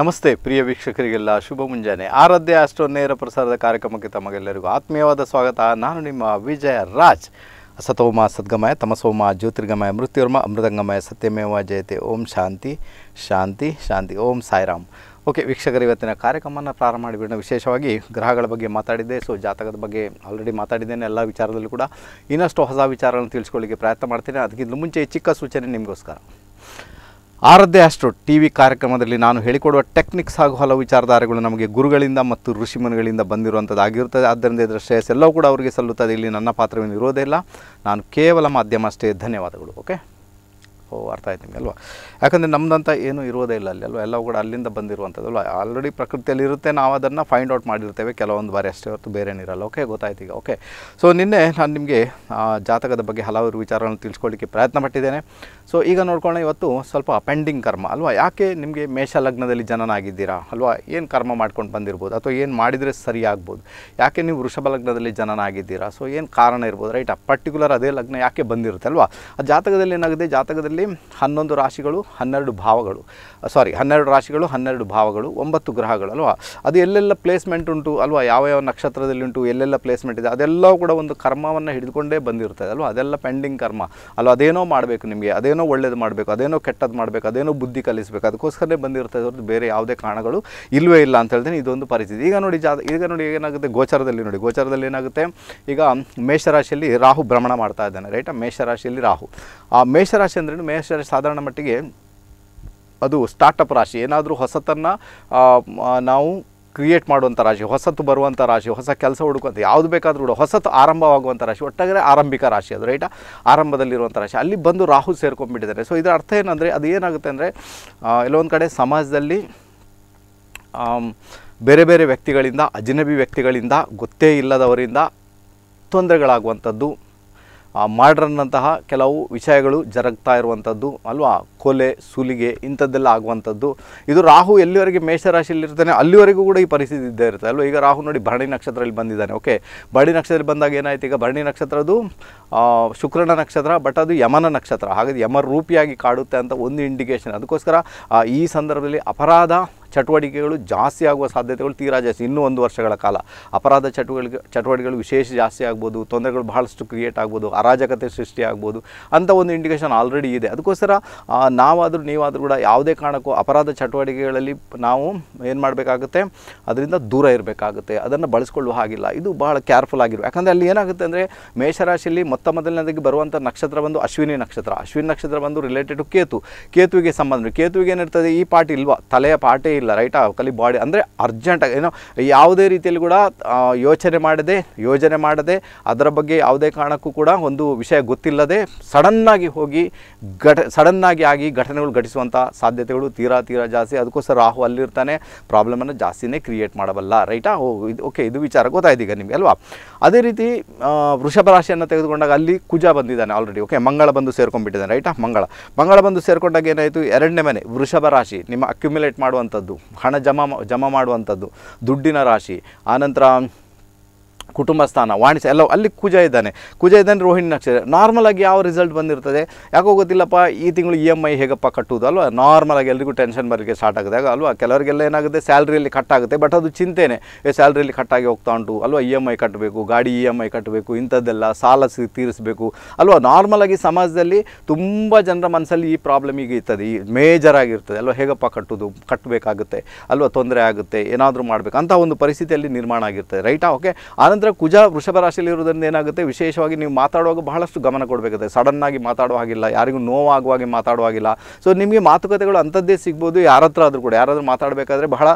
ನಮಸ್ತೆ ಪ್ರಿಯ ವೀಕ್ಷಕರಿಗೆಲ್ಲ ಶುಭ ಮುಂಜಾನೆ ಆರಾಧ್ಯ ಅಷ್ಟೋ ನೇರ ಪ್ರಸಾರದ ಕಾರ್ಯಕ್ರಮಕ್ಕೆ ತಮಗೆಲ್ಲರಿಗೂ ಆತ್ಮೀಯವಾದ ಸ್ವಾಗತ ನಾನು ನಿಮ್ಮ ವಿಜಯ ರಾಜ್ ಸತೋಮ ಸದ್ಗಮಯ ತಮಸೋಮ ಜ್ಯೋತಿರ್ಗಮಯ ಮೃತ್ಯುರ್ಮ ಅಮೃತಂಗಮಯ ಸತ್ಯಮೇವ ಜಯತೆ ಓಂ ಶಾಂತಿ ಶಾಂತಿ ಶಾಂತಿ ಓಂ ಸಾಯಿರಾಮ್ ಓಕೆ ವೀಕ್ಷಕರು ಇವತ್ತಿನ ಕಾರ್ಯಕ್ರಮವನ್ನು ಪ್ರಾರಂಭ ಮಾಡಿಬಿಡೋಣ ವಿಶೇಷವಾಗಿ ಗ್ರಹಗಳ ಬಗ್ಗೆ ಮಾತಾಡಿದ್ದೆ ಸೊ ಜಾತಕದ ಬಗ್ಗೆ ಆಲ್ರೆಡಿ ಮಾತಾಡಿದ್ದೇನೆ ಎಲ್ಲ ವಿಚಾರದಲ್ಲೂ ಕೂಡ ಇನ್ನಷ್ಟು ಹೊಸ ವಿಚಾರಗಳನ್ನು ತಿಳಿಸ್ಕೊಳ್ಳಿಕ್ಕೆ ಪ್ರಯತ್ನ ಮಾಡ್ತೀನಿ ಅದಕ್ಕಿಂತ ಮುಂಚೆ ಚಿಕ್ಕ ಸೂಚನೆ ನಿಮಗೋಸ್ಕರ ಆರದ್ದೇ ಅಷ್ಟು ಟಿ ವಿ ಕಾರ್ಯಕ್ರಮದಲ್ಲಿ ನಾನು ಹೇಳಿಕೊಡುವ ಟೆಕ್ನಿಕ್ಸ್ ಹಾಗೂ ಹಲವು ವಿಚಾರಧಾರೆಗಳು ನಮಗೆ ಗುರುಗಳಿಂದ ಮತ್ತು ಬಂದಿರುವಂಥದ್ದು ಬಂದಿರುವಂಥದ್ದಾಗಿರುತ್ತದೆ ಆದ್ದರಿಂದ ಇದರ ಶ್ರೇಯಸ್ ಎಲ್ಲವೂ ಕೂಡ ಅವರಿಗೆ ಸಲ್ಲುತ್ತದೆ ಇಲ್ಲಿ ನನ್ನ ಪಾತ್ರವೇನು ಇಲ್ಲ ನಾನು ಕೇವಲ ಮಾಧ್ಯಮ ಅಷ್ಟೇ ಧನ್ಯವಾದಗಳು ಓಕೆ ಓ ಅರ್ಥ ಆಯ್ತು ನಿಮಗೆ ಅಲ್ವಾ ಯಾಕಂದರೆ ನಮ್ಮದಂಥ ಏನೂ ಇರೋದೇ ಇಲ್ಲ ಅಲ್ಲಿ ಅಲ್ವಾ ಎಲ್ಲವೂ ಕೂಡ ಅಲ್ಲಿಂದ ಬಂದಿರುವಂಥದ್ದಲ್ವ ಆಲ್ರೆಡಿ ಪ್ರಕೃತಿಯಲ್ಲಿ ಇರುತ್ತೆ ನಾವು ಅದನ್ನು ಫೈಂಡ್ ಔಟ್ ಮಾಡಿರ್ತೇವೆ ಕೆಲವೊಂದು ಬಾರಿ ಅಷ್ಟೇ ಹೊರತು ಬೇರೇನಿರಲ್ಲ ಓಕೆ ಗೊತ್ತಾಯ್ತು ಈಗ ಓಕೆ ಸೊ ನಿನ್ನೆ ನಾನು ನಿಮಗೆ ಜಾತಕದ ಬಗ್ಗೆ ಹಲವಾರು ವಿಚಾರಗಳನ್ನು ತಿಳಿಸ್ಕೊಳ್ಳಿಕ್ಕೆ ಪ್ರಯತ್ನ ಪಟ್ಟಿದ್ದೇನೆ ಸೊ ಈಗ ನೋಡ್ಕೊಳ್ಳೋಣ ಇವತ್ತು ಸ್ವಲ್ಪ ಪೆಂಡಿಂಗ್ ಕರ್ಮ ಅಲ್ವಾ ಯಾಕೆ ನಿಮಗೆ ಮೇಷ ಲಗ್ನದಲ್ಲಿ ಜನನಾಗಿದ್ದೀರಾ ಅಲ್ವಾ ಏನು ಕರ್ಮ ಮಾಡ್ಕೊಂಡು ಬಂದಿರ್ಬೋದು ಅಥವಾ ಏನು ಮಾಡಿದರೆ ಸರಿ ಆಗ್ಬೋದು ಯಾಕೆ ನೀವು ವೃಷಭ ಲಗ್ನದಲ್ಲಿ ಜನನಾಗಿದ್ದೀರಾ ಸೊ ಏನು ಕಾರಣ ಇರ್ಬೋದು ರೈಟ್ ಆ ಪರ್ಟಿಕ್ಯುಲರ್ ಅದೇ ಲಗ್ನ ಯಾಕೆ ಬಂದಿರುತ್ತೆ ಅಲ್ವಾ ಆ ಜಾತಕದಲ್ಲಿ ಏನಾಗಿದೆ ಜಾತಕದಲ್ಲಿ ಹನ್ನೊಂದು ರಾಶಿಗಳು ಹನ್ನೆರಡು ಭಾವಗಳು ಸಾರಿ ಹನ್ನೆರಡು ರಾಶಿಗಳು ಹನ್ನೆರಡು ಭಾವಗಳು ಒಂಬತ್ತು ಗ್ರಹಗಳು ಅಲ್ವಾ ಅದು ಎಲ್ಲೆಲ್ಲ ಪ್ಲೇಸ್ಮೆಂಟ್ ಉಂಟು ಅಲ್ವಾ ಯಾವ ಯಾವ ನಕ್ಷತ್ರದಲ್ಲಿ ಉಂಟು ಎಲ್ಲೆಲ್ಲ ಪ್ಲೇಸ್ಮೆಂಟ್ ಇದೆ ಅದೆಲ್ಲವೂ ಕೂಡ ಒಂದು ಕರ್ಮವನ್ನು ಹಿಡಿದುಕೊಂಡೇ ಬಂದಿರ್ತದೆ ಅಲ್ವಾ ಅದೆಲ್ಲ ಪೆಂಡಿಂಗ್ ಕರ್ಮ ಅಲ್ವಾ ಅದೇನೋ ಮಾಡಬೇಕು ನಿಮಗೆ ಅದೇನೋ ಅದೇನೋ ಒಳ್ಳೇದು ಮಾಡಬೇಕು ಅದೇನೋ ಕೆಟ್ಟದ್ದು ಮಾಡಬೇಕು ಅದೇನೋ ಬುದ್ಧಿ ಕಲಿಸಬೇಕು ಅದಕ್ಕೋಸ್ಕರನೇ ಬಂದಿರ್ತಾ ಇರೋದು ಬೇರೆ ಯಾವುದೇ ಕಾರಣಗಳು ಇಲ್ಲವೇ ಇಲ್ಲ ಅಂತ ಹೇಳ್ತೀನಿ ಇದೊಂದು ಪರಿಸ್ಥಿತಿ ಈಗ ನೋಡಿ ಜಾ ಈಗ ನೋಡಿ ಏನಾಗುತ್ತೆ ಗೋಚಾರದಲ್ಲಿ ನೋಡಿ ಗೋಚಾರದಲ್ಲಿ ಏನಾಗುತ್ತೆ ಈಗ ಮೇಷರಾಶಿಯಲ್ಲಿ ರಾಹು ಭ್ರಮಣ ಮಾಡ್ತಾ ಇದ್ದಾನೆ ರೈಟ್ ಮೇಷರಾಶಿಯಲ್ಲಿ ರಾಹು ಆ ಮೇಷರಾಶಿ ಅಂದ್ರೆ ಮೇಷರಾಶಿ ಸಾಧಾರಣ ಮಟ್ಟಿಗೆ ಅದು ಸ್ಟಾರ್ಟಪ್ ರಾಶಿ ಏನಾದರೂ ಹೊಸತನ್ನು ನಾವು ಕ್ರಿಯೇಟ್ ಮಾಡುವಂಥ ರಾಶಿ ಹೊಸತು ಬರುವಂಥ ರಾಶಿ ಹೊಸ ಕೆಲಸ ಹುಡುಕುವಂಥ ಯಾವುದು ಬೇಕಾದರೂ ಕೂಡ ಹೊಸತು ಆರಂಭವಾಗುವಂಥ ರಾಶಿ ಒಟ್ಟಾಗಿದ್ರೆ ಆರಂಭಿಕ ರಾಶಿ ಅದು ರೈಟ ಆರಂಭದಲ್ಲಿರುವಂಥ ರಾಶಿ ಅಲ್ಲಿ ಬಂದು ರಾಹು ಸೇರ್ಕೊಂಡ್ಬಿಟ್ಟಿದ್ದಾರೆ ಸೊ ಇದರ ಅರ್ಥ ಏನಂದರೆ ಅದು ಏನಾಗುತ್ತೆ ಅಂದರೆ ಎಲ್ಲೊಂದು ಕಡೆ ಸಮಾಜದಲ್ಲಿ ಬೇರೆ ಬೇರೆ ವ್ಯಕ್ತಿಗಳಿಂದ ಅಜನಬಿ ವ್ಯಕ್ತಿಗಳಿಂದ ಗೊತ್ತೇ ಇಲ್ಲದವರಿಂದ ತೊಂದರೆಗಳಾಗುವಂಥದ್ದು ಮಾಡ್ರನ್ನಂತಹ ಕೆಲವು ವಿಷಯಗಳು ಜರಗ್ತಾ ಇರುವಂಥದ್ದು ಅಲ್ವಾ ಕೊಲೆ ಸುಲಿಗೆ ಇಂಥದ್ದೆಲ್ಲ ಆಗುವಂಥದ್ದು ಇದು ರಾಹು ಎಲ್ಲಿವರೆಗೆ ಇರ್ತಾನೆ ಅಲ್ಲಿವರೆಗೂ ಕೂಡ ಈ ಪರಿಸ್ಥಿತಿ ಇದ್ದೇ ಇರುತ್ತೆ ಅಲ್ವಾ ಈಗ ರಾಹು ನೋಡಿ ಭರಣಿ ನಕ್ಷತ್ರದಲ್ಲಿ ಬಂದಿದ್ದಾನೆ ಓಕೆ ಭರಣಿ ನಕ್ಷತ್ರದಲ್ಲಿ ಬಂದಾಗ ಏನಾಯ್ತು ಈಗ ಭರಣಿ ನಕ್ಷತ್ರದು ಶುಕ್ರನ ನಕ್ಷತ್ರ ಬಟ್ ಅದು ಯಮನ ನಕ್ಷತ್ರ ಹಾಗಾದ್ರೆ ಯಮ ರೂಪಿಯಾಗಿ ಕಾಡುತ್ತೆ ಅಂತ ಒಂದು ಇಂಡಿಕೇಷನ್ ಅದಕ್ಕೋಸ್ಕರ ಈ ಸಂದರ್ಭದಲ್ಲಿ ಅಪರಾಧ ಚಟುವಟಿಕೆಗಳು ಜಾಸ್ತಿ ಆಗುವ ಸಾಧ್ಯತೆಗಳು ತೀರಾ ಜಾಸ್ತಿ ಇನ್ನೂ ಒಂದು ವರ್ಷಗಳ ಕಾಲ ಅಪರಾಧ ಚಟುವಟಿಕೆ ಚಟುವಟಿಕೆಗಳು ವಿಶೇಷ ಜಾಸ್ತಿ ಆಗ್ಬೋದು ತೊಂದರೆಗಳು ಬಹಳಷ್ಟು ಕ್ರಿಯೇಟ್ ಆಗ್ಬೋದು ಅರಾಜಕತೆ ಸೃಷ್ಟಿ ಆಗ್ಬೋದು ಅಂಥ ಒಂದು ಇಂಡಿಕೇಷನ್ ಆಲ್ರೆಡಿ ಇದೆ ಅದಕ್ಕೋಸ್ಕರ ನಾವಾದರೂ ನೀವಾದರೂ ಕೂಡ ಯಾವುದೇ ಕಾರಣಕ್ಕೂ ಅಪರಾಧ ಚಟುವಟಿಕೆಗಳಲ್ಲಿ ನಾವು ಏನು ಮಾಡಬೇಕಾಗುತ್ತೆ ಅದರಿಂದ ದೂರ ಇರಬೇಕಾಗುತ್ತೆ ಅದನ್ನು ಬಳಸ್ಕೊಳ್ಳುವ ಹಾಗಿಲ್ಲ ಇದು ಬಹಳ ಕೇರ್ಫುಲ್ ಆಗಿರುವ ಯಾಕಂದರೆ ಅಲ್ಲಿ ಏನಾಗುತ್ತೆ ಅಂದರೆ ಮೇಷರಾಶಿಯಲ್ಲಿ ಮೊತ್ತ ಮೊದಲನೇದಾಗಿ ಬರುವಂಥ ನಕ್ಷತ್ರ ಬಂದು ಅಶ್ವಿನಿ ನಕ್ಷತ್ರ ಅಶ್ವಿನಿ ನಕ್ಷತ್ರ ಬಂದು ರಿಲೇಟೆಡ್ ಟು ಕೇತು ಕೇತುವಿಗೆ ಸಂಬಂಧ ಕೇತುವಿಗೆ ಏನಿರ್ತದೆ ಈ ಪಾಟಿ ಇಲ್ವಾ ತಲೆಯ ಪಾಟೇ ಇಲ್ಲ ರೈಟ್ ಕಲಿ ಬಾಡಿ ಅಂದರೆ ಅರ್ಜೆಂಟಾಗಿ ಏನೋ ಯಾವುದೇ ರೀತಿಯಲ್ಲಿ ಕೂಡ ಯೋಚನೆ ಮಾಡದೆ ಯೋಜನೆ ಮಾಡದೆ ಅದರ ಬಗ್ಗೆ ಯಾವುದೇ ಕಾರಣಕ್ಕೂ ಕೂಡ ಒಂದು ವಿಷಯ ಗೊತ್ತಿಲ್ಲದೆ ಸಡನ್ನಾಗಿ ಹೋಗಿ ಘಟ ಸಡನ್ನಾಗಿ ಆಗಿ ಘಟನೆಗಳು ಘಟಿಸುವಂಥ ಸಾಧ್ಯತೆಗಳು ತೀರಾ ತೀರಾ ಜಾಸ್ತಿ ಅದಕ್ಕೋಸ್ಕರ ರಾಹು ಅಲ್ಲಿರ್ತಾನೆ ಪ್ರಾಬ್ಲಮನ್ನು ಜಾಸ್ತಿನೇ ಕ್ರಿಯೇಟ್ ಮಾಡಬಲ್ಲ ರೈಟಾ ಓ ಇದು ಓಕೆ ಇದು ವಿಚಾರ ಗೊತ್ತಾಯ್ತು ನಿಮಗೆ ಅಲ್ವಾ ಅದೇ ರೀತಿ ವೃಷಭ ರಾಶಿಯನ್ನು ತೆಗೆದುಕೊಂಡಾಗ ಅಲ್ಲಿ ಕುಜ ಬಂದಿದ್ದಾನೆ ಆಲ್ರೆಡಿ ಓಕೆ ಮಂಗಳ ಬಂದು ಸೇರ್ಕೊಂಡ್ಬಿಟ್ಟಿದ್ದಾನೆ ರೈಟಾ ಮಂಗಳ ಮಂಗಳ ಬಂದು ಸೇರಿಕೊಂಡಾಗ ಏನಾಯಿತು ಎರಡನೇ ಮನೆ ವೃಷಭ ರಾಶಿ ನಿಮ್ಮ ಅಕ್ಯುಮುಲೇಟ್ ಮಾಡುವಂಥದ್ದು ಮಾಡುವಂಥದ್ದು ಹಣ ಜಮಾ ಜಮಾ ಮಾಡುವಂಥದ್ದು ದುಡ್ಡಿನ ರಾಶಿ ಆನಂತರ ಕುಟುಂಬ ಸ್ಥಾನ ವಾಣಿಜ್ಯ ಎಲ್ಲ ಅಲ್ಲಿ ಕುಜ ಇದ್ದಾನೆ ಕುಜ ಇದ್ದಾನೆ ರೋಹಿಣಿ ನಕ್ಷತ್ರ ನಾರ್ಮಲ್ ಆಗಿ ಯಾವ ರಿಸಲ್ಟ್ ಬಂದಿರ್ತದೆ ಯಾಕೋ ಗೊತ್ತಿಲ್ಲಪ್ಪ ಈ ತಿಂಗಳು ಇ e ಎಮ್ ಐ ಹೇಗಪ್ಪ ಕಟ್ಟುವುದು ಅಲ್ವಾ ನಾರ್ಮಲ್ ಆಗಿ ಎಲ್ರಿಗೂ ಟೆನ್ಷನ್ ಬರಲಿಕ್ಕೆ ಸ್ಟಾರ್ಟ್ ಆಗಿದಾಗ ಅಲ್ವಾ ಕೆಲವರಿಗೆಲ್ಲ ಏನಾಗುತ್ತೆ ಸ್ಯಾಲ್ರಿಯಲ್ಲಿ ಕಟ್ ಆಗುತ್ತೆ ಬಟ್ ಅದು ಚಿಂತೆನೆ ಸ್ಯಾಲ್ರಿಯಲ್ಲಿ ಕಟ್ಟಾಗಿ ಹೋಗ್ತಾ ಉಂಟು ಅಲ್ವಾ ಇ ಎಮ್ ಐ ಕಟ್ಟಬೇಕು ಗಾಡಿ ಇ ಎಮ್ ಐ ಕಟ್ಟಬೇಕು ಇಂಥದ್ದೆಲ್ಲ ಸಾಲ ಸಿ ತೀರಿಸಬೇಕು ಅಲ್ವಾ ನಾರ್ಮಲ್ ಆಗಿ ಸಮಾಜದಲ್ಲಿ ತುಂಬ ಜನರ ಮನಸ್ಸಲ್ಲಿ ಈ ಪ್ರಾಬ್ಲಮ್ ಈಗ ಇರ್ತದೆ ಈ ಮೇಜರ್ ಆಗಿರ್ತದೆ ಅಲ್ವಾ ಹೇಗಪ್ಪ ಕಟ್ಟೋದು ಕಟ್ಟಬೇಕಾಗುತ್ತೆ ಅಲ್ವಾ ತೊಂದರೆ ಆಗುತ್ತೆ ಏನಾದರೂ ಮಾಡಬೇಕು ಅಂತ ಒಂದು ಪರಿಸ್ಥಿತಿಯಲ್ಲಿ ನಿರ್ಮಾಣ ಆಗಿರ್ತದೆ ರೈಟಾ ಓಕೆ ಆನಂತರ ನಂತರ ಕುಜ ವೃಷಭ ರಾಶಿಯಲ್ಲಿ ಇರೋದ್ರಿಂದ ಏನಾಗುತ್ತೆ ವಿಶೇಷವಾಗಿ ನೀವು ಮಾತಾಡುವಾಗ ಬಹಳಷ್ಟು ಗಮನ ಕೊಡಬೇಕಾಗುತ್ತೆ ಸಡನ್ನಾಗಿ ಮಾತಾಡೋ ಹಾಗಿಲ್ಲ ಯಾರಿಗೂ ನೋವಾಗುವಾಗಿ ಮಾತಾಡುವಾಗಿಲ್ಲ ಸೊ ನಿಮಗೆ ಮಾತುಕತೆಗಳು ಅಂಥದ್ದೇ ಸಿಗ್ಬೋದು ಯಾರ ಹತ್ರ ಆದರೂ ಕೂಡ ಯಾರಾದರೂ ಮಾತಾಡಬೇಕಾದ್ರೆ ಬಹಳ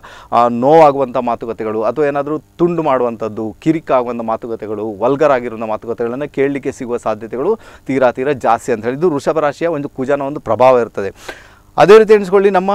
ನೋವಾಗುವಂಥ ಮಾತುಕತೆಗಳು ಅಥವಾ ಏನಾದರೂ ತುಂಡು ಮಾಡುವಂಥದ್ದು ಕಿರಿಕಾಗುವಂಥ ಮಾತುಕತೆಗಳು ವಲ್ಗರ್ ಆಗಿರುವಂಥ ಮಾತುಕತೆಗಳನ್ನು ಕೇಳಲಿಕ್ಕೆ ಸಿಗುವ ಸಾಧ್ಯತೆಗಳು ತೀರಾ ತೀರಾ ಜಾಸ್ತಿ ಅಂತ ಹೇಳಿ ಇದು ವೃಷಭ ರಾಶಿಯ ಒಂದು ಕುಜನ ಒಂದು ಪ್ರಭಾವ ಇರ್ತದೆ ಅದೇ ರೀತಿ ಎಣಿಸ್ಕೊಳ್ಳಿ ನಮ್ಮ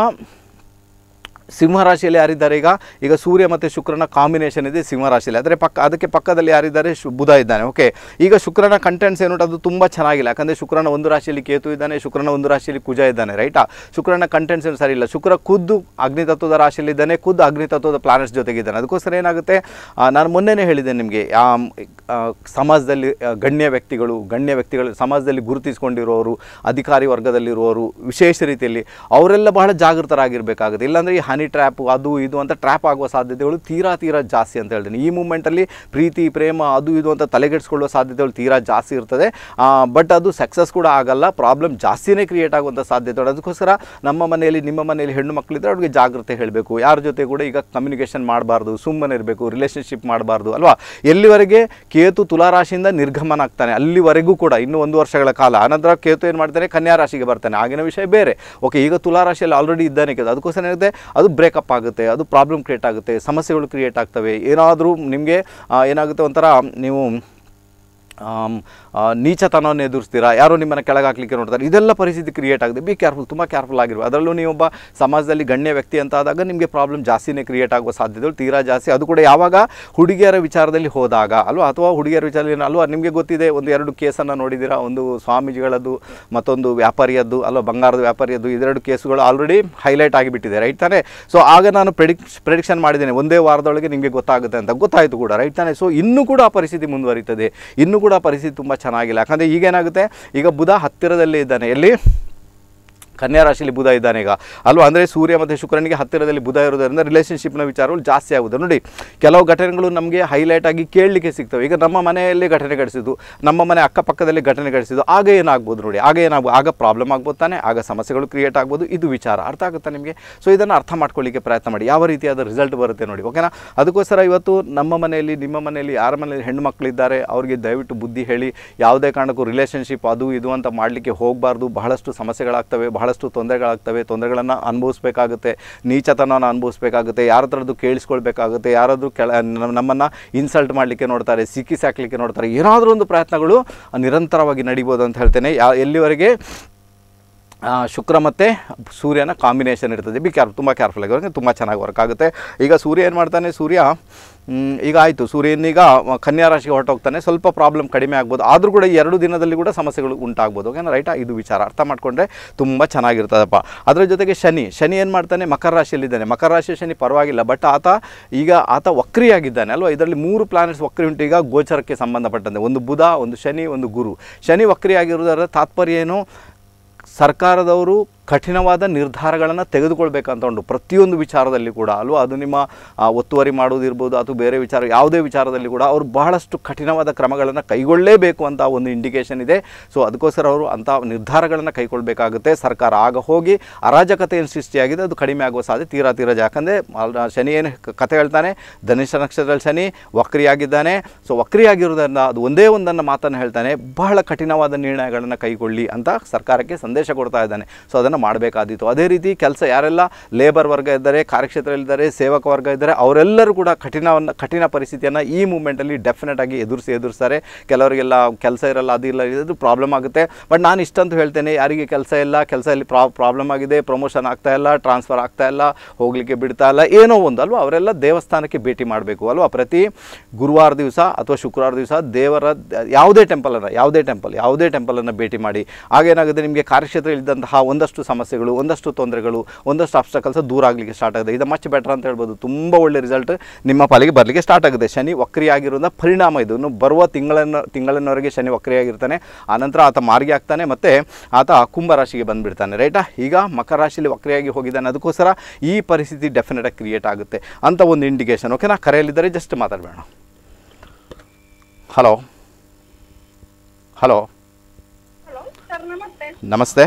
ಸಿಂಹರಾಶಿಯಲ್ಲಿ ಯಾರಿದ್ದಾರೆ ಈಗ ಈಗ ಸೂರ್ಯ ಮತ್ತು ಶುಕ್ರನ ಕಾಂಬಿನೇಷನ್ ಇದೆ ಸಿಂಹರಾಶಿಯಲ್ಲಿ ಆದರೆ ಪಕ್ಕ ಅದಕ್ಕೆ ಪಕ್ಕದಲ್ಲಿ ಯಾರಿದ್ದಾರೆ ಶು ಬುಧ ಇದ್ದಾನೆ ಓಕೆ ಈಗ ಶುಕ್ರನ ಕಂಟೆಂಟ್ಸ್ ಏನು ಅದು ತುಂಬ ಚೆನ್ನಾಗಿಲ್ಲ ಯಾಕಂದರೆ ಶುಕ್ರನ ಒಂದು ರಾಶಿಯಲ್ಲಿ ಕೇತು ಇದ್ದಾನೆ ಶುಕ್ರನ ಒಂದು ರಾಶಿಯಲ್ಲಿ ಕುಜ ಇದ್ದಾನೆ ರೈಟಾ ಶುಕ್ರನ ಕಂಟೆಂಟ್ಸ್ ಏನು ಸರಿ ಇಲ್ಲ ಶುಕ್ರ ಖುದ್ದು ಅಗ್ನಿತತ್ವದ ರಾಶಿಯಲ್ಲಿ ಇದ್ದಾನೆ ಖುದ್ದು ಅಗ್ನಿತತ್ವದ ಪ್ಲಾನೆಟ್ಸ್ ಜೊತೆಗಿದ್ದಾನೆ ಅದಕ್ಕೋಸ್ಕರ ಏನಾಗುತ್ತೆ ನಾನು ಮೊನ್ನೆನೇ ಹೇಳಿದೆ ನಿಮಗೆ ಸಮಾಜದಲ್ಲಿ ಗಣ್ಯ ವ್ಯಕ್ತಿಗಳು ಗಣ್ಯ ವ್ಯಕ್ತಿಗಳು ಸಮಾಜದಲ್ಲಿ ಗುರುತಿಸಿಕೊಂಡಿರೋರು ಅಧಿಕಾರಿ ವರ್ಗದಲ್ಲಿರುವವರು ವಿಶೇಷ ರೀತಿಯಲ್ಲಿ ಅವರೆಲ್ಲ ಬಹಳ ಜಾಗೃತರಾಗಿರಬೇಕಾಗುತ್ತೆ ಇಲ್ಲಾಂದರೆ ಈ ಮನಿ ಟ್ರ್ಯಾಪ್ ಅದು ಇದು ಅಂತ ಟ್ರ್ಯಾಪ್ ಆಗುವ ಸಾಧ್ಯತೆಗಳು ತೀರಾ ತೀರಾ ಜಾಸ್ತಿ ಅಂತ ಹೇಳ್ತೀನಿ ಈ ಮೂಮೆಂಟಲ್ಲಿ ಪ್ರೀತಿ ಪ್ರೇಮ ಅದು ಇದು ಅಂತ ತಲೆಗೆಡಿಸ್ಕೊಳ್ಳುವ ಸಾಧ್ಯತೆಗಳು ತೀರಾ ಜಾಸ್ತಿ ಇರ್ತದೆ ಬಟ್ ಅದು ಸಕ್ಸಸ್ ಕೂಡ ಆಗಲ್ಲ ಪ್ರಾಬ್ಲಮ್ ಜಾಸ್ತಿನೇ ಕ್ರಿಯೇಟ್ ಆಗುವಂಥ ಸಾಧ್ಯತೆಗಳು ಅದಕ್ಕೋಸ್ಕರ ನಮ್ಮ ಮನೆಯಲ್ಲಿ ನಿಮ್ಮ ಮನೆಯಲ್ಲಿ ಹೆಣ್ಣು ಮಕ್ಕಳಿದ್ರೆ ಅವ್ರಿಗೆ ಜಾಗ್ರತೆ ಹೇಳಬೇಕು ಯಾರ ಜೊತೆ ಕೂಡ ಈಗ ಕಮ್ಯುನಿಕೇಷನ್ ಮಾಡಬಾರ್ದು ಸುಮ್ಮನೆ ಇರಬೇಕು ರಿಲೇಷನ್ಶಿಪ್ ಮಾಡಬಾರ್ದು ಅಲ್ವಾ ಎಲ್ಲಿವರೆಗೆ ಕೇತು ತುಲಾರಾಶಿಯಿಂದ ನಿರ್ಗಮನ ಆಗ್ತಾನೆ ಅಲ್ಲಿವರೆಗೂ ಕೂಡ ಇನ್ನೂ ಒಂದು ವರ್ಷಗಳ ಕಾಲ ಆನಂತರ ಕೇತು ಏನು ಮಾಡ್ತಾನೆ ಕನ್ಯಾ ರಾಶಿಗೆ ಬರ್ತಾನೆ ಆಗಿನ ವಿಷಯ ಬೇರೆ ಓಕೆ ಈಗ ತುಲಾರಾಶಿಯಲ್ಲಿ ಆಲ್ರೆಡಿ ಇದ್ದಾನೆ ಕೇತು ಅದಕ್ಕೋಸ್ಕರ ಏನಾಗುತ್ತೆ ಅದು ಅದು ಬ್ರೇಕಪ್ ಆಗುತ್ತೆ ಅದು ಪ್ರಾಬ್ಲಮ್ ಕ್ರಿಯೇಟ್ ಆಗುತ್ತೆ ಸಮಸ್ಯೆಗಳು ಕ್ರಿಯೇಟ್ ಆಗ್ತವೆ ಏನಾದರೂ ನಿಮಗೆ ಏನಾಗುತ್ತೆ ಒಂಥರ ನೀವು ನೀಚತನವನ್ನು ಎದುರಿಸ್ತೀರಾ ಯಾರೋ ನಿಮ್ಮನ್ನು ಕೆಳಗೆ ಹಾಕ್ಲಿಕ್ಕೆ ನೋಡ್ತಾರೆ ಇದೆಲ್ಲ ಪರಿಸ್ಥಿತಿ ಕ್ರಿಯೇಟ್ ಆಗಿದೆ ಬಿ ಕೇರ್ಫುಲ್ ತುಂಬ ಕೇರ್ಫುಲ್ ಆಗಿರುವ ಅದರಲ್ಲೂ ನೀವೊಬ್ಬ ಸಮಾಜದಲ್ಲಿ ಗಣ್ಯ ವ್ಯಕ್ತಿ ಅಂತ ಆದಾಗ ನಿಮಗೆ ಪ್ರಾಬ್ಲಮ್ ಜಾಸ್ತಿನೇ ಕ್ರಿಯೇಟ್ ಆಗುವ ಸಾಧ್ಯತೆಗಳು ತೀರಾ ಜಾಸ್ತಿ ಅದು ಕೂಡ ಯಾವಾಗ ಹುಡುಗಿಯರ ವಿಚಾರದಲ್ಲಿ ಹೋದಾಗ ಅಲ್ವಾ ಅಥವಾ ಹುಡುಗಿಯರ ವಿಚಾರದಲ್ಲಿ ಅಲ್ವಾ ನಿಮಗೆ ಗೊತ್ತಿದೆ ಒಂದು ಎರಡು ಕೇಸನ್ನು ನೋಡಿದ್ದೀರಾ ಒಂದು ಸ್ವಾಮೀಜಿಗಳದ್ದು ಮತ್ತೊಂದು ವ್ಯಾಪಾರಿಯದ್ದು ಅಲ್ವಾ ಬಂಗಾರದ ವ್ಯಾಪಾರಿಯದ್ದು ಇದೆರಡು ಕೇಸುಗಳು ಆಲ್ರೆಡಿ ಹೈಲೈಟ್ ಆಗಿಬಿಟ್ಟಿದೆ ರೈಟ್ ತಾನೇ ಸೊ ಆಗ ನಾನು ಪ್ರೆಡಿಕ್ ಪ್ರೆಡಿಕ್ಷನ್ ಮಾಡಿದ್ದೇನೆ ಒಂದೇ ವಾರದೊಳಗೆ ನಿಮಗೆ ಗೊತ್ತಾಗುತ್ತೆ ಅಂತ ಗೊತ್ತಾಯಿತು ಕೂಡ ರೈಟ್ ತಾನೇ ಸೊ ಇನ್ನೂ ಕೂಡ ಆ ಪರಿಸ್ಥಿತಿ ಮುಂದುವರಿತದೆ ಇನ್ನೂ ಕೂಡ ಕೂಡ ಪರಿಸ್ಥಿತಿ ತುಂಬ ಚೆನ್ನಾಗಿಲ್ಲ ಯಾಕಂದರೆ ಈಗೇನಾಗುತ್ತೆ ಈಗ ಬುಧ ಹತ್ತಿರದಲ್ಲೇ ಇದ್ದಾನೆ ಎಲ್ಲಿ ಕನ್ಯಾ ರಾಶಿಯಲ್ಲಿ ಬುಧ ಇದ್ದಾನೆ ಈಗ ಅಲ್ವಾ ಅಂದರೆ ಸೂರ್ಯ ಮತ್ತು ಶುಕ್ರನಿಗೆ ಹತ್ತಿರದಲ್ಲಿ ಬುಧ ಇರೋದರಿಂದ ರಿಲೇಷನ್ಶಿಪ್ನ ವಿಚಾರಗಳು ಜಾಸ್ತಿ ಆಗುತ್ತೆ ನೋಡಿ ಕೆಲವು ಘಟನೆಗಳು ನಮಗೆ ಹೈಲೈಟ್ ಆಗಿ ಕೇಳಲಿಕ್ಕೆ ಸಿಗ್ತವೆ ಈಗ ನಮ್ಮ ಮನೆಯಲ್ಲಿ ಘಟನೆ ಘಟಿಸಿದ್ದು ನಮ್ಮ ಮನೆ ಅಕ್ಕಪಕ್ಕದಲ್ಲಿ ಘಟನೆ ಘಟಿಸಿದ್ದು ಆಗ ಏನಾಗ್ಬೋದು ನೋಡಿ ಆಗ ಏನಾಗ್ಬೋದು ಆಗ ಪ್ರಾಬ್ಲಮ್ ಆಗ್ಬೋದು ತಾನೆ ಆಗ ಸಮಸ್ಯೆಗಳು ಕ್ರಿಯೇಟ್ ಆಗ್ಬೋದು ಇದು ವಿಚಾರ ಅರ್ಥ ಆಗುತ್ತೆ ನಿಮಗೆ ಸೊ ಇದನ್ನು ಅರ್ಥ ಮಾಡ್ಕೊಳ್ಳಿಕ್ಕೆ ಪ್ರಯತ್ನ ಮಾಡಿ ಯಾವ ರೀತಿಯಾದ ರಿಸಲ್ಟ್ ಬರುತ್ತೆ ನೋಡಿ ಓಕೆನಾ ಅದಕ್ಕೋಸ್ಕರ ಇವತ್ತು ನಮ್ಮ ಮನೆಯಲ್ಲಿ ನಿಮ್ಮ ಮನೆಯಲ್ಲಿ ಯಾರ ಮನೆಯಲ್ಲಿ ಹೆಣ್ಣು ಮಕ್ಕಳಿದ್ದಾರೆ ಅವರಿಗೆ ದಯವಿಟ್ಟು ಬುದ್ಧಿ ಹೇಳಿ ಯಾವುದೇ ಕಾರಣಕ್ಕೂ ರಿಲೇಷನ್ಶಿಪ್ ಅದು ಇದು ಅಂತ ಮಾಡಲಿಕ್ಕೆ ಹೋಗಬಾರ್ದು ಬಹಳಷ್ಟು ಸಮಸ್ಯೆಗಳಾಗ್ತವೆ ಬಹಳ ಬಹಳಷ್ಟು ತೊಂದರೆಗಳಾಗ್ತವೆ ತೊಂದರೆಗಳನ್ನು ಅನುಭವಿಸ್ಬೇಕಾಗುತ್ತೆ ನೀಚತನವನ್ನು ಅನುಭವಿಸ್ಬೇಕಾಗುತ್ತೆ ಯಾರ ಹತ್ರದ್ದು ಕೇಳಿಸ್ಕೊಳ್ಬೇಕಾಗುತ್ತೆ ಯಾರಾದರೂ ಕೆಳ ನಮ್ಮನ್ನು ಇನ್ಸಲ್ಟ್ ಮಾಡಲಿಕ್ಕೆ ನೋಡ್ತಾರೆ ಸಿಕ್ಕಿ ಸಾಕಲಿಕ್ಕೆ ನೋಡ್ತಾರೆ ಏನಾದರೂ ಒಂದು ಪ್ರಯತ್ನಗಳು ನಿರಂತರವಾಗಿ ನಡಿಬೋದು ಅಂತ ಹೇಳ್ತೇನೆ ಯಾ ಎಲ್ಲಿವರೆಗೆ ಶುಕ್ರ ಮತ್ತು ಸೂರ್ಯನ ಕಾಂಬಿನೇಷನ್ ಇರ್ತದೆ ಬಿ ಕ್ಯಾರ್ ತುಂಬ ಕೇರ್ಫುಲ್ ಆಗಿ ತುಂಬ ಚೆನ್ನಾಗಿ ವರ್ಕ್ ಆಗುತ್ತೆ ಈಗ ಸೂರ್ಯ ಏನು ಮಾಡ್ತಾನೆ ಸೂರ್ಯ ಈಗ ಆಯಿತು ಸೂರ್ಯನೀಗ ಕನ್ಯಾ ರಾಶಿಗೆ ಹೊರಟೋಗ್ತಾನೆ ಸ್ವಲ್ಪ ಪ್ರಾಬ್ಲಮ್ ಕಡಿಮೆ ಆಗ್ಬೋದು ಆದರೂ ಕೂಡ ಎರಡು ದಿನದಲ್ಲಿ ಕೂಡ ಸಮಸ್ಯೆಗಳು ಉಂಟಾಗ್ಬೋದು ಓಕೆನಾ ರೈಟಾ ಇದು ವಿಚಾರ ಅರ್ಥ ಮಾಡಿಕೊಂಡ್ರೆ ತುಂಬ ಚೆನ್ನಾಗಿರ್ತದಪ್ಪ ಅದರ ಜೊತೆಗೆ ಶನಿ ಶನಿ ಏನು ಮಾಡ್ತಾನೆ ಮಕರ ರಾಶಿಯಲ್ಲಿದ್ದಾನೆ ಮಕರ ರಾಶಿ ಶನಿ ಪರವಾಗಿಲ್ಲ ಬಟ್ ಆತ ಈಗ ಆತ ವಕ್ರಿಯಾಗಿದ್ದಾನೆ ಅಲ್ವಾ ಇದರಲ್ಲಿ ಮೂರು ಪ್ಲಾನೆಟ್ಸ್ ವಕ್ರಿ ಉಂಟು ಈಗ ಗೋಚರಕ್ಕೆ ಸಂಬಂಧಪಟ್ಟಂತೆ ಒಂದು ಬುಧ ಒಂದು ಶನಿ ಒಂದು ಗುರು ಶನಿ ವಕ್ರಿಯಾಗಿರೋದರ ತಾತ್ಪರ್ಯ ಏನು ಸರ್ಕಾರದವರು ಕಠಿಣವಾದ ನಿರ್ಧಾರಗಳನ್ನು ತೆಗೆದುಕೊಳ್ಬೇಕಂತ ಉಂಟು ಪ್ರತಿಯೊಂದು ವಿಚಾರದಲ್ಲಿ ಕೂಡ ಅಲ್ವಾ ಅದು ನಿಮ್ಮ ಒತ್ತುವರಿ ಮಾಡೋದಿರ್ಬೋದು ಅಥವಾ ಬೇರೆ ವಿಚಾರ ಯಾವುದೇ ವಿಚಾರದಲ್ಲಿ ಕೂಡ ಅವರು ಬಹಳಷ್ಟು ಕಠಿಣವಾದ ಕ್ರಮಗಳನ್ನು ಕೈಗೊಳ್ಳಲೇಬೇಕು ಅಂತ ಒಂದು ಇಂಡಿಕೇಶನ್ ಇದೆ ಸೊ ಅದಕ್ಕೋಸ್ಕರ ಅವರು ಅಂಥ ನಿರ್ಧಾರಗಳನ್ನು ಕೈಗೊಳ್ಳಬೇಕಾಗುತ್ತೆ ಸರ್ಕಾರ ಆಗ ಹೋಗಿ ಅರಾಜಕತೆಯನ್ನು ಸೃಷ್ಟಿಯಾಗಿದೆ ಅದು ಕಡಿಮೆ ಆಗುವ ಸಾಧ್ಯ ತೀರಾ ತೀರ ಯಾಕಂದರೆ ಶನಿ ಏನು ಕತೆ ಹೇಳ್ತಾನೆ ಧನುಷ ನಕ್ಷತ್ರದಲ್ಲಿ ಶನಿ ವಕ್ರಿಯಾಗಿದ್ದಾನೆ ಸೊ ವಕ್ರಿಯಾಗಿರೋದ್ರಿಂದ ಅದು ಒಂದೇ ಒಂದನ್ನು ಮಾತನ್ನು ಹೇಳ್ತಾನೆ ಬಹಳ ಕಠಿಣವಾದ ನಿರ್ಣಯಗಳನ್ನು ಕೈಗೊಳ್ಳಿ ಅಂತ ಸರ್ಕಾರಕ್ಕೆ ಸಂದೇಶ ಕೊಡ್ತಾ ಇದ್ದಾನೆ ಸೊ ಅದನ್ನು ಮಾಡ್ಬೇಕಾದಿತ್ತು ಅದೇ ರೀತಿ ಕೆಲಸ ಯಾರೆಲ್ಲ ಲೇಬರ್ ವರ್ಗ ಇದ್ದಾರೆ ಕಾರ್ಯಕ್ಷೇತ್ರದಲ್ಲಿದ್ದಾರೆ ಸೇವಕ ವರ್ಗ ಇದ್ದಾರೆ ಅವರೆಲ್ಲರೂ ಕೂಡ ಕಠಿಣವನ್ನು ಕಠಿಣ ಪರಿಸ್ಥಿತಿಯನ್ನು ಈ ಮೂಮೆಂಟಲ್ಲಿ ಡೆಫಿನೆಟ್ ಆಗಿ ಎದುರಿಸಿ ಎದುರಿಸ್ತಾರೆ ಕೆಲವರಿಗೆಲ್ಲ ಕೆಲಸ ಇರಲ್ಲ ಅದು ಇಲ್ಲ ಇರೋದು ಪ್ರಾಬ್ಲಮ್ ಆಗುತ್ತೆ ಬಟ್ ನಾನು ಇಷ್ಟಂತೂ ಹೇಳ್ತೇನೆ ಯಾರಿಗೆ ಕೆಲಸ ಇಲ್ಲ ಕೆಲಸ ಇಲ್ಲಿ ಪ್ರಾಬ್ಲಮ್ ಆಗಿದೆ ಪ್ರಮೋಷನ್ ಆಗ್ತಾ ಇಲ್ಲ ಟ್ರಾನ್ಸ್ಫರ್ ಆಗ್ತಾ ಇಲ್ಲ ಹೋಗಲಿಕ್ಕೆ ಬಿಡ್ತಾ ಇಲ್ಲ ಏನೋ ಒಂದು ಅವರೆಲ್ಲ ದೇವಸ್ಥಾನಕ್ಕೆ ಭೇಟಿ ಮಾಡಬೇಕು ಅಲ್ವಾ ಪ್ರತಿ ಗುರುವಾರ ದಿವಸ ಅಥವಾ ಶುಕ್ರವಾರ ದಿವಸ ದೇವರ ಯಾವುದೇ ಟೆಂಪಲನ್ನು ಯಾವುದೇ ಟೆಂಪಲ್ ಯಾವುದೇ ಟೆಂಪಲನ್ನು ಭೇಟಿ ಮಾಡಿ ಆಗೇನಾಗುತ್ತೆ ನಿಮಗೆ ಕಾರ್ಯಕ್ಷೇತ್ರ ಇದ್ದಂತಹ ಒಂದಷ್ಟು ಸಮಸ್ಯೆಗಳು ಒಂದಷ್ಟು ತೊಂದರೆಗಳು ಒಂದಷ್ಟು ಅಬ್ಸ್ಟಕಲ್ಸ್ ದೂರ ಆಗಲಿಕ್ಕೆ ಸ್ಟಾರ್ಟ್ ಆಗಿದೆ ಇದು ಮಚ್ ಬೆಟರ್ ಅಂತ ಹೇಳ್ಬೋದು ತುಂಬ ಒಳ್ಳೆ ರಿಸಲ್ಟ್ ನಿಮ್ಮ ಪಾಲಿಗೆ ಬರಲಿಕ್ಕೆ ಸ್ಟಾರ್ಟ್ ಆಗಿದೆ ಶನಿ ವಕ್ರಿಯಾಗಿರೋದ್ರಿಂದ ಪರಿಣಾಮ ಇದು ಬರುವ ತಿಂಗಳನ್ನ ತಿಂಗಳಿನವರೆಗೆ ಶನಿ ವಕ್ರಿಯಾಗಿರ್ತಾನೆ ಆನಂತರ ಆತ ಮಾರ್ಗಿ ಆಗ್ತಾನೆ ಮತ್ತು ಆತ ಕುಂಭರಾಶಿಗೆ ಬಂದುಬಿಡ್ತಾನೆ ರೈಟಾ ಈಗ ಮಕರ ರಾಶಿಯಲ್ಲಿ ವಕ್ರಿಯಾಗಿ ಹೋಗಿದ್ದಾನೆ ಅದಕ್ಕೋಸ್ಕರ ಈ ಪರಿಸ್ಥಿತಿ ಡೆಫಿನೆಟಾಗಿ ಕ್ರಿಯೇಟ್ ಆಗುತ್ತೆ ಅಂತ ಒಂದು ಇಂಡಿಕೇಶನ್ ಓಕೆನಾ ಕರೆಯಲ್ಲಿದ್ದರೆ ಜಸ್ಟ್ ಮಾತಾಡಬೇಡ ಹಲೋ ಹಲೋ ನಮಸ್ತೆ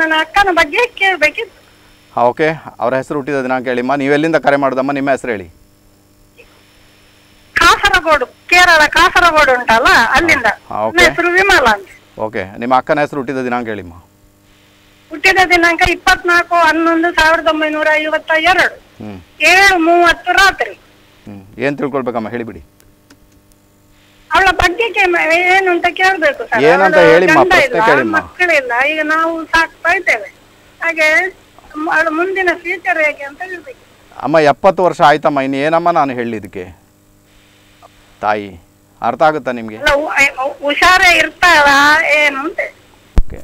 ನನ್ನ ಅಕ್ಕನ ಬಗ್ಗೆ ಕೇಳಬೇಕಿತ್ತು ಓಕೆ ಅವರ ಹೆಸರು ಹುಟ್ಟಿದ ದಿನಾಂಕ ಹೇಳಿಮ್ಮ ನೀವೆಲ್ಲಿಂದ ಕರೆ ಮಾಡೋದಮ್ಮ ನಿಮ್ಮ ಹೆಸರು ಹೇಳಿ ಕಾಸರಗೋಡು ಕೇರಳ ಕಾಸರಗೋಡು ಉಂಟಲ್ಲ ಅಲ್ಲಿಂದ ಹೆಸರು ವಿಮಲ ಅಂತ ಓಕೆ ನಿಮ್ಮ ಅಕ್ಕನ ಹೆಸರು ಹುಟ್ಟಿದ ದಿನಾಂಕ ಹೇಳಿಮ್ಮ ಹುಟ್ಟಿದ ದಿನಾಂಕ ಇಪ್ಪತ್ನಾಲ್ಕು ಹನ್ನೊಂದು ಸಾವಿರದ ಒಂಬೈನೂರ ಐವತ್ತ ಎರಡು ಏಳು ಮೂವತ್ತು ರಾತ್ರಿ ಏನ್ ತಿಳ್ಕೊಳ್ಬೇಕಮ್ಮ ಹೇಳಿಬಿಡಿ ಅವಳ ಬಗ್ಗೆ ಏನು ಅಂತ ಕೇಳ್ಬೇಕು ಸರ್ ಏನಂತ ಹೇಳಿ ಮಕ್ಕಳಿಲ್ಲ ಈಗ ನಾವು ಸಾಕ್ತಾ ಇದ್ದೇವೆ ಹಾಗೆ ಅವಳ ಮುಂದಿನ ಫ್ಯೂಚರ್ ಹೇಗೆ ಅಂತ ಹೇಳ್ಬೇಕು ಅಮ್ಮ ಎಪ್ಪತ್ತು ವರ್ಷ ಆಯ್ತಮ್ಮ ಇನ್ನು ಏನಮ್ಮ ನಾನು ಹೇಳಿದಕ್ಕೆ ತಾಯಿ ಅರ್ಥ ಆಗುತ್ತಾ ನಿಮಗೆ ಹುಷಾರೇ ಇರ್ತಾಳ ಏನು ಅಂತ ಓಕೆ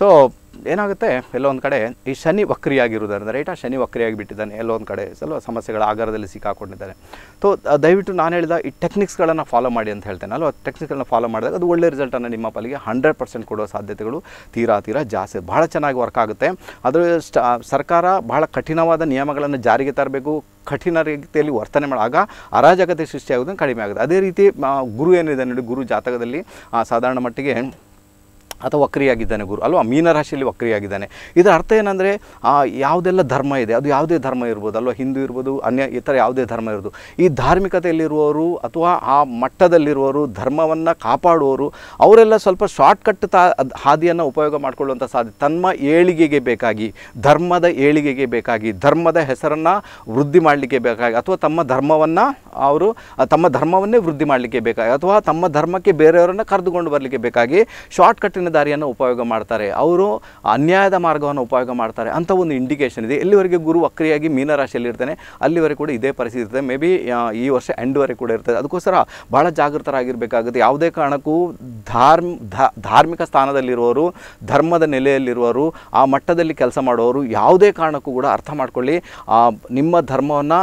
ಸೊ ಏನಾಗುತ್ತೆ ಎಲ್ಲೊಂದು ಕಡೆ ಈ ಶನಿ ವಕ್ರಿಯಾಗಿರುವುದರಿಂದ ರೈಟ್ ಆ ಶನಿ ವಕ್ರಿಯಾಗಿ ಬಿಟ್ಟಿದ್ದಾನೆ ಒಂದು ಕಡೆ ಸ್ವಲ್ಪ ಸಮಸ್ಯೆಗಳ ಆಗಾರದಲ್ಲಿ ಸಿಕ್ಕಾಕೊಂಡಿದ್ದಾರೆ ಸೊ ದಯವಿಟ್ಟು ನಾನು ಹೇಳಿದ ಈ ಟೆಕ್ನಿಕ್ಸ್ಗಳನ್ನು ಫಾಲೋ ಮಾಡಿ ಅಂತ ಹೇಳ್ತೇನೆ ಅಲ್ವಾ ಟೆಕ್ನಿಕ್ಸ್ಗಳನ್ನ ಫಾಲೋ ಮಾಡಿದಾಗ ಅದು ಒಳ್ಳೆ ರಿಸಲ್ಟನ್ನು ನಿಮ್ಮ ಪಾಲಿಗೆ ಹಂಡ್ರೆಡ್ ಪರ್ಸೆಂಟ್ ಕೊಡೋ ಸಾಧ್ಯತೆಗಳು ತೀರಾ ತೀರಾ ಜಾಸ್ತಿ ಭಾಳ ಚೆನ್ನಾಗಿ ವರ್ಕ್ ಆಗುತ್ತೆ ಅದರ ಸರ್ಕಾರ ಭಾಳ ಕಠಿಣವಾದ ನಿಯಮಗಳನ್ನು ಜಾರಿಗೆ ತರಬೇಕು ಕಠಿಣ ರೀತಿಯಲ್ಲಿ ವರ್ತನೆ ಮಾಡಾಗ ಅರಾಜಕತೆ ಸೃಷ್ಟಿಯಾಗೋದನ್ನು ಕಡಿಮೆ ಆಗುತ್ತೆ ಅದೇ ರೀತಿ ಗುರು ಏನಿದೆ ನೋಡಿ ಗುರು ಜಾತಕದಲ್ಲಿ ಸಾಧಾರಣ ಮಟ್ಟಿಗೆ ಅಥವಾ ವಕ್ರಿಯಾಗಿದ್ದಾನೆ ಗುರು ಅಲ್ವಾ ಮೀನರಾಶಿಯಲ್ಲಿ ವಕ್ರಿಯಾಗಿದ್ದಾನೆ ಇದರ ಅರ್ಥ ಏನಂದರೆ ಯಾವುದೆಲ್ಲ ಧರ್ಮ ಇದೆ ಅದು ಯಾವುದೇ ಧರ್ಮ ಇರ್ಬೋದು ಅಲ್ವಾ ಹಿಂದೂ ಇರ್ಬೋದು ಅನ್ಯ ಈ ಥರ ಯಾವುದೇ ಧರ್ಮ ಇರ್ಬೋದು ಈ ಧಾರ್ಮಿಕತೆಯಲ್ಲಿರುವವರು ಅಥವಾ ಆ ಮಟ್ಟದಲ್ಲಿರುವವರು ಧರ್ಮವನ್ನು ಕಾಪಾಡುವವರು ಅವರೆಲ್ಲ ಸ್ವಲ್ಪ ಶಾರ್ಟ್ಕಟ್ ತಾ ಹಾದಿಯನ್ನು ಉಪಯೋಗ ಮಾಡಿಕೊಳ್ಳುವಂಥ ಸಾಧ್ಯ ತಮ್ಮ ಏಳಿಗೆಗೆ ಬೇಕಾಗಿ ಧರ್ಮದ ಏಳಿಗೆಗೆ ಬೇಕಾಗಿ ಧರ್ಮದ ಹೆಸರನ್ನು ವೃದ್ಧಿ ಮಾಡಲಿಕ್ಕೆ ಬೇಕಾಗಿ ಅಥವಾ ತಮ್ಮ ಧರ್ಮವನ್ನು ಅವರು ತಮ್ಮ ಧರ್ಮವನ್ನೇ ವೃದ್ಧಿ ಮಾಡಲಿಕ್ಕೆ ಬೇಕಾಗಿ ಅಥವಾ ತಮ್ಮ ಧರ್ಮಕ್ಕೆ ಬೇರೆಯವರನ್ನು ಕರೆದುಕೊಂಡು ಬರಲಿಕ್ಕೆ ಬೇಕಾಗಿ ಕಟ್ ದಾರಿಯನ್ನು ಉಪಯೋಗ ಮಾಡ್ತಾರೆ ಅವರು ಅನ್ಯಾಯದ ಮಾರ್ಗವನ್ನು ಉಪಯೋಗ ಮಾಡ್ತಾರೆ ಅಂತ ಒಂದು ಇಂಡಿಕೇಷನ್ ಇದೆ ಎಲ್ಲಿವರೆಗೆ ಗುರು ವಕ್ರಿಯಾಗಿ ಮೀನರಾಶಿಯಲ್ಲಿ ಇರ್ತಾನೆ ಅಲ್ಲಿವರೆಗೆ ಕೂಡ ಇದೇ ಪರಿಸ್ಥಿತಿ ಇರ್ತದೆ ಮೇ ಬಿ ಈ ವರ್ಷ ಎಂಡ್ವರೆಗೆ ಕೂಡ ಇರ್ತದೆ ಅದಕ್ಕೋಸ್ಕರ ಭಾಳ ಜಾಗೃತರಾಗಿರಬೇಕಾಗುತ್ತೆ ಯಾವುದೇ ಕಾರಣಕ್ಕೂ ಧಾರ್ಮ ಧಾರ್ಮಿಕ ಸ್ಥಾನದಲ್ಲಿರುವವರು ಧರ್ಮದ ನೆಲೆಯಲ್ಲಿರುವವರು ಆ ಮಟ್ಟದಲ್ಲಿ ಕೆಲಸ ಮಾಡುವವರು ಯಾವುದೇ ಕಾರಣಕ್ಕೂ ಕೂಡ ಅರ್ಥ ಮಾಡ್ಕೊಳ್ಳಿ ನಿಮ್ಮ ಧರ್ಮವನ್ನು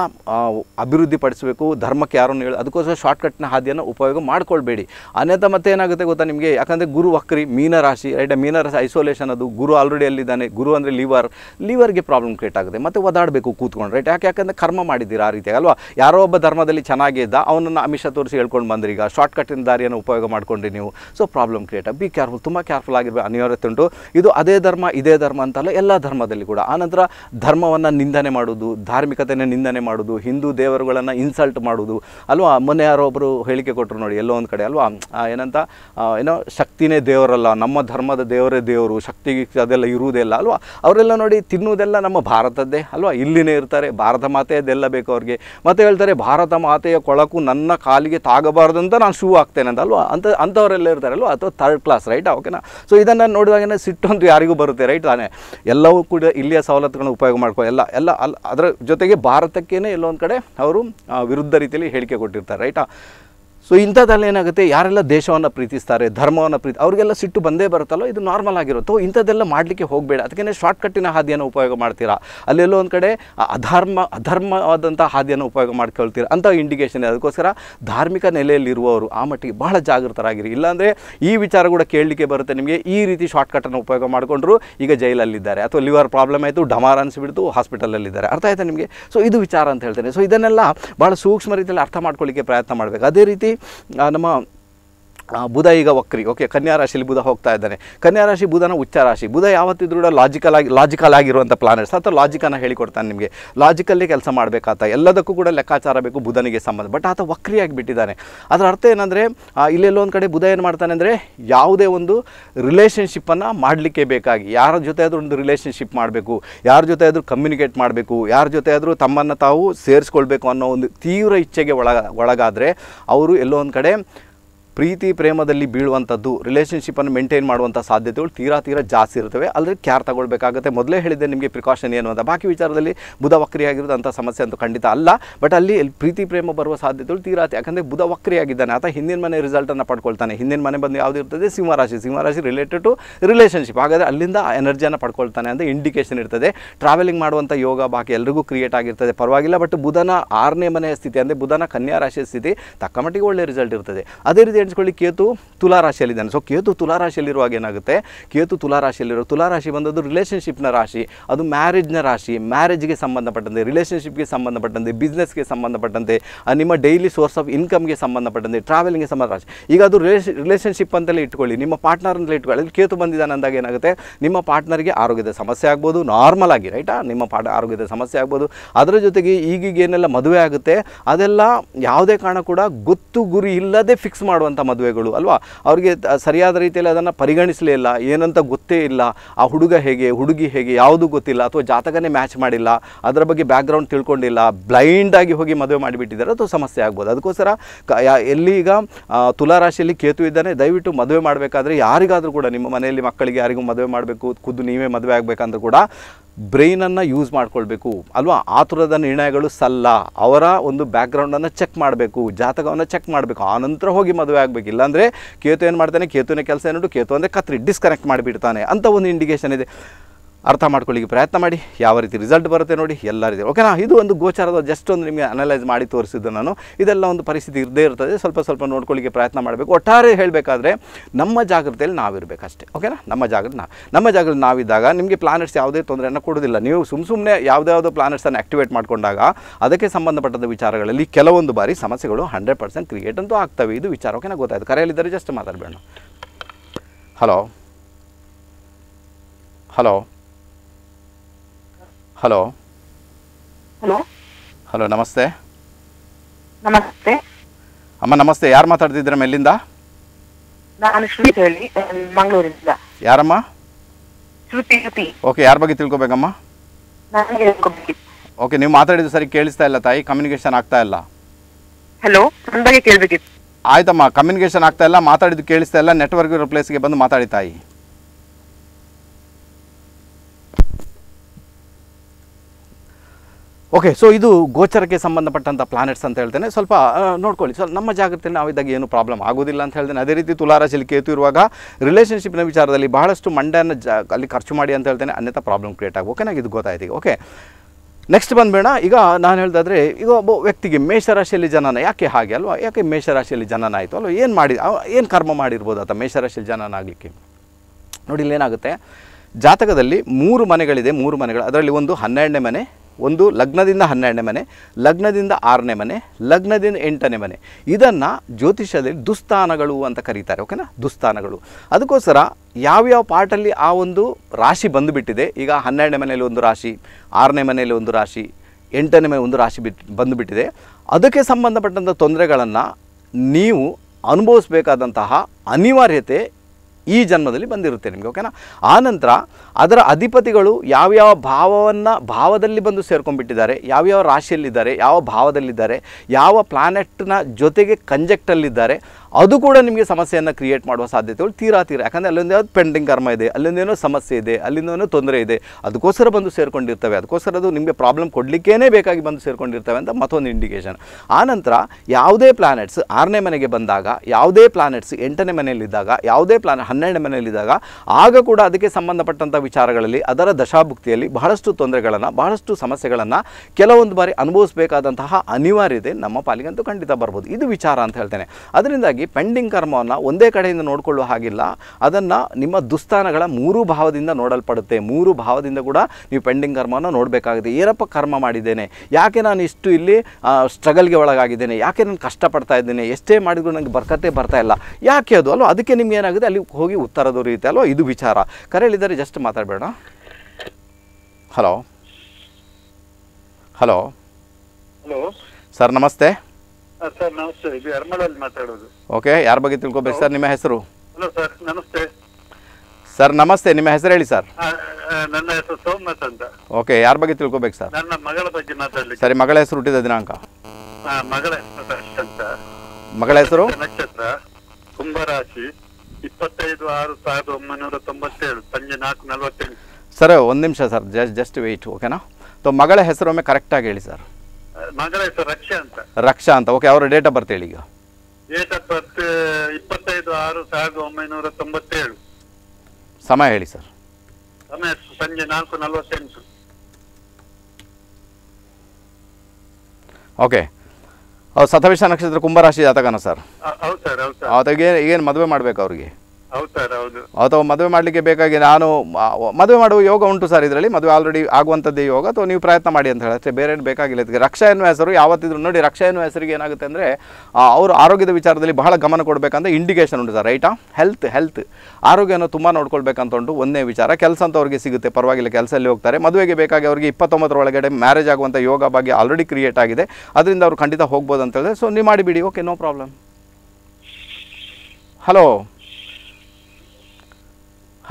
ಅಭಿವೃದ್ಧಿಪಡಿಸಬೇಕು ಧರ್ಮಕ್ಕೆ ಯಾರು ಹೇಳಿ ಅದಕ್ಕೋಸ್ಕರ ಶಾರ್ಟ್ಕಟ್ನ ಹಾದಿಯನ್ನು ಉಪಯೋಗ ಮಾಡಿಕೊಳ್ಬೇಡಿ ಅನ್ಯಥ ಮತ್ತೆ ಏನಾಗುತ್ತೆ ಗೊತ್ತಾ ನಿಮಗೆ ಯಾಕಂದರೆ ಗುರು ವಕ್ರಿ ಮೀನ ಮೀನರಾಶಿ ರೈಟ್ ಮೀನರಾಶಿ ಐಸೋಲೇಷನ್ ಅದು ಗುರು ಆಲ್ರೆಡಿ ಅಲ್ಲಿದ್ದಾನೆ ಗುರು ಅಂದರೆ ಲಿವರ್ ಲಿವರ್ಗೆ ಪ್ರಾಬ್ಲಮ್ ಕ್ರಿಯೇಟ್ ಆಗುತ್ತೆ ಮತ್ತು ಒದಾಡಬೇಕು ಕೂತ್ಕೊಂಡು ರೈಟ್ ಯಾಕೆ ಯಾಕಂದರೆ ಕರ್ಮ ಮಾಡಿದ್ದೀರಾ ಆ ರೀತಿಯಾಗಿ ಅಲ್ವಾ ಯಾರೋ ಒಬ್ಬ ಧರ್ಮದಲ್ಲಿ ಚೆನ್ನಾಗಿದ್ದ ಅವನನ್ನು ಅಮಿಷ ತೋರಿಸಿ ಹೇಳ್ಕೊಂಡು ಬಂದ್ರಿ ಈಗ ಕಟ್ಟಿನ ದಾರಿಯನ್ನು ಉಪಯೋಗ ಮಾಡ್ಕೊಂಡ್ರಿ ನೀವು so problem create be careful ತುಂಬ ಕೇರ್ಫುಲ್ ಆಗಿರಬೇಕು ಅನಿವಾರ್ಯತೆ ಉಂಟು ಇದು ಅದೇ ಧರ್ಮ ಇದೇ ಧರ್ಮ ಅಂತಲ್ಲ ಎಲ್ಲ ಧರ್ಮದಲ್ಲಿ ಕೂಡ ಆನಂತರ ಧರ್ಮವನ್ನು ನಿಂದನೆ ಮಾಡೋದು ಧಾರ್ಮಿಕತೆಯನ್ನು ನಿಂದನೆ ಮಾಡೋದು ಹಿಂದೂ ದೇವರುಗಳನ್ನು ಇನ್ಸಲ್ಟ್ ಮಾಡೋದು ಅಲ್ವಾ ಮೊನ್ನೆ ಯಾರೋ ಒಬ್ಬರು ಹೇಳಿಕೆ ಕೊಟ್ಟರು ನೋಡಿ ಎಲ್ಲೋ ಒಂದು ಕಡೆ ಅಲ್ವಾ ಏನಂತ ಏನೋ ಶಕ್ತಿನೇ ದೇವರಲ್ಲ ನಮ್ಮ ಧರ್ಮದ ದೇವರೇ ದೇವರು ಶಕ್ತಿ ಅದೆಲ್ಲ ಇರುವುದಿಲ್ಲ ಅಲ್ವಾ ಅವರೆಲ್ಲ ನೋಡಿ ತಿನ್ನುವುದೆಲ್ಲ ನಮ್ಮ ಭಾರತದ್ದೇ ಅಲ್ವಾ ಇಲ್ಲಿನೇ ಇರ್ತಾರೆ ಭಾರತ ಮಾತೆಯದೆಲ್ಲ ಬೇಕು ಅವ್ರಿಗೆ ಮತ್ತೆ ಹೇಳ್ತಾರೆ ಭಾರತ ಮಾತೆಯ ಕೊಳಕು ನನ್ನ ಕಾಲಿಗೆ ತಾಗಬಾರ್ದು ಅಂತ ನಾನು ಶೂ ಹಾಕ್ತೇನೆ ಅಂತ ಅಲ್ವಾ ಅಂತ ಅಂಥವರೆಲ್ಲ ಅಲ್ವಾ ಅಥವಾ ಥರ್ಡ್ ಕ್ಲಾಸ್ ರೈಟಾ ಓಕೆನಾ ಸೊ ಇದನ್ನು ನೋಡಿದಾಗನೇ ಸಿಟ್ಟು ಯಾರಿಗೂ ಬರುತ್ತೆ ರೈಟ್ ತಾನೇ ಎಲ್ಲವೂ ಕೂಡ ಇಲ್ಲಿಯ ಸವಲತ್ತುಗಳನ್ನು ಉಪಯೋಗ ಮಾಡ್ಕೋ ಎಲ್ಲ ಎಲ್ಲ ಅಲ್ಲಿ ಅದರ ಜೊತೆಗೆ ಭಾರತಕ್ಕೇ ಎಲ್ಲೊಂದು ಕಡೆ ಅವರು ವಿರುದ್ಧ ರೀತಿಯಲ್ಲಿ ಹೇಳಿಕೆ ಕೊಟ್ಟಿರ್ತಾರೆ ರೈಟಾ ಸೊ ಇಂಥದ್ದಲ್ಲಿ ಏನಾಗುತ್ತೆ ಯಾರೆಲ್ಲ ದೇಶವನ್ನು ಪ್ರೀತಿಸ್ತಾರೆ ಧರ್ಮವನ್ನು ಪ್ರೀತಿ ಅವರಿಗೆಲ್ಲ ಸಿಟ್ಟು ಬಂದೇ ಬರುತ್ತಲ್ಲೋ ಇದು ನಾರ್ಮಲ್ ಆಗಿರುತ್ತೋ ಇಂಥದ್ದೆಲ್ಲ ಮಾಡಲಿಕ್ಕೆ ಹೋಗಬೇಡ ಅದಕ್ಕೆ ಶಾರ್ಟ್ಕಟ್ಟಿನ ಹಾದಿಯನ್ನು ಉಪಯೋಗ ಮಾಡ್ತೀರಾ ಅಲ್ಲೆಲ್ಲೋ ಒಂದು ಕಡೆ ಅಧರ್ಮ ಅಧರ್ಮವಾದಂಥ ಹಾದಿಯನ್ನು ಉಪಯೋಗ ಮಾಡ್ಕೊಳ್ತೀರ ಅಂತ ಇಂಡಿಕೇಷನ್ ಅದಕ್ಕೋಸ್ಕರ ಧಾರ್ಮಿಕ ನೆಲೆಯಲ್ಲಿರುವವರು ಆ ಮಟ್ಟಿಗೆ ಬಹಳ ಜಾಗೃತರಾಗಿರಿ ಇಲ್ಲಾಂದರೆ ಈ ವಿಚಾರ ಕೂಡ ಕೇಳಲಿಕ್ಕೆ ಬರುತ್ತೆ ನಿಮಗೆ ಈ ರೀತಿ ಶಾರ್ಟ್ಕಟ್ಟನ್ನು ಉಪಯೋಗ ಮಾಡಿಕೊಂಡ್ರು ಈಗ ಜೈಲಲ್ಲಿದ್ದಾರೆ ಅಥವಾ ಲಿವರ್ ಪ್ರಾಬ್ಲಮ್ ಆಯಿತು ಡಮಾರ್ ಅನಿಸ್ಬಿಡ್ತು ಹಾಸ್ಪಿಟಲಲ್ಲಿದ್ದಾರೆ ಅರ್ಥ ಆಯ್ತಾ ನಿಮಗೆ ಸೊ ಇದು ವಿಚಾರ ಅಂತ ಹೇಳ್ತೇನೆ ಸೊ ಇದನ್ನೆಲ್ಲ ಭಾಳ ಸೂಕ್ಷ್ಮ ರೀತಿಯಲ್ಲಿ ಅರ್ಥ ಮಾಡ್ಕೊಳ್ಳಿಕ್ಕೆ ಪ್ರಯತ್ನ ಮಾಡಬೇಕು ಅದೇ ರೀತಿ நம்ம ಬುಧ ಈಗ ವಕ್ರಿ ಓಕೆ ಕನ್ಯಾ ರಾಶಿಯಲ್ಲಿ ಬುಧ ಹೋಗ್ತಾ ಇದ್ದಾನೆ ಕನ್ಯಾ ರಾಶಿ ಬುಧನ ಉಚ್ಚ ರಾಶಿ ಬುಧ ಯಾವತ್ತಿದ್ರೂ ಕೂಡ ಲಾಜಿಕಲ್ ಆಗಿ ಲಾಜಿಕಲ್ ಆಗಿರುವಂಥ ಪ್ಲಾನೆಟ್ಸ್ ಅಥವಾ ಲಾಜಿಕನ್ನು ಹೇಳಿಕೊಡ್ತಾನೆ ನಿಮಗೆ ಲಾಜಿಕಲ್ಲೇ ಕೆಲಸ ಮಾಡಬೇಕಾತ ಎಲ್ಲದಕ್ಕೂ ಕೂಡ ಲೆಕ್ಕಾಚಾರ ಬೇಕು ಬುಧನಿಗೆ ಸಂಬಂಧ ಬಟ್ ಆತ ವಕ್ರಿಯಾಗಿ ಬಿಟ್ಟಿದ್ದಾನೆ ಅದರ ಅರ್ಥ ಏನಂದರೆ ಇಲ್ಲೆಲ್ಲೋ ಒಂದು ಕಡೆ ಬುಧ ಏನು ಮಾಡ್ತಾನೆ ಅಂದರೆ ಯಾವುದೇ ಒಂದು ರಿಲೇಷನ್ಶಿಪ್ಪನ್ನು ಮಾಡಲಿಕ್ಕೆ ಬೇಕಾಗಿ ಯಾರ ಜೊತೆ ಆದರೂ ಒಂದು ರಿಲೇಷನ್ಶಿಪ್ ಮಾಡಬೇಕು ಯಾರ ಜೊತೆ ಆದರೂ ಕಮ್ಯುನಿಕೇಟ್ ಮಾಡಬೇಕು ಯಾರ ಜೊತೆ ಆದರೂ ತಮ್ಮನ್ನು ತಾವು ಸೇರಿಸ್ಕೊಳ್ಬೇಕು ಅನ್ನೋ ಒಂದು ತೀವ್ರ ಇಚ್ಛೆಗೆ ಒಳಗ ಒಳಗಾದರೆ ಅವರು ಎಲ್ಲೋ ಒಂದು ಕಡೆ ಪ್ರೀತಿ ಪ್ರೇಮದಲ್ಲಿ ಬೀಳುವಂಥದ್ದು ರಿಲೇಷನ್ಶಿಪ್ಪನ್ನು ಮೇಂಟೈನ್ ಮಾಡುವಂಥ ಸಾಧ್ಯತೆಗಳು ತೀರಾ ತೀರಾ ಜಾಸ್ತಿ ಇರ್ತವೆ ಅಲ್ಲದೆ ಕ್ಯಾರ್ ತಗೊಳ್ಬೇಕಾಗುತ್ತೆ ಮೊದಲೇ ಹೇಳಿದ್ದೆ ನಿಮಗೆ ಪ್ರಿಕಾಷನ್ ಏನು ಅಂತ ಬಾಕಿ ವಿಚಾರದಲ್ಲಿ ಬುಧ ವಕ್ರಿಯಾಗಿರೋದಂಥ ಸಮಸ್ಯೆ ಅಂತೂ ಖಂಡಿತ ಅಲ್ಲ ಬಟ್ ಅಲ್ಲಿ ಪ್ರೀತಿ ಪ್ರೇಮ ಬರುವ ಸಾಧ್ಯತೆಗಳು ತೀರಾ ಯಾಕಂದರೆ ಬುಧ ವಕ್ರಿಯಾಗಿದ್ದಾನೆ ಆತ ಹಿಂದಿನ ಮನೆ ರಿಸಲ್ಟನ್ನು ಪಡ್ಕೊಳ್ತಾನೆ ಹಿಂದಿನ ಮನೆ ಬಂದು ಇರ್ತದೆ ಸಿಂಹರಾಶಿ ಸಿಂಹರಾಶಿ ರಿಲೇಟೆಡ್ ಟು ರಿಲೇಷನ್ಶಿಪ್ ಹಾಗಾದರೆ ಅಲ್ಲಿಂದ ಎನರ್ಜಿಯನ್ನು ಪಡ್ಕೊಳ್ತಾನೆ ಅಂತ ಇಂಡಿಕೇಷನ್ ಇರ್ತದೆ ಟ್ರಾವೆಲಿಂಗ್ ಮಾಡುವಂಥ ಯೋಗ ಬಾಕಿ ಎಲ್ಲರಿಗೂ ಕ್ರಿಯೇಟ್ ಆಗಿರ್ತದೆ ಪರವಾಗಿಲ್ಲ ಬಟ್ ಬುಧನ ಆರನೇ ಮನೆಯ ಸ್ಥಿತಿ ಅಂದರೆ ಬುಧನ ಕನ್ಯಾ ರಾಶಿಯ ಸ್ಥಿತಿ ತಕ್ಕ ಮಟ್ಟಿಗೆ ಒಳ್ಳೆಯ ರಿಸಲ್ಟ್ ಇರ್ತದೆ ಅದೇ ರೀತಿ ಎಣಿಸ್ಕೊಳ್ಳಿ ಕೇತು ತುಲಾರಾಶಿಯಲ್ಲಿದ್ದಾನೆ ಸೊ ಕೇತು ತುಲಾರಾಶಿಯಲ್ಲಿರುವಾಗ ಏನಾಗುತ್ತೆ ಕೇತು ತುಲಾರಾಶಿಯಲ್ಲಿರೋ ತುಲಾರಾಶಿ ಬಂದದ್ದು ರಿಲೇಷನ್ಶಿಪ್ನ ರಾಶಿ ಅದು ಮ್ಯಾರೇಜ್ನ ರಾಶಿ ಮ್ಯಾರೇಜ್ಗೆ ಸಂಬಂಧಪಟ್ಟಂತೆ ರಿಲೇಷನ್ಶಿಪ್ಗೆ ಸಂಬಂಧಪಟ್ಟಂತೆ ಬಿಸ್ನೆಸ್ಗೆ ಸಂಬಂಧಪಟ್ಟಂತೆ ನಿಮ್ಮ ಡೈಲಿ ಸೋರ್ಸ್ ಆಫ್ ಇನ್ಕಮ್ಗೆ ಸಂಬಂಧಪಟ್ಟಂತೆ ಟ್ರಾವೆಲಿಂಗ್ಗೆ ಸಂಬಂಧ ರಾಶಿ ಈಗ ಅದು ರಿಲೇಷನ್ಶಿಪ್ ಅಂತಲೇ ಇಟ್ಕೊಳ್ಳಿ ನಿಮ್ಮ ಪಾರ್ಟ್ನರ್ ಅಂತಲೇ ಇಟ್ಕೊಳ್ಳಿ ಅಲ್ಲಿ ಕೇತು ಬಂದಿದ್ದಾನೆ ಅಂದಾಗ ಏನಾಗುತ್ತೆ ನಿಮ್ಮ ಪಾರ್ಟ್ನರ್ಗೆ ಆರೋಗ್ಯದ ಸಮಸ್ಯೆ ಆಗ್ಬೋದು ನಾರ್ಮಲ್ ಆಗಿ ರೈಟಾ ನಿಮ್ಮ ಪಾಠ ಆರೋಗ್ಯದ ಸಮಸ್ಯೆ ಆಗ್ಬೋದು ಅದರ ಜೊತೆಗೆ ಈಗೀಗ ಏನೆಲ್ಲ ಮದುವೆ ಆಗುತ್ತೆ ಅದೆಲ್ಲ ಯಾವುದೇ ಕಾರಣ ಕೂಡ ಗೊತ್ತು ಗುರಿ ಇಲ್ಲದೆ ಫಿಕ್ಸ್ ಮಾಡುವಂಥ ಮಾಡುವಂಥ ಮದುವೆಗಳು ಅಲ್ವಾ ಅವರಿಗೆ ಸರಿಯಾದ ರೀತಿಯಲ್ಲಿ ಅದನ್ನು ಪರಿಗಣಿಸಲೇ ಇಲ್ಲ ಏನಂತ ಗೊತ್ತೇ ಇಲ್ಲ ಆ ಹುಡುಗ ಹೇಗೆ ಹುಡುಗಿ ಹೇಗೆ ಯಾವುದು ಗೊತ್ತಿಲ್ಲ ಅಥವಾ ಜಾತಕನೇ ಮ್ಯಾಚ್ ಮಾಡಿಲ್ಲ ಅದರ ಬಗ್ಗೆ ಬ್ಯಾಕ್ಗ್ರೌಂಡ್ ತಿಳ್ಕೊಂಡಿಲ್ಲ ಬ್ಲೈಂಡಾಗಿ ಹೋಗಿ ಮದುವೆ ಮಾಡಿಬಿಟ್ಟಿದ್ದಾರೆ ಅದು ಸಮಸ್ಯೆ ಆಗ್ಬೋದು ಅದಕ್ಕೋಸ್ಕರ ಎಲ್ಲಿ ಈಗ ತುಲಾರಾಶಿಯಲ್ಲಿ ಕೇತು ಇದ್ದಾನೆ ದಯವಿಟ್ಟು ಮದುವೆ ಮಾಡಬೇಕಾದ್ರೆ ಯಾರಿಗಾದರೂ ಕೂಡ ನಿಮ್ಮ ಮನೆಯಲ್ಲಿ ಮಕ್ಕಳಿಗೆ ಯಾರಿಗೂ ಮದುವೆ ಮಾಡಬೇಕು ಖುದ್ದು ನೀವೇ ಮದುವೆ ಆಗಬೇಕಂದ್ರೂ ಕೂಡ ಬ್ರೈನನ್ನು ಯೂಸ್ ಮಾಡ್ಕೊಳ್ಬೇಕು ಅಲ್ವಾ ಆತುರದ ನಿರ್ಣಯಗಳು ಸಲ್ಲ ಅವರ ಒಂದು ಬ್ಯಾಕ್ಗ್ರೌಂಡನ್ನು ಚೆಕ್ ಮಾಡಬೇಕು ಜಾತಕವನ್ನು ಚೆಕ್ ಮಾಡಬೇಕು ಆ ನಂತರ ಹೋಗಿ ಮದುವೆ ಆಗಬೇಕು ಇಲ್ಲಾಂದರೆ ಕೇತು ಏನು ಮಾಡ್ತಾನೆ ಕೇತುವಿನ ಕೆಲಸ ಏನು ಕೇತು ಅಂದರೆ ಕತ್ರಿ ಡಿಸ್ಕನೆಕ್ಟ್ ಮಾಡಿಬಿಡ್ತಾನೆ ಅಂತ ಒಂದು ಇಂಡಿಕೇಷನ್ ಇದೆ ಅರ್ಥ ಮಾಡ್ಕೊಳ್ಳಿಕ್ಕೆ ಪ್ರಯತ್ನ ಮಾಡಿ ಯಾವ ರೀತಿ ರಿಸಲ್ಟ್ ಬರುತ್ತೆ ನೋಡಿ ಎಲ್ಲ ರೀತಿ ಓಕೆನಾ ಇದು ಒಂದು ಗೋಚಾರದ ಜಸ್ಟ್ ಒಂದು ನಿಮಗೆ ಅನಲೈಸ್ ಮಾಡಿ ತೋರಿಸಿದ್ದು ನಾನು ಇದೆಲ್ಲ ಒಂದು ಪರಿಸ್ಥಿತಿ ಇರದೇ ಇರ್ತದೆ ಸ್ವಲ್ಪ ಸ್ವಲ್ಪ ನೋಡ್ಕೊಳ್ಳಿಕ್ಕೆ ಪ್ರಯತ್ನ ಮಾಡಬೇಕು ಒಟ್ಟಾರೆ ಹೇಳಬೇಕಾದ್ರೆ ನಮ್ಮ ಜಾಗ್ರತೆಯಲ್ಲಿ ನಾವಿರಬೇಕಷ್ಟೇ ಓಕೆನಾ ನಮ್ಮ ಜಾಗೃತಿ ನಾವು ನಮ್ಮ ಜಾಗದಲ್ಲಿ ನಾವಿದ್ದಾಗ ನಿಮಗೆ ಪ್ಲಾನೆಟ್ಸ್ ಯಾವುದೇ ತೊಂದರೆಯನ್ನು ಕೊಡೋದಿಲ್ಲ ನೀವು ಸುಮ್ಮ ಸುಮ್ಮನೆ ಯಾವುದೋ ಪ್ಲಾನೆಟ್ಸನ್ನು ಆ್ಯಕ್ಟಿವೇಟ್ ಮಾಡಿಕೊಂಡಾಗ ಅದಕ್ಕೆ ಸಂಬಂಧಪಟ್ಟದ ವಿಚಾರಗಳಲ್ಲಿ ಕೆಲವೊಂದು ಬಾರಿ ಸಮಸ್ಯೆಗಳು ಹಂಡ್ರೆಡ್ ಪರ್ಸೆಂಟ್ ಕ್ರಿಯೇಟ್ ಅಂತೂ ಆಗ್ತವೆ ಇದು ವಿಚಾರ ಓಕೆನಾ ಗೊತ್ತಾಯಿತು ಕರೆಯಲ್ಲಿದ್ದರೆ ಜಸ್ಟ್ ಮಾತಾಡಬೇಡ hello hello hello hello hello ನಮಸ್ತೆ ನಮಸ್ತೆ ಅಮ್ಮ ನಮಸ್ತೆ ಯಾರು ಮಾತಾಡ್ತಿದ್ರಮ್ಮ ಎಲ್ಲಿಂದ ನಾನು ಶ್ರುತಿ ಹೇಳಿ ಮಂಗಳೂರಿಂದ ಯಾರಮ್ಮ ಶ್ರುತಿ ಶ್ರುತಿ ಓಕೆ ಯಾರ ಬಗ್ಗೆ ತಿಳ್ಕೊಬೇಕಮ್ಮ ಓಕೆ ನೀವು ಮಾತಾಡಿದ್ದು ಸರಿ ಕೇಳಿಸ್ತಾ ಇಲ್ಲ ತಾಯಿ ಕಮ್ಯುನಿಕೇಶನ್ ಆಗ್ತಾ ಇಲ್ಲ ಹಲೋ ಬಗ್ಗೆ ಆಯ್ತಮ್ಮ ಕಮ್ಯುನಿಕೇಶನ್ ಆಗ್ತಾ ಇಲ್ಲ ಮಾತಾಡಿದ್ದು ಕೇಳಿಸ್ತಾ ಇಲ್ಲ ನೆಟ್ವರ್ಕ್ ಇರೋ ಪ್ಲೇಸ್ಗೆ ಬಂದು ಮಾತಾಡಿ ತಾಯಿ ಓಕೆ ಸೊ ಇದು ಗೋಚರಕ್ಕೆ ಸಂಬಂಧಪಟ್ಟಂಥ ಪ್ಲಾನೆಟ್ಸ್ ಅಂತ ಹೇಳ್ತೇನೆ ಸ್ವಲ್ಪ ನೋಡ್ಕೊಳ್ಳಿ ಸ್ವಲ್ಪ ನಮ್ಮ ಜಾಗೃತಿಯಲ್ಲಿ ನಾವಿದ್ದಾಗ ಏನು ಪ್ರಾಬ್ಲಮ್ ಆಗೋದಿಲ್ಲ ಅಂತ ಹೇಳ್ತೇನೆ ಅದೇ ರೀತಿ ತುಲಾರಾಶಿಯಲ್ಲಿ ಕೇತು ಇರುವಾಗ ರಿಲೇಷನ್ಶಿಪ್ನ ವಿಚಾರದಲ್ಲಿ ಬಹಳಷ್ಟು ಮಂಡೆಯನ್ನು ಜ ಅಲ್ಲಿ ಖರ್ಚು ಮಾಡಿ ಅಂತ ಹೇಳ್ತೇನೆ ಅನ್ಯಥಾ ಪ್ರಾಬ್ಲಮ್ ಕ್ರಿಯೇಟ್ ಆಗಿ ಓಕೆ ಇದು ಗೊತ್ತಾಯ್ತು ಓಕೆ ನೆಕ್ಸ್ಟ್ ಬಂದುಬೇಡ ಈಗ ನಾನು ಹೇಳಿದಾದ್ರೆ ಈಗ ಒಬ್ಬ ವ್ಯಕ್ತಿಗೆ ಮೇಷರಾಶಿಯಲ್ಲಿ ಜನನ ಯಾಕೆ ಹಾಗೆ ಅಲ್ವಾ ಯಾಕೆ ಮೇಷರಾಶಿಯಲ್ಲಿ ಜನನ ಆಯಿತು ಅಲ್ವಾ ಏನು ಮಾಡಿ ಏನು ಕರ್ಮ ಮಾಡಿರ್ಬೋದು ಆತ ಮೇಷರಾಶಿಯಲ್ಲಿ ಜನನ ಆಗಲಿಕ್ಕೆ ನೋಡಿ ಏನಾಗುತ್ತೆ ಜಾತಕದಲ್ಲಿ ಮೂರು ಮನೆಗಳಿದೆ ಮೂರು ಮನೆಗಳು ಅದರಲ್ಲಿ ಒಂದು ಹನ್ನೆರಡನೇ ಮನೆ ಒಂದು ಲಗ್ನದಿಂದ ಹನ್ನೆರಡನೇ ಮನೆ ಲಗ್ನದಿಂದ ಆರನೇ ಮನೆ ಲಗ್ನದಿಂದ ಎಂಟನೇ ಮನೆ ಇದನ್ನು ಜ್ಯೋತಿಷ್ಯದಲ್ಲಿ ದುಸ್ಥಾನಗಳು ಅಂತ ಕರೀತಾರೆ ಓಕೆನಾ ದುಸ್ಥಾನಗಳು ಅದಕ್ಕೋಸ್ಕರ ಯಾವ್ಯಾವ ಪಾರ್ಟಲ್ಲಿ ಆ ಒಂದು ರಾಶಿ ಬಂದುಬಿಟ್ಟಿದೆ ಈಗ ಹನ್ನೆರಡನೇ ಮನೆಯಲ್ಲಿ ಒಂದು ರಾಶಿ ಆರನೇ ಮನೆಯಲ್ಲಿ ಒಂದು ರಾಶಿ ಎಂಟನೇ ಮನೆ ಒಂದು ರಾಶಿ ಬಿಟ್ಟು ಬಂದುಬಿಟ್ಟಿದೆ ಅದಕ್ಕೆ ಸಂಬಂಧಪಟ್ಟಂಥ ತೊಂದರೆಗಳನ್ನು ನೀವು ಅನುಭವಿಸಬೇಕಾದಂತಹ ಅನಿವಾರ್ಯತೆ ಈ ಜನ್ಮದಲ್ಲಿ ಬಂದಿರುತ್ತೆ ನಿಮಗೆ ಓಕೆನಾ ಆನಂತರ ಅದರ ಅಧಿಪತಿಗಳು ಯಾವ್ಯಾವ ಭಾವವನ್ನು ಭಾವದಲ್ಲಿ ಬಂದು ಸೇರ್ಕೊಂಡ್ಬಿಟ್ಟಿದ್ದಾರೆ ಯಾವ್ಯಾವ ರಾಶಿಯಲ್ಲಿದ್ದಾರೆ ಯಾವ ಭಾವದಲ್ಲಿದ್ದಾರೆ ಯಾವ ಪ್ಲಾನೆಟ್ನ ಜೊತೆಗೆ ಕಂಜೆಕ್ಟಲ್ಲಿದ್ದಾರೆ ಅದು ಕೂಡ ನಿಮಗೆ ಸಮಸ್ಯೆಯನ್ನು ಕ್ರಿಯೇಟ್ ಮಾಡುವ ಸಾಧ್ಯತೆಗಳು ತೀರಾ ತೀರಾ ಯಾಕಂದರೆ ಅಲ್ಲೊಂದೇ ಯಾವುದು ಪೆಂಡಿಂಗ್ ಕರ್ಮ ಇದೆ ಅಲ್ಲಿಂದೇನೋ ಸಮಸ್ಯೆ ಇದೆ ಅಲ್ಲಿಂದೇನೋ ತೊಂದರೆ ಇದೆ ಅದಕ್ಕೋಸ್ಕರ ಬಂದು ಸೇರಿಕೊಂಡಿರ್ತವೆ ಅದಕ್ಕೋಸ್ಕರ ಅದು ನಿಮಗೆ ಪ್ರಾಬ್ಲಮ್ ಕೊಡಲಿಕ್ಕೇ ಬೇಕಾಗಿ ಬಂದು ಸೇರಿಕೊಂಡಿರ್ತವೆ ಅಂತ ಮತ್ತೊಂದು ಇಂಡಿಕೇಷನ್ ಆನಂತರ ಯಾವುದೇ ಪ್ಲಾನೆಟ್ಸ್ ಆರನೇ ಮನೆಗೆ ಬಂದಾಗ ಯಾವುದೇ ಪ್ಲಾನೆಟ್ಸ್ ಎಂಟನೇ ಮನೆಯಲ್ಲಿದ್ದಾಗ ಯಾವುದೇ ಪ್ಲಾನೆಟ್ ಹನ್ನೆರಡನೇ ಮನೆಯಲ್ಲಿದ್ದಾಗ ಆಗ ಕೂಡ ಅದಕ್ಕೆ ಸಂಬಂಧಪಟ್ಟಂಥ ವಿಚಾರಗಳಲ್ಲಿ ಅದರ ದಶಾಭುಕ್ತಿಯಲ್ಲಿ ಬಹಳಷ್ಟು ತೊಂದರೆಗಳನ್ನು ಬಹಳಷ್ಟು ಸಮಸ್ಯೆಗಳನ್ನು ಕೆಲವೊಂದು ಬಾರಿ ಅನುಭವಿಸಬೇಕಾದಂತಹ ಅನಿವಾರ್ಯತೆ ನಮ್ಮ ಪಾಲಿಗಂತೂ ಖಂಡಿತ ಬರ್ಬೋದು ಇದು ವಿಚಾರ ಅಂತ ಹೇಳ್ತೇನೆ ಅದರಿಂದಾಗಿ ಹಾಗಾಗಿ ಪೆಂಡಿಂಗ್ ಕರ್ಮವನ್ನು ಒಂದೇ ಕಡೆಯಿಂದ ನೋಡಿಕೊಳ್ಳುವ ಹಾಗಿಲ್ಲ ಅದನ್ನು ನಿಮ್ಮ ದುಸ್ಥಾನಗಳ ಮೂರು ಭಾವದಿಂದ ನೋಡಲ್ಪಡುತ್ತೆ ಮೂರು ಭಾವದಿಂದ ಕೂಡ ನೀವು ಪೆಂಡಿಂಗ್ ಕರ್ಮವನ್ನು ನೋಡಬೇಕಾಗಿದೆ ಏನಪ್ಪ ಕರ್ಮ ಮಾಡಿದ್ದೇನೆ ಯಾಕೆ ನಾನು ಇಷ್ಟು ಇಲ್ಲಿ ಸ್ಟ್ರಗಲ್ಗೆ ಒಳಗಾಗಿದ್ದೇನೆ ಯಾಕೆ ನಾನು ಕಷ್ಟಪಡ್ತಾ ಇದ್ದೇನೆ ಎಷ್ಟೇ ಮಾಡಿದ್ರು ನನಗೆ ಬರ್ಕತ್ತೆ ಬರ್ತಾ ಇಲ್ಲ ಯಾಕೆ ಅದು ಅಲ್ವ ಅದಕ್ಕೆ ನಿಮ್ಗೆ ಏನಾಗುತ್ತೆ ಅಲ್ಲಿ ಹೋಗಿ ಉತ್ತರ ದೊರೆಯುತ್ತೆ ಅಲ್ವ ಇದು ವಿಚಾರ ಕರೆಯಲ್ಲಿದ್ದಾರೆ ಜಸ್ಟ್ ಮಾತಾಡಬೇಡ ಹಲೋ ಹಲೋ ಹಲೋ ಸರ್ ನಮಸ್ತೆ ಸರ್ ನಮಸ್ತೆ ಇದು ಯರ್ಮಳಲ್ಲಿ ಮಾತಾಡೋದು ಓಕೆ ಯಾರ ಬಗ್ಗೆ ತಿಳ್ಕೊಬೇಕು ಸರ್ ನಿಮ್ಮ ಹೆಸರು ಹಲೋ ಸರ್ ನಮಸ್ತೆ ಸರ್ ನಮಸ್ತೆ ನಿಮ್ಮ ಹೆಸರು ಹೇಳಿ ಸರ್ ನನ್ನ ಹೆಸರು ಸೋಮನಾಥ್ ಅಂತ ಓಕೆ ಯಾರ ಬಗ್ಗೆ ತಿಳ್ಕೊಬೇಕು ಸರ್ ನನ್ನ ಮಗಳ ಬಗ್ಗೆ ಮಾತಾಡ್ಲಿಕ್ಕೆ ಸರಿ ಮಗಳ ಹೆಸರು ಹುಟ್ಟಿದ ದಿನಾಂಕ ಮಗಳ ಹೆಸರು ಅಂತ ಮಗಳ ಹೆಸರು ನಕ್ಷತ್ರ ಕುಂಭರಾಶಿ ಇಪ್ಪತ್ತೈದು ಆರು ಸಾವಿರದ ಒಂಬೈನೂರ ತೊಂಬತ್ತೇಳು ಸಂಜೆ ನಾಲ್ಕು ನಲವತ್ತೆಂಟು ಸರ್ ಒಂದು ನಿಮಿಷ ಸರ್ ಜಸ್ಟ್ ಜಸ್ಟ್ ವೆಯ್ಟ್ ಓಕೆನಾ ತೊ ಮಗಳ ಹೆಸರೊಮ್ಮೆ ಕರೆಕ್ಟಾಗಿ ಹೇಳಿ ಸರ್ ಮಗಳ ಹೆಸರು ರಕ್ಷಾ ಅಂತ ರಕ್ಷಾ ಅಂತ ಓಕೆ ಅವರ ಡೇಟ್ ಆಫ್ ಬರ್ತ್ ಹೇಳಿ ಈಗ ಡೇಟ್ ಆಫ್ ಬರ್ತ್ ಇಪ್ಪತ್ತೈದು ಆರು ಸಾವಿರದ ಒಂಬೈನೂರ ತೊಂಬತ್ತೇಳು ಸಮಯ ಹೇಳಿ ಸರ್ ಸಮಯ ಸಂಜೆ ನಾಲ್ಕು ನಲವತ್ತೆಂಟು ಓಕೆ ಅವ್ರು ಸತವಿಷ ನಕ್ಷತ್ರ ಕುಂಭರಾಶಿ ಜಾತಕನ ಸರ್ ಹೌದು ಸರ್ ಹೌದು ಸರ್ ಅವಾಗೆ ಏನು ಮದುವೆ ಮಾಡ್ಬೇಕು ಅವ್ರಿಗೆ ಅಥವಾ ಮದುವೆ ಮಾಡಲಿಕ್ಕೆ ಬೇಕಾಗಿ ನಾನು ಮದುವೆ ಮಾಡುವ ಯೋಗ ಉಂಟು ಸರ್ ಇದರಲ್ಲಿ ಮದುವೆ ಆಲ್ರೆಡಿ ಆಗುವಂಥದ್ದೇ ಯೋಗ ಅಥವಾ ನೀವು ಪ್ರಯತ್ನ ಮಾಡಿ ಅಂತ ಹೇಳಿ ಅಷ್ಟೇ ಬೇರೆ ಬೇಕಾಗಿಲ್ಲ ಇದಕ್ಕೆ ರಕ್ಷಾ ಎನ್ನುವ ಹೆಸರು ಯಾವತ್ತಿದ್ರು ನೋಡಿ ರಕ್ಷಾ ಎನ್ನುವ ಹೆಸರಿಗೆ ಏನಾಗುತ್ತೆ ಅಂದರೆ ಅವರು ಆರೋಗ್ಯದ ವಿಚಾರದಲ್ಲಿ ಬಹಳ ಗಮನ ಕೊಡಬೇಕಂತ ಇಂಡಿಕೇಶನ್ ಉಂಟು ಸರ್ ರೈಟಾ ಹೆಲ್ತ್ ಹೆಲ್ತ್ ಆರೋಗ್ಯನ ತುಂಬ ನೋಡ್ಕೊಳ್ಬೇಕಂತ ಉಂಟು ಒಂದೇ ವಿಚಾರ ಕೆಲಸ ಅಂತ ಅವ್ರಿಗೆ ಸಿಗುತ್ತೆ ಪರವಾಗಿಲ್ಲ ಕೆಲಸದಲ್ಲಿ ಹೋಗ್ತಾರೆ ಮದುವೆಗೆ ಬೇಕಾಗಿ ಅವರಿಗೆ ಇಪ್ಪತ್ತೊಂಬತ್ತರ ಒಳಗಡೆ ಮ್ಯಾರೇಜ್ ಆಗುವಂಥ ಯೋಗ ಬಗ್ಗೆ ಆಲ್ರೆಡಿ ಕ್ರಿಯೇಟ್ ಆಗಿದೆ ಅದರಿಂದ ಅವರು ಖಂಡಿತ ಹೋಗ್ಬೋದು ಅಂತ ಹೇಳಿದ್ರೆ ಸೊ ನೀವು ಮಾಡಿಬಿಡಿ okay no problem hello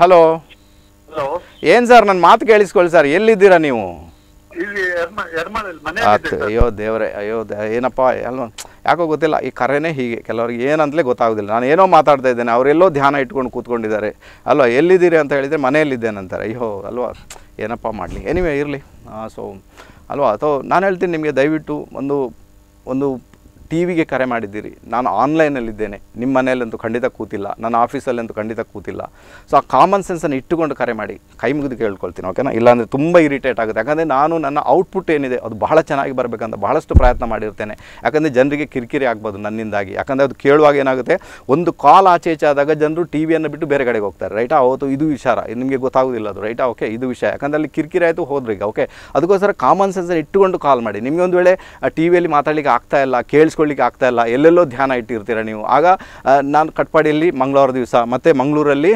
hello ಏನ್ ಸರ್ ನನ್ನ ಮಾತು ಕೇಳಿಸ್ಕೊಳ್ಳಿ ಸರ್ ಎಲ್ಲಿದ್ದೀರಾ ನೀವು ಅಯ್ಯೋ ದೇವ್ರೆ ಅಯ್ಯೋ ಏನಪ್ಪ ಅಲ್ವ ಯಾಕೋ ಗೊತ್ತಿಲ್ಲ ಈ ಕರೆನೇ ಹೀಗೆ ಕೆಲವ್ರಿಗೆ ಏನಂತಲೇ ಗೊತ್ತಾಗೋದಿಲ್ಲ ನಾನು ಏನೋ ಮಾತಾಡ್ತಾ ಇದ್ದೇನೆ ಅವರೆಲ್ಲೋ ಧ್ಯಾನ ಇಟ್ಕೊಂಡು ಕೂತ್ಕೊಂಡಿದ್ದಾರೆ ಅಲ್ವಾ ಎಲ್ಲಿದ್ದೀರಿ ಅಂತ ಹೇಳಿದರೆ ಅಂತಾರೆ ಅಯ್ಯೋ ಅಲ್ವಾ ಏನಪ್ಪ ಮಾಡಲಿ ಎನಿವೆ ಇರಲಿ ಸೊ ಅಲ್ವಾ ಅಥವಾ ನಾನು ಹೇಳ್ತೀನಿ ನಿಮಗೆ ದಯವಿಟ್ಟು ಒಂದು ಒಂದು ಟಿವಿಗೆ ಕರೆ ಮಾಡಿದ್ದೀರಿ ನಾನು ಆನ್ಲೈನಲ್ಲಿದ್ದೇನೆ ನಿಮ್ಮ ಮನೆಯಲ್ಲಂತೂ ಖಂಡಿತ ಕೂತಿಲ್ಲ ನನ್ನ ಆಫೀಸಲ್ಲಂತೂ ಖಂಡಿತ ಕೂತಿಲ್ಲ ಸೊ ಆ ಕಾಮನ್ ಸೆನ್ಸನ್ನು ಇಟ್ಟುಕೊಂಡು ಕರೆ ಮಾಡಿ ಕೈ ಮುಗಿದು ಕೇಳ್ಕೊಳ್ತೀನಿ ಓಕೆನಾ ಇಲ್ಲಾಂದರೆ ತುಂಬ ಇರಿಟೇಟ್ ಆಗುತ್ತೆ ಯಾಕಂದರೆ ನಾನು ನನ್ನ ಔಟ್ಪುಟ್ ಏನಿದೆ ಅದು ಬಹಳ ಚೆನ್ನಾಗಿ ಬರಬೇಕಂತ ಬಹಳಷ್ಟು ಪ್ರಯತ್ನ ಮಾಡಿರ್ತೇನೆ ಯಾಕಂದರೆ ಜನರಿಗೆ ಕಿರಿಕಿರಿ ಆಗ್ಬೋದು ನನ್ನಿಂದಾಗಿ ಯಾಕಂದರೆ ಅದು ಕೇಳುವಾಗ ಏನಾಗುತ್ತೆ ಒಂದು ಕಾಲ್ ಆಚೆ ಈಚೆ ಆದಾಗ ಜನರು ಟಿವಿಯನ್ನು ಬಿಟ್ಟು ಬೇರೆ ಕಡೆಗೆ ಹೋಗ್ತಾರೆ ರೈಟಾ ಅವತ್ತು ಇದು ವಿಚಾರ ನಿಮಗೆ ಗೊತ್ತಾಗೋದಿಲ್ಲ ಅದು ರೈಟಾ ಓಕೆ ಇದು ವಿಷಯ ಯಾಕಂದರೆ ಅಲ್ಲಿ ಕಿರಿಕಿರಿ ಆಯಿತು ಹೋದ್ರಿಗೆ ಓಕೆ ಅದಕ್ಕೋಸ್ಕರ ಕಾಮನ್ ಸೆನ್ಸನ್ನು ಇಟ್ಟುಕೊಂಡು ಕಾಲ್ ಮಾಡಿ ನಿಮಗೆ ಒಂದು ವೇಳೆ ಟಿ ವಿಯಲ್ಲಿ ಮಾತಾಡಲಿಕ್ಕೆ ಆಗ್ತಾ ಇಲ್ಲ ಕೇಳಿಸ್ಕೊಂಡು ಹಂಚ್ಕೊಳ್ಳಿಕ್ಕೆ ಆಗ್ತಾ ಇಲ್ಲ ಎಲ್ಲೆಲ್ಲೋ ಧ್ಯಾನ ಇಟ್ಟಿರ್ತೀರ ನೀವು ಆಗ ನಾನು ಕಟ್ಪಾಡಿಯಲ್ಲಿ ಮಂಗಳವಾರ ದಿವಸ ಮತ್ತು ಮಂಗಳೂರಲ್ಲಿ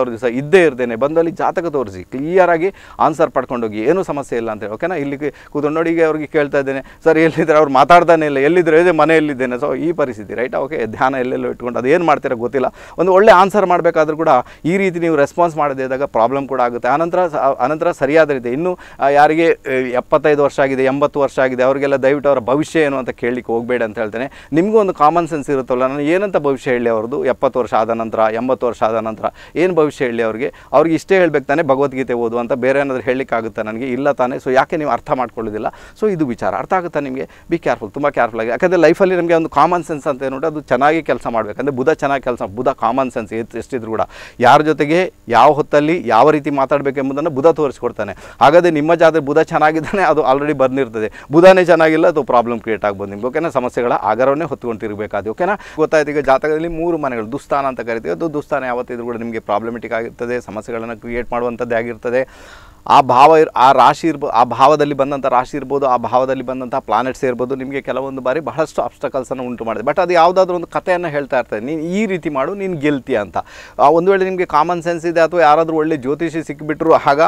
ಅವ್ರ ದಿವಸ ಇದ್ದೇ ಇರ್ತೇನೆ ಬಂದಲ್ಲಿ ಜಾತಕ ತೋರಿಸಿ ಕ್ಲಿಯರಾಗಿ ಆನ್ಸರ್ ಪಡ್ಕೊಂಡೋಗಿ ಹೋಗಿ ಏನೂ ಸಮಸ್ಯೆ ಇಲ್ಲ ಅಂತೇಳಿ ಓಕೆನಾ ಇಲ್ಲಿ ಕೂತು ನೋಡಿ ಅವ್ರಿಗೆ ಕೇಳ್ತಾ ಇದ್ದೇನೆ ಸರ್ ಎಲ್ಲಿದ್ದರೆ ಅವ್ರು ಮಾತಾಡ್ತಾನೆ ಇಲ್ಲ ಎಲ್ಲಿದ್ದರೆ ಇದೆ ಮನೆಯಲ್ಲಿದ್ದೇನೆ ಸೊ ಈ ಪರಿಸ್ಥಿತಿ ರೈಟ್ ಓಕೆ ಧ್ಯಾನ ಎಲ್ಲೆಲ್ಲೋ ಇಟ್ಕೊಂಡು ಅದೇನು ಏನು ಮಾಡ್ತೀರಾ ಗೊತ್ತಿಲ್ಲ ಒಂದು ಒಳ್ಳೆ ಆನ್ಸರ್ ಮಾಡಬೇಕಾದ್ರೂ ಕೂಡ ಈ ರೀತಿ ನೀವು ರೆಸ್ಪಾನ್ಸ್ ಮಾಡದೇ ಇದ್ದಾಗ ಪ್ರಾಬ್ಲಮ್ ಕೂಡ ಆಗುತ್ತೆ ಆನಂತರ ಆನಂತರ ಸರಿಯಾದ ರೀತಿ ಇನ್ನು ಯಾರಿಗೆ ಎಪ್ಪತ್ತೈದು ವರ್ಷ ಆಗಿದೆ ಎಂಬತ್ತು ವರ್ಷ ಆಗಿದೆ ಅವರಿಗೆಲ್ಲ ದಯವಿಟ್ಟು ಅವರ ಭವಿಷ್ಯ ಏನು ಅಂತ ಕೇಳಲಿಕ್ಕೆ ಹೋಗಬೇಡ ಅಂತ ಹೇಳ್ತೇನೆ ನಿಮಗೂ ಒಂದು ಕಾಮನ್ ಸೆನ್ಸ್ ಇರುತ್ತಲ್ಲ ನಾನು ಏನಂತ ಭವಿಷ್ಯ ಹೇಳಿ ಅವ್ರದ್ದು ಎಪ್ಪತ್ತು ವರ್ಷ ಆದ ನಂತರ ಎಂಬತ್ತು ವರ್ಷ ಆದ ನಂತರ ಏನು ಭವಿಷ್ಯ ಹೇಳಿ ಅವ್ರಿಗೆ ಅವ್ರಿಗೆ ಇಷ್ಟೇ ಹೇಳಬೇಕು ತಾನೇ ಭಗವದ್ಗೀತೆ ಓದು ಅಂತ ಬೇರೆ ಏನಾದರೂ ಹೇಳಲಿಕ್ಕಾಗುತ್ತೆ ನನಗೆ ಇಲ್ಲ ತಾನೇ ಸೊ ಯಾಕೆ ನೀವು ಅರ್ಥ ಮಾಡ್ಕೊಳ್ಳೋದಿಲ್ಲ ಸೊ ಇದು ವಿಚಾರ ಅರ್ಥ ಆಗುತ್ತಾ ನಿಮಗೆ ಬಿ ಕೇರ್ಫುಲ್ ತುಂಬ ಕೇರ್ಫುಲ್ ಆಗಿ ಯಾಕಂದರೆ ಲೈಫಲ್ಲಿ ನಮಗೆ ಒಂದು ಕಾಮನ್ ಸೆನ್ಸ್ ಅಂತ ಏನು ಅದು ಚೆನ್ನಾಗಿ ಕೆಲಸ ಮಾಡಬೇಕಂದ್ರೆ ಬುಧ ಚೆನ್ನಾಗಿ ಕೆಲಸ ಬುಧ ಕಾಮನ್ ಸೆನ್ಸ್ ಎಷ್ಟಿದ್ರು ಕೂಡ ಯಾರ ಜೊತೆಗೆ ಯಾವ ಹೊತ್ತಲ್ಲಿ ಯಾವ ರೀತಿ ಮಾತಾಡಬೇಕೆಂಬುದನ್ನು ಬುಧ ತೋರಿಸ್ಕೊಡ್ತಾನೆ ಹಾಗಾದರೆ ನಿಮ್ಮ ಜಾತ್ರೆ ಬುಧ ಚೆನ್ನಾಗಿದ್ದಾನೆ ಅದು ಆಲ್ರೆಡಿ ಬಂದಿರ್ತದೆ ಬುಧನೇ ಚೆನ್ನಾಗಿಲ್ಲ ಅದು ಪ್ರಾಬ್ಲಮ್ ಕ್ರಿಯೇಟ್ ಆಗ್ಬೋದು ನಿಮ್ಗೆ ಓಕೆನಾ ಸಮಸ್ಯೆ ಸಮಸ್ಯೆಗಳ ಆಗರವನ್ನೇ ಹೊತ್ಕೊಂಡು ಓಕೆನಾ ಗೊತ್ತಾಯ್ತು ಈಗ ಜಾತಕದಲ್ಲಿ ಮೂರು ಮನೆಗಳು ದುಸ್ಥಾನ ಅಂತ ಕರಿತೀವಿ ಅದು ದುಸ್ಥಾನ ಯಾವತ್ತಿದ್ರು ಕೂಡ ನಿಮಗೆ ಪ್ರಾಬ್ಲಮೆಟಿಕ್ ಆಗಿರ್ತದೆ ಸಮಸ್ಯೆಗಳನ್ನು ಕ್ರಿಯೇಟ್ ಮಾಡುವಂಥದ್ದೇ ಆಗಿರ್ತದೆ ಆ ಭಾವ ಇರ್ ಆ ರಾಶಿ ಇರ್ಬೋದು ಆ ಭಾವದಲ್ಲಿ ಬಂದಂಥ ರಾಶಿ ಇರ್ಬೋದು ಆ ಭಾವದಲ್ಲಿ ಬಂದಂಥ ಪ್ಲಾನೆಟ್ಸ್ ಇರ್ಬೋದು ನಿಮಗೆ ಕೆಲವೊಂದು ಬಾರಿ ಬಹಳಷ್ಟು ಅಬ್ಸ್ಟಕಲ್ಸನ್ನು ಉಂಟು ಮಾಡಿದೆ ಬಟ್ ಅದು ಯಾವುದಾದ್ರೂ ಒಂದು ಕಥೆಯನ್ನು ಹೇಳ್ತಾ ಇರ್ತದೆ ನೀನು ಈ ರೀತಿ ಮಾಡು ನೀನು ಗೆಲ್ತೀಯ ಅಂತ ಒಂದು ವೇಳೆ ನಿಮಗೆ ಕಾಮನ್ ಸೆನ್ಸ್ ಇದೆ ಅಥವಾ ಯಾರಾದರೂ ಒಳ್ಳೆ ಜ್ಯೋತಿಷಿ ಸಿಕ್ಕಿಬಿಟ್ರು ಆಗ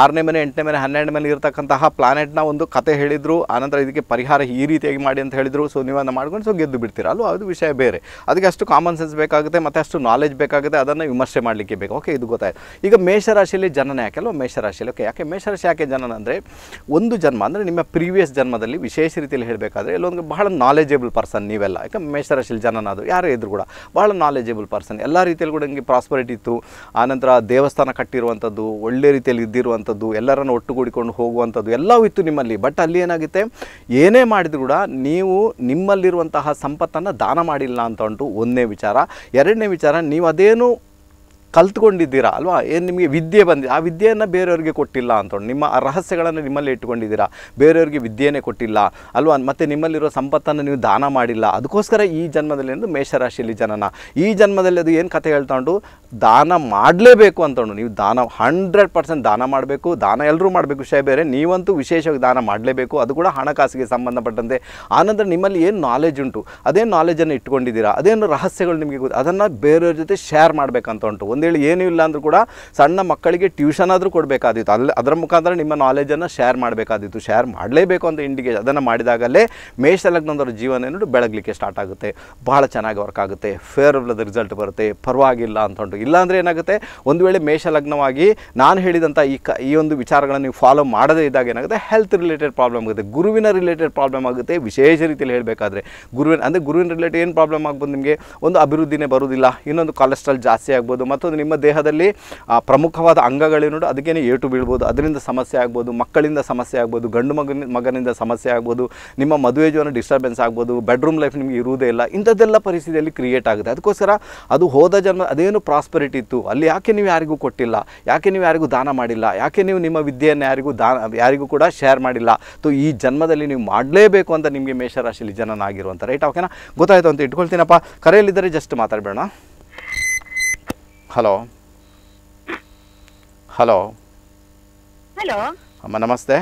ಆರನೇ ಮನೆ ಎಂಟನೇ ಮನೆ ಹನ್ನೆರಡು ಮನೆ ಇರತಕ್ಕಂತಹ ಪ್ಲಾನೆಟ್ನ ಒಂದು ಕತೆ ಹೇಳಿದರು ಆನಂತರ ಇದಕ್ಕೆ ಪರಿಹಾರ ಈ ರೀತಿಯಾಗಿ ಮಾಡಿ ಅಂತ ಹೇಳಿದರು ಸೊ ನೀವನ್ನ ಮಾಡ್ಕೊಂಡು ಸೊ ಗೆದ್ದು ಬಿಡ್ತೀರ ಅಲ್ವಾ ಅದು ವಿಷಯ ಬೇರೆ ಅದಕ್ಕೆ ಅಷ್ಟು ಕಾಮನ್ ಸೆನ್ಸ್ ಬೇಕಾಗುತ್ತೆ ಮತ್ತು ಅಷ್ಟು ನಾಲೆಜ್ ಬೇಕಾಗುತ್ತೆ ಅದನ್ನು ವಿಮರ್ಶೆ ಮಾಡಲಿಕ್ಕೆ ಬೇಕು ಓಕೆ ಇದು ಗೊತ್ತಾಯಿತು ಈಗ ಮೇಷರಾಶಿಯಲ್ಲಿ ಜನನ ಹಾಕಲ್ವ ಮೇಷರಾಶಿಯಲ್ಲಿ ಓಕೆ ಯಾಕೆ ಮೇಷರಾಶಿ ಯಾಕೆ ಜನನ ಅಂದರೆ ಒಂದು ಜನ್ಮ ಅಂದರೆ ನಿಮ್ಮ ಪ್ರೀವಿಯಸ್ ಜನ್ಮದಲ್ಲಿ ವಿಶೇಷ ರೀತಿಯಲ್ಲಿ ಹೇಳಬೇಕಾದ್ರೆ ಇಲ್ಲೊಂದು ಬಹಳ ನಾಲೆಜೇಬಲ್ ಪರ್ಸನ್ ನೀವೆಲ್ಲ ಯಾಕೆ ಮೇಷರಾಶಿಲಿ ಜನನ ಅದು ಯಾರೇ ಇದ್ರು ಕೂಡ ಬಹಳ ನಾಲೆಜೇಬಲ್ ಪರ್ಸನ್ ಎಲ್ಲ ರೀತಿಯಲ್ಲಿ ಕೂಡ ನಿಮಗೆ ಪ್ರಾಸ್ಪರಿಟಿ ಇತ್ತು ಆನಂತರ ದೇವಸ್ಥಾನ ಕಟ್ಟಿರುವಂಥದ್ದು ಒಳ್ಳೆ ರೀತಿಯಲ್ಲಿ ಇದ್ದಿರುವಂಥದ್ದು ಎಲ್ಲರನ್ನು ಒಟ್ಟುಗೂಡಿಕೊಂಡು ಹೋಗುವಂಥದ್ದು ಎಲ್ಲವೂ ಇತ್ತು ನಿಮ್ಮಲ್ಲಿ ಬಟ್ ಅಲ್ಲಿ ಏನಾಗುತ್ತೆ ಏನೇ ಮಾಡಿದ್ರು ಕೂಡ ನೀವು ನಿಮ್ಮಲ್ಲಿರುವಂತಹ ಸಂಪತ್ತನ್ನು ದಾನ ಮಾಡಿಲ್ಲ ಅಂತ ಉಂಟು ಒಂದನೇ ವಿಚಾರ ಎರಡನೇ ವಿಚಾರ ನೀವು ಅದೇನು ಕಲ್ತ್ಕೊಂಡಿದ್ದೀರಾ ಅಲ್ವಾ ಏನು ನಿಮಗೆ ವಿದ್ಯೆ ಬಂದಿದೆ ಆ ವಿದ್ಯೆಯನ್ನು ಬೇರೆಯವ್ರಿಗೆ ಕೊಟ್ಟಿಲ್ಲ ಅಂತೊಂಡು ನಿಮ್ಮ ರಹಸ್ಯಗಳನ್ನು ನಿಮ್ಮಲ್ಲಿ ಇಟ್ಕೊಂಡಿದ್ದೀರಾ ಬೇರೆಯವ್ರಿಗೆ ವಿದ್ಯೆನೇ ಕೊಟ್ಟಿಲ್ಲ ಅಲ್ವಾ ಮತ್ತು ನಿಮ್ಮಲ್ಲಿರೋ ಸಂಪತ್ತನ್ನು ನೀವು ದಾನ ಮಾಡಿಲ್ಲ ಅದಕ್ಕೋಸ್ಕರ ಈ ಜನ್ಮದಲ್ಲಿ ಮೇಷರಾಶಿಯಲ್ಲಿ ಜನನ ಈ ಜನ್ಮದಲ್ಲಿ ಅದು ಏನು ಕಥೆ ಹೇಳ್ತಾಂಡು ದಾನ ಮಾಡಲೇಬೇಕು ಅಂತಂಡು ನೀವು ದಾನ ಹಂಡ್ರೆಡ್ ಪರ್ಸೆಂಟ್ ದಾನ ಮಾಡಬೇಕು ದಾನ ಎಲ್ಲರೂ ಮಾಡಬೇಕು ವಿಷಯ ಬೇರೆ ನೀವಂತೂ ವಿಶೇಷವಾಗಿ ದಾನ ಮಾಡಲೇಬೇಕು ಅದು ಕೂಡ ಹಣಕಾಸಿಗೆ ಸಂಬಂಧಪಟ್ಟಂತೆ ಆನಂತರ ನಿಮ್ಮಲ್ಲಿ ಏನು ನಾಲೆಜ್ ಉಂಟು ಅದೇ ನಾಲೆಜನ್ನು ಇಟ್ಕೊಂಡಿದ್ದೀರಾ ಅದೇನು ರಹಸ್ಯಗಳು ನಿಮಗೆ ಗೊತ್ತು ಅದನ್ನು ಬೇರೆಯವ್ರ ಜೊತೆ ಶೇರ್ ಮಾಡಬೇಕಂತ ಉಂಟು ಒಂದೇಳಿ ಏನೂ ಇಲ್ಲ ಅಂದರೂ ಕೂಡ ಸಣ್ಣ ಮಕ್ಕಳಿಗೆ ಟ್ಯೂಷನ್ ಆದರೂ ಕೊಡಬೇಕಾದಿತ್ತು ಅಲ್ಲಿ ಅದರ ಮುಖಾಂತರ ನಿಮ್ಮ ನಾಲೆಜನ್ನು ಶೇರ್ ಮಾಡಬೇಕಾದಿತ್ತು ಶೇರ್ ಮಾಡಲೇಬೇಕು ಅಂತ ಇಂಡಿಕೇಟ್ ಅದನ್ನು ಮಾಡಿದಾಗಲೇ ಮೇಷ ಜೀವನ ಏನು ಬೆಳಗಲಿಕ್ಕೆ ಸ್ಟಾರ್ಟ್ ಆಗುತ್ತೆ ಬಹಳ ಚೆನ್ನಾಗಿ ವರ್ಕ್ ಆಗುತ್ತೆ ಫೇರ್ ಫೇವರಬಲ್ ರಿಸಲ್ಟ್ ಬರುತ್ತೆ ಪರವಾಗಿಲ್ಲ ಅಂತ ಉಂಟು ಇಲ್ಲಾಂದರೆ ಏನಾಗುತ್ತೆ ಒಂದು ವೇಳೆ ಮೇಷ ಲಗ್ನವಾಗಿ ನಾನು ಹೇಳಿದಂಥ ಈ ಕ ಈ ಒಂದು ವಿಚಾರಗಳನ್ನು ನೀವು ಫಾಲೋ ಮಾಡದೇ ಇದ್ದಾಗ ಏನಾಗುತ್ತೆ ಹೆಲ್ತ್ ರಿಲೇಟೆಡ್ ಪ್ರಾಬ್ಲಮ್ ಆಗುತ್ತೆ ಗುರುವಿನ ರಿಲೇಟೆಡ್ ಪ್ರಾಬ್ಲಮ್ ಆಗುತ್ತೆ ವಿಶೇಷ ರೀತಿಯಲ್ಲಿ ಹೇಳಬೇಕಾದ್ರೆ ಗುರುವಿನ ಅಂದರೆ ಗುರುವಿನ ರಿಲೇಟೆಡ್ ಏನು ಪ್ರಾಬ್ಲಮ್ ಆಗ್ಬೋದು ನಿಮಗೆ ಒಂದು ಅಭಿವೃದ್ಧಿನೇ ಬರೋದಿಲ್ಲ ಇನ್ನೊಂದು ಕೊಲೆಸ್ಟ್ರಾಲ್ ಜಾಸ್ತಿ ಆಗ್ಬೋದು ಮತ್ತೊಂದು ನಿಮ್ಮ ದೇಹದಲ್ಲಿ ಪ್ರಮುಖವಾದ ಅಂಗಗಳೇನು ಅದಕ್ಕೇನೆ ಏಟು ಬೀಳ್ಬೋದು ಅದರಿಂದ ಸಮಸ್ಯೆ ಆಗ್ಬೋದು ಮಕ್ಕಳಿಂದ ಸಮಸ್ಯೆ ಆಗ್ಬೋದು ಗಂಡು ಮಗನ ಮಗನಿಂದ ಸಮಸ್ಯೆ ಆಗ್ಬೋದು ನಿಮ್ಮ ಮದುವೆ ಜೀವನ ಡಿಸ್ಟರ್ಬೆನ್ಸ್ ಆಗ್ಬೋದು ಬೆಡ್ರೂಮ್ ಲೈಫ್ ನಿಮಗೆ ಇರುವುದೇ ಇಲ್ಲ ಇಂಥದ್ದೆಲ್ಲ ಪರಿಸ್ಥಿತಿಯಲ್ಲಿ ಕ್ರಿಯೇಟ್ ಆಗುತ್ತೆ ಅದಕ್ಕೋಸ್ಕರ ಅದು ಹೋದ ಜನ್ಮ ಅದೇನು ಪ್ರಾಸ್ ಪ್ರಾಸ್ಪರಿಟಿ ಇತ್ತು ಅಲ್ಲಿ ಯಾಕೆ ನೀವು ಯಾರಿಗೂ ಕೊಟ್ಟಿಲ್ಲ ಯಾಕೆ ನೀವು ಯಾರಿಗೂ ದಾನ ಮಾಡಿಲ್ಲ ಯಾಕೆ ನೀವು ನಿಮ್ಮ ವಿದ್ಯೆಯನ್ನು ಯಾರಿಗೂ ದಾನ ಯಾರಿಗೂ ಕೂಡ ಶೇರ್ ಮಾಡಿಲ್ಲ ಸೊ ಈ ಜನ್ಮದಲ್ಲಿ ನೀವು ಮಾಡಲೇಬೇಕು ಅಂತ ನಿಮಗೆ ಮೇಷರಾಶಿಲಿ ಜನನಾಗಿರುವಂಥ ರೈಟ್ ಓಕೆನಾ ಗೊತ್ತಾಯಿತು ಅಂತ ಇಟ್ಕೊಳ್ತೀನಪ್ಪ ಕರೆಯಲ್ಲಿದ್ದರೆ ಜಸ್ಟ್ ಮಾತಾಡಬೇಡ ಹಲೋ ಹಲೋ ಹಲೋ ಅಮ್ಮ ನಮಸ್ತೆ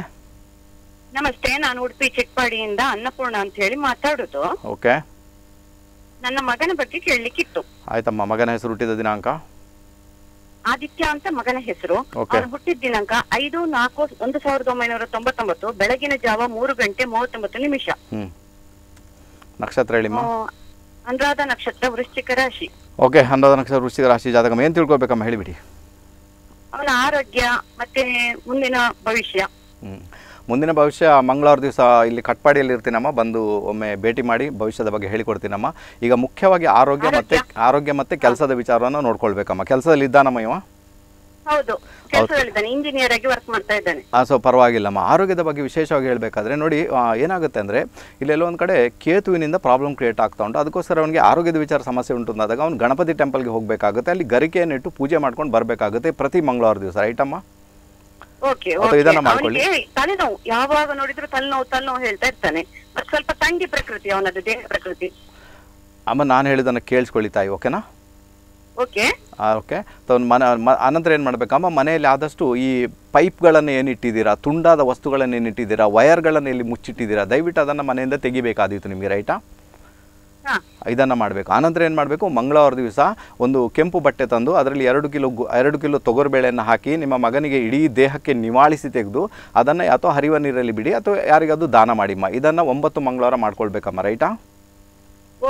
ನಮಸ್ತೆ ನಾನು ಉಡುಪಿ ಚಿಕ್ಕಪಾಡಿಯಿಂದ ಅನ್ನಪೂರ್ಣ ಅಂತ ಹೇಳಿ ಮಾತಾಡೋದು ಓಕೆ ನನ್ನ ಮಗನ ಬಗ್ಗೆ ಕೇಳಲಿಕ್ಕಿತ್ತು ಆಯ್ತಮ್ಮ ಮಗನ ಹೆಸರು ಹುಟ್ಟಿದ ದಿನಾಂಕ ಆದಿತ್ಯ ಅಂತ ಮಗನ ಹೆಸರು ಅವನು ಹುಟ್ಟಿದ ದಿನಾಂಕ ಐದು ನಾಲ್ಕು ಒಂದು ಸಾವಿರದ ಒಂಬೈನೂರ ತೊಂಬತ್ತೊಂಬತ್ತು ಬೆಳಗಿನ ಜಾವ ಮೂರು ಗಂಟೆ ಮೂವತ್ತೊಂಬತ್ತು ನಿಮಿಷ ನಕ್ಷತ್ರ ಹೇಳಿಮ್ಮ ಅನುರಾಧ ನಕ್ಷತ್ರ ವೃಶ್ಚಿಕ ರಾಶಿ ಓಕೆ ಅನುರಾಧ ನಕ್ಷತ್ರ ವೃಶ್ಚಿಕ ರಾಶಿ ಜಾತಕ ಏನ್ ತಿಳ್ಕೊಬೇಕಮ್ಮ ಹೇಳಿಬಿಡಿ ಅವನ ಆರೋಗ್ಯ ಮತ್ತೆ ಮುಂದಿನ ಭವಿಷ್ಯ ಮುಂದಿನ ಭವಿಷ್ಯ ಮಂಗಳವಾರ ದಿವಸ ಇಲ್ಲಿ ಕಟ್ಪಾಡಿಯಲ್ಲಿ ಇರ್ತೀನಮ್ಮ ಬಂದು ಒಮ್ಮೆ ಭೇಟಿ ಮಾಡಿ ಭವಿಷ್ಯದ ಬಗ್ಗೆ ಹೇಳಿಕೊಡ್ತೀನಮ್ಮ ಈಗ ಮುಖ್ಯವಾಗಿ ಆರೋಗ್ಯ ಮತ್ತೆ ಆರೋಗ್ಯ ಮತ್ತೆ ಕೆಲಸದ ವಿಚಾರವನ್ನು ನೋಡ್ಕೊಳ್ಬೇಕಮ್ಮ ಕೆಲಸದಲ್ಲಿ ಇದ್ದಾನಮ್ಮ ಇವ ಹೌದು ಇಂಜಿನಿಯರ್ ಸೊ ಪರವಾಗಿಲ್ಲಮ್ಮ ಆರೋಗ್ಯದ ಬಗ್ಗೆ ವಿಶೇಷವಾಗಿ ಹೇಳಬೇಕಾದ್ರೆ ನೋಡಿ ಏನಾಗುತ್ತೆ ಅಂದರೆ ಇಲ್ಲಿ ಒಂದು ಕಡೆ ಕೇತುವಿನಿಂದ ಪ್ರಾಬ್ಲಮ್ ಕ್ರಿಯೇಟ್ ಆಗ್ತಾ ಉಂಟು ಅದಕ್ಕೋಸ್ಕರ ಅವನಿಗೆ ಆರೋಗ್ಯದ ವಿಚಾರ ಸಮಸ್ಯೆ ಉಂಟು ಅಂದಾಗ ಅವ್ನು ಗಣಪತಿ ಟೆಂಪಲ್ಗೆ ಹೋಗಬೇಕಾಗುತ್ತೆ ಅಲ್ಲಿ ಗರಿಕೆಯನ್ನು ಇಟ್ಟು ಪೂಜೆ ಮಾಡ್ಕೊಂಡು ಬರಬೇಕಾಗುತ್ತೆ ಪ್ರತಿ ಮಂಗಳವಾರ ದಿವಸ ರೈಟಮ್ಮ ಇದನ್ನ ಮಾಡ್ಕೊಳ್ಳಿ ತಲೆನೋವು ಯಾವಾಗ ನೋಡಿದ್ರು ತಲೆನೋವು ತಲೆನೋವು ಹೇಳ್ತಾ ಇರ್ತಾನೆ ಸ್ವಲ್ಪ ತಂಗಿ ಪ್ರಕೃತಿ ಅವನದ್ದು ದೇಹ ಪ್ರಕೃತಿ ಅಮ್ಮ ನಾನು ಹೇಳಿದನ್ನ ಕೇಳಿಸ್ಕೊಳ್ಳಿ ತಾಯಿ ಓಕೆನಾ ಓಕೆ ಓಕೆ ಮನೆ ಅನಂತರ ಏನು ಮಾಡಬೇಕಮ್ಮ ಮನೆಯಲ್ಲಿ ಆದಷ್ಟು ಈ ಪೈಪ್ಗಳನ್ನು ಏನಿಟ್ಟಿದ್ದೀರಾ ತುಂಡಾದ ವಸ್ತುಗಳನ್ನು ಏನಿಟ್ಟಿದ್ದೀರಾ ವಯರ್ಗಳನ್ನು ಇಲ್ಲಿ ಮುಚ್ಚಿಟ್ಟಿದ್ದೀರಾ ದಯವಿಟ್ಟು ಅದನ್ನು ಮನೆಯಿಂದ ತೆಗಿಬೇಕಾದೀತು ನಿಮಗೆ ರೈಟಾ ಇದನ್ನು ಮಾಡಬೇಕು ಆನಂತರ ಏನು ಮಾಡಬೇಕು ಮಂಗಳವಾರ ದಿವಸ ಒಂದು ಕೆಂಪು ಬಟ್ಟೆ ತಂದು ಅದರಲ್ಲಿ ಎರಡು ಕಿಲೋ ಎರಡು ಕಿಲೋ ತೊಗರುಬೇಳೆಯನ್ನು ಹಾಕಿ ನಿಮ್ಮ ಮಗನಿಗೆ ಇಡೀ ದೇಹಕ್ಕೆ ನಿವಾಳಿಸಿ ತೆಗೆದು ಅದನ್ನು ಅಥವಾ ಹರಿವ ನೀರಲ್ಲಿ ಬಿಡಿ ಅಥವಾ ಯಾರಿಗಾದ್ರೂ ದಾನ ಮಾಡಿಮ್ಮ ಇದನ್ನು ಒಂಬತ್ತು ಮಂಗಳವಾರ ಮಾಡ್ಕೊಳ್ಬೇಕಮ್ಮ ರೈಟಾ